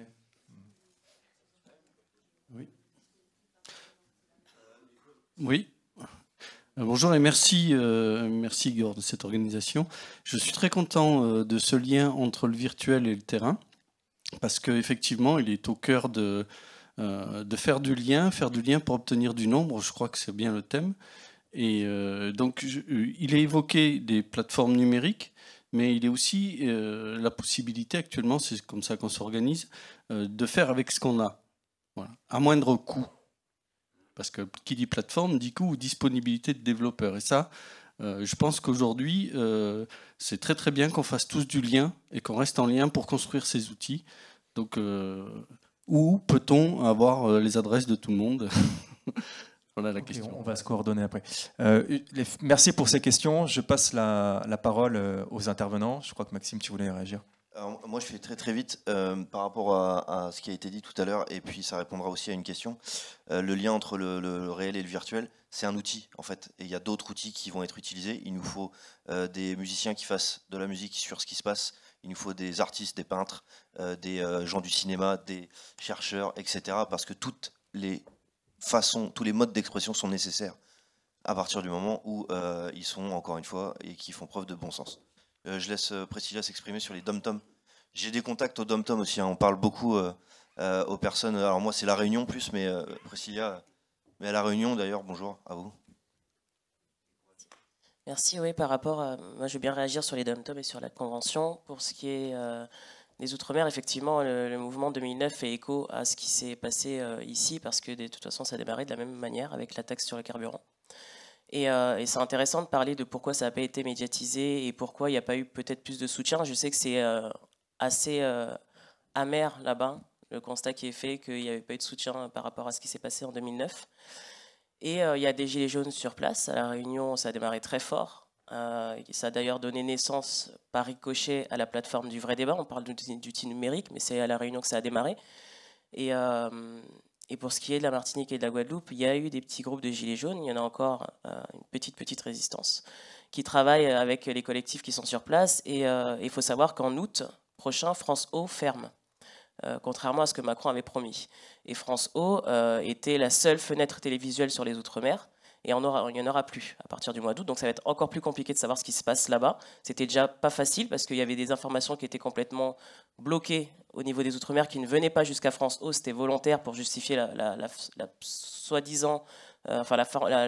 Hmm. Oui. Euh, oui. Euh, bonjour et merci, euh, merci Igor de cette organisation. Je suis très content de ce lien entre le virtuel et le terrain, parce qu'effectivement, il est au cœur de, faire du lien, faire du lien pour obtenir du nombre, je crois que c'est bien le thème. Et donc, il est évoqué des plateformes numériques mais il est aussi euh, la possibilité actuellement, c'est comme ça qu'on s'organise, euh, de faire avec ce qu'on a, à moindre coût. Parce que qui dit plateforme dit coût ou disponibilité de développeurs. Et ça, euh, je pense qu'aujourd'hui, c'est très très bien qu'on fasse tous du lien et qu'on reste en lien pour construire ces outils. Donc, où peut-on avoir les adresses de tout le monde Voilà la question. On va se coordonner après. Euh, merci pour ces questions. Je passe la, parole euh, aux intervenants. Je crois que Maxime, tu voulais réagir. Euh, moi, je fais très très vite par rapport à, ce qui a été dit tout à l'heure, et puis ça répondra aussi à une question. le lien entre le, réel et le virtuel, c'est un outil en fait, et il y a d'autres outils qui vont être utilisés. Il nous faut des musiciens qui fassent de la musique sur ce qui se passe il nous faut des artistes, des peintres, des gens du cinéma, des chercheurs, etc. Parce que toutes les façons, tous les modes d'expression sont nécessaires à partir du moment où euh, ils sont, encore une fois, et qui font preuve de bon sens. Euh, je laisse euh, Priscilla s'exprimer sur les dom-tom. J'ai des contacts aux dom-tom aussi, hein. on parle beaucoup aux personnes. Alors moi, c'est La Réunion plus, mais Priscilla, mais à La Réunion d'ailleurs, bonjour à vous. Merci, oui, par rapport à... Moi, je veux bien réagir sur les dom-tom et sur la convention. Pour ce qui est les Outre-mer, effectivement, le, mouvement 2009 fait écho à ce qui s'est passé euh, ici, parce que de toute façon, ça a démarré de la même manière avec la taxe sur le carburant. Et, euh, c'est intéressant de parler de pourquoi ça n'a pas été médiatisé et pourquoi il n'y a pas eu peut-être plus de soutien. Je sais que c'est euh, assez amer là-bas, le constat qui est fait qu'il n'y avait pas eu de soutien par rapport à ce qui s'est passé en 2009. Et il y a des gilets jaunes sur place. À La Réunion, ça a démarré très fort. Euh, ça a d'ailleurs donné naissance par ricochet à la plateforme du vrai débat. On parle d'outils numériques, mais c'est à La Réunion que ça a démarré. Euh, et, pour ce qui est de la Martinique et de la Guadeloupe, il y a eu des petits groupes de gilets jaunes. Il y en a encore euh, une petite, petite résistance qui travaille avec les collectifs qui sont sur place. Et il faut savoir qu'en août prochain, France O ferme. contrairement à ce que Macron avait promis. Et France O était la seule fenêtre télévisuelle sur les Outre-mer et on il n'y en aura plus à partir du mois d'août. Donc ça va être encore plus compliqué de savoir ce qui se passe là-bas. C'était déjà pas facile parce qu'il y avait des informations qui étaient complètement bloquées au niveau des Outre-mer qui ne venaient pas jusqu'à France Eau. Oh, c'était volontaire pour justifier la, soi-disant euh, enfin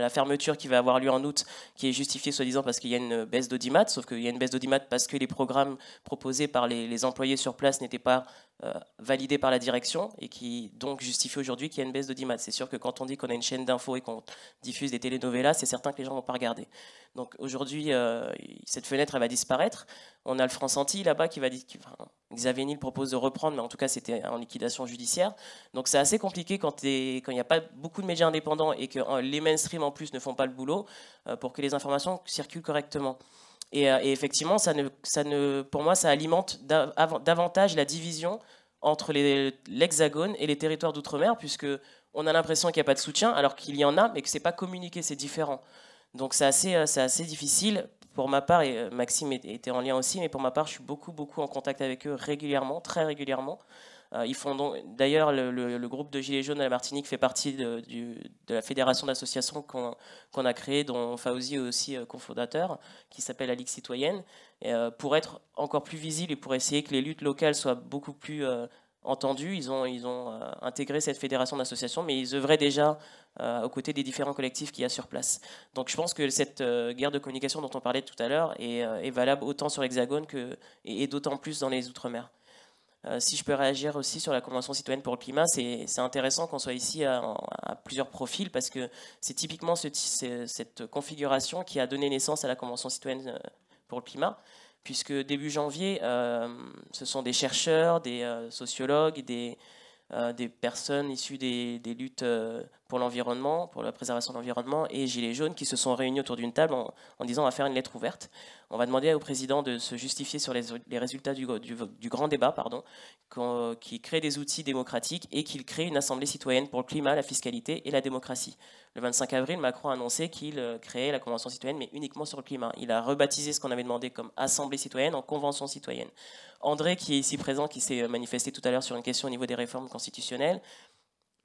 fermeture qui va avoir lieu en août, qui est justifiée soi-disant parce qu'il y a une baisse d'audimat, sauf qu'il y a une baisse d'audimat parce que les programmes proposés par les employés sur place n'étaient pas euh, validé par la direction et qui donc justifie aujourd'hui qu'il y a une baisse de 10 maths. C'est sûr que quand on dit qu'on a une chaîne d'infos et qu'on diffuse des télénovelas, c'est certain que les gens ne vont pas regarder. Donc aujourd'hui, euh, cette fenêtre, elle va disparaître. On a le France Anti là-bas qui va dire... Xavier Niel propose de reprendre, mais en tout cas, c'était en liquidation judiciaire. Donc c'est assez compliqué quand il n'y a pas beaucoup de médias indépendants et que les mainstream en plus ne font pas le boulot euh, pour que les informations circulent correctement. Euh, et, effectivement, ça ne, ça ne, pour moi, ça alimente davantage la division entre l'Hexagone et les territoires d'outre-mer, puisque on a l'impression qu'il n'y a pas de soutien, alors qu'il y en a, mais que c'est pas communiqué, c'est différent. Donc c'est assez, euh, assez difficile. Pour ma part, et euh, Maxime était en lien aussi, mais pour ma part, je suis beaucoup, beaucoup en contact avec eux régulièrement, très régulièrement. Euh, ils font d'ailleurs, le, groupe de Gilets jaunes à la Martinique fait partie de, la fédération d'associations qu'on a créée, dont Faouzi est aussi euh, cofondateur, qui s'appelle la Ligue citoyenne, euh, pour être encore plus visible et pour essayer que les luttes locales soient beaucoup plus entendues, ils ont, intégré cette fédération d'associations, mais ils œuvraient déjà aux côtés des différents collectifs qu'il y a sur place. Donc je pense que cette guerre de communication dont on parlait tout à l'heure est, valable autant sur l'Hexagone que, et d'autant plus dans les Outre-mer. Euh, si je peux réagir aussi sur la Convention citoyenne pour le climat, c'est intéressant qu'on soit ici à, plusieurs profils parce que c'est typiquement cette configuration qui a donné naissance à la Convention citoyenne euh, pour le climat, puisque début janvier, euh, ce sont des chercheurs, des sociologues, des, des personnes issues des, des luttes pour l'environnement, pour la préservation de l'environnement, et Gilets jaunes qui se sont réunis autour d'une table en, disant on va faire une lettre ouverte. On va demander au président de se justifier sur les, résultats du, grand débat, pardon, qui crée des outils démocratiques et qu'il crée une assemblée citoyenne pour le climat, la fiscalité et la démocratie. Le 25 avril, Macron a annoncé qu'il euh, créait la Convention citoyenne, mais uniquement sur le climat. Il a rebaptisé ce qu'on avait demandé comme Assemblée citoyenne en Convention citoyenne. André, qui est ici présent, qui s'est euh, manifesté tout à l'heure sur une question au niveau des réformes constitutionnelles,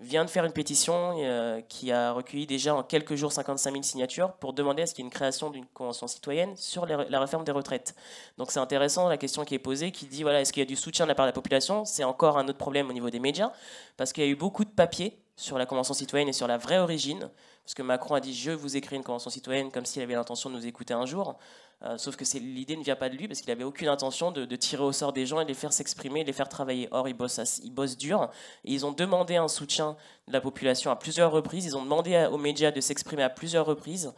vient de faire une pétition euh, qui a recueilli déjà en quelques jours 55 000 signatures pour demander à ce qu'il y ait une création d'une convention citoyenne sur la réforme des retraites. Donc c'est intéressant la question qui est posée, qui dit voilà est-ce qu'il y a du soutien de la part de la population C'est encore un autre problème au niveau des médias parce qu'il y a eu beaucoup de papiers sur la Convention citoyenne et sur la vraie origine, parce que Macron a dit je vous écris une Convention citoyenne comme s'il avait l'intention de nous écouter un jour, euh, sauf que l'idée ne vient pas de lui, parce qu'il n'avait aucune intention de, tirer au sort des gens et les faire s'exprimer, les faire travailler. Or, ils bossent, ils bossent dur, ils ont demandé un soutien de la population à plusieurs reprises, ils ont demandé aux médias de s'exprimer à plusieurs reprises,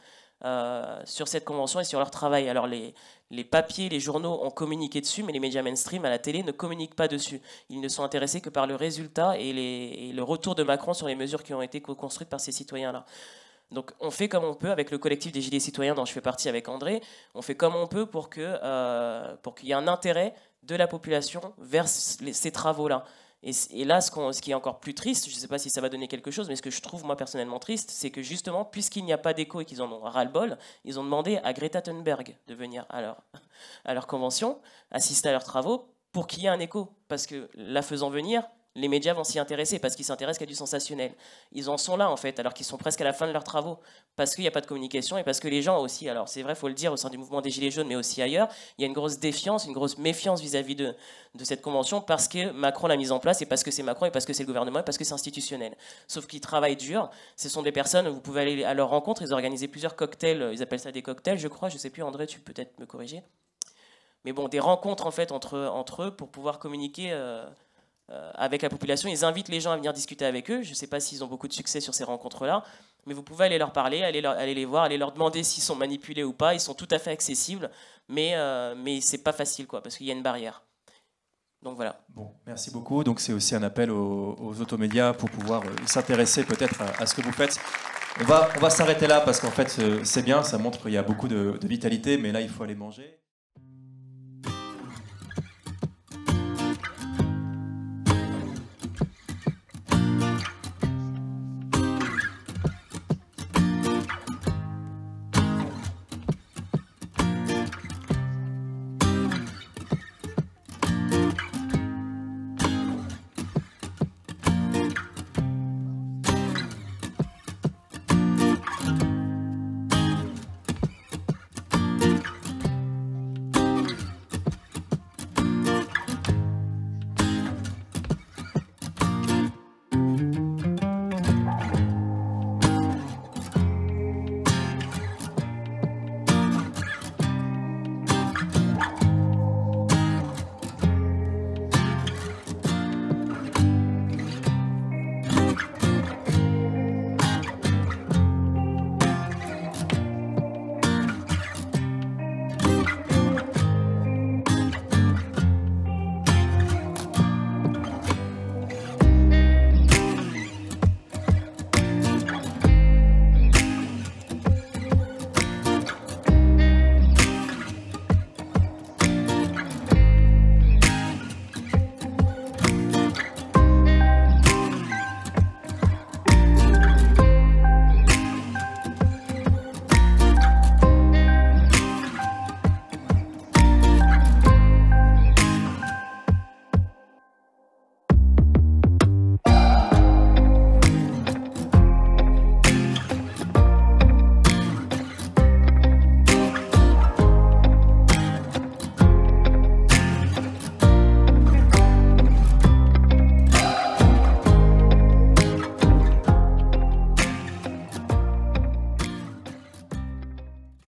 euh, sur cette convention et sur leur travail. Alors les, les papiers, les journaux ont communiqué dessus, mais les médias mainstream à la télé ne communiquent pas dessus. Ils ne sont intéressés que par le résultat et, le retour de Macron sur les mesures qui ont été co-construites par ces citoyens-là. Donc on fait comme on peut avec le collectif des Gilets citoyens dont je fais partie avec André, on fait comme on peut pour qu'il euh, qu'il y ait un intérêt de la population vers ces travaux-là. Et, là, ce, qui est encore plus triste, je ne sais pas si ça va donner quelque chose, mais ce que je trouve moi personnellement triste, c'est que justement, puisqu'il n'y a pas d'écho et qu'ils en ont ras-le-bol, ils ont demandé à Greta Thunberg de venir à leur convention, assister à leurs travaux, pour qu'il y ait un écho. Parce que la faisant venir, les médias vont s'y intéresser parce qu'ils s'intéressent qu'à du sensationnel. Ils en sont là, en fait, alors qu'ils sont presque à la fin de leurs travaux, parce qu'il n'y a pas de communication et parce que les gens aussi, alors c'est vrai, il faut le dire, au sein du mouvement des Gilets jaunes, mais aussi ailleurs, il y a une grosse défiance, une grosse méfiance vis-à-vis de, de cette convention parce que Macron l'a mise en place et parce que c'est Macron et parce que c'est le gouvernement et parce que c'est institutionnel. Sauf qu'ils travaillent dur, ce sont des personnes, vous pouvez aller à leur rencontre, ils ont organisé plusieurs cocktails, ils appellent ça des cocktails, je crois, je ne sais plus, André, tu peux peut-être me corriger. Mais bon, des rencontres, en fait, entre, entre eux pour pouvoir communiquer. Euh, euh, avec la population. Ils invitent les gens à venir discuter avec eux. Je ne sais pas s'ils ont beaucoup de succès sur ces rencontres-là, mais vous pouvez aller leur parler, aller, les voir, aller leur demander s'ils sont manipulés ou pas. Ils sont tout à fait accessibles, mais, euh, ce pas facile, quoi, parce qu'il y a une barrière. Donc voilà. Bon, merci beaucoup. Donc c'est aussi un appel aux, automédias pour pouvoir euh, s'intéresser peut-être à, ce que vous faites. On va, s'arrêter là parce qu'en fait, euh, c'est bien, ça montre qu'il y a beaucoup de vitalité, mais là, il faut aller manger.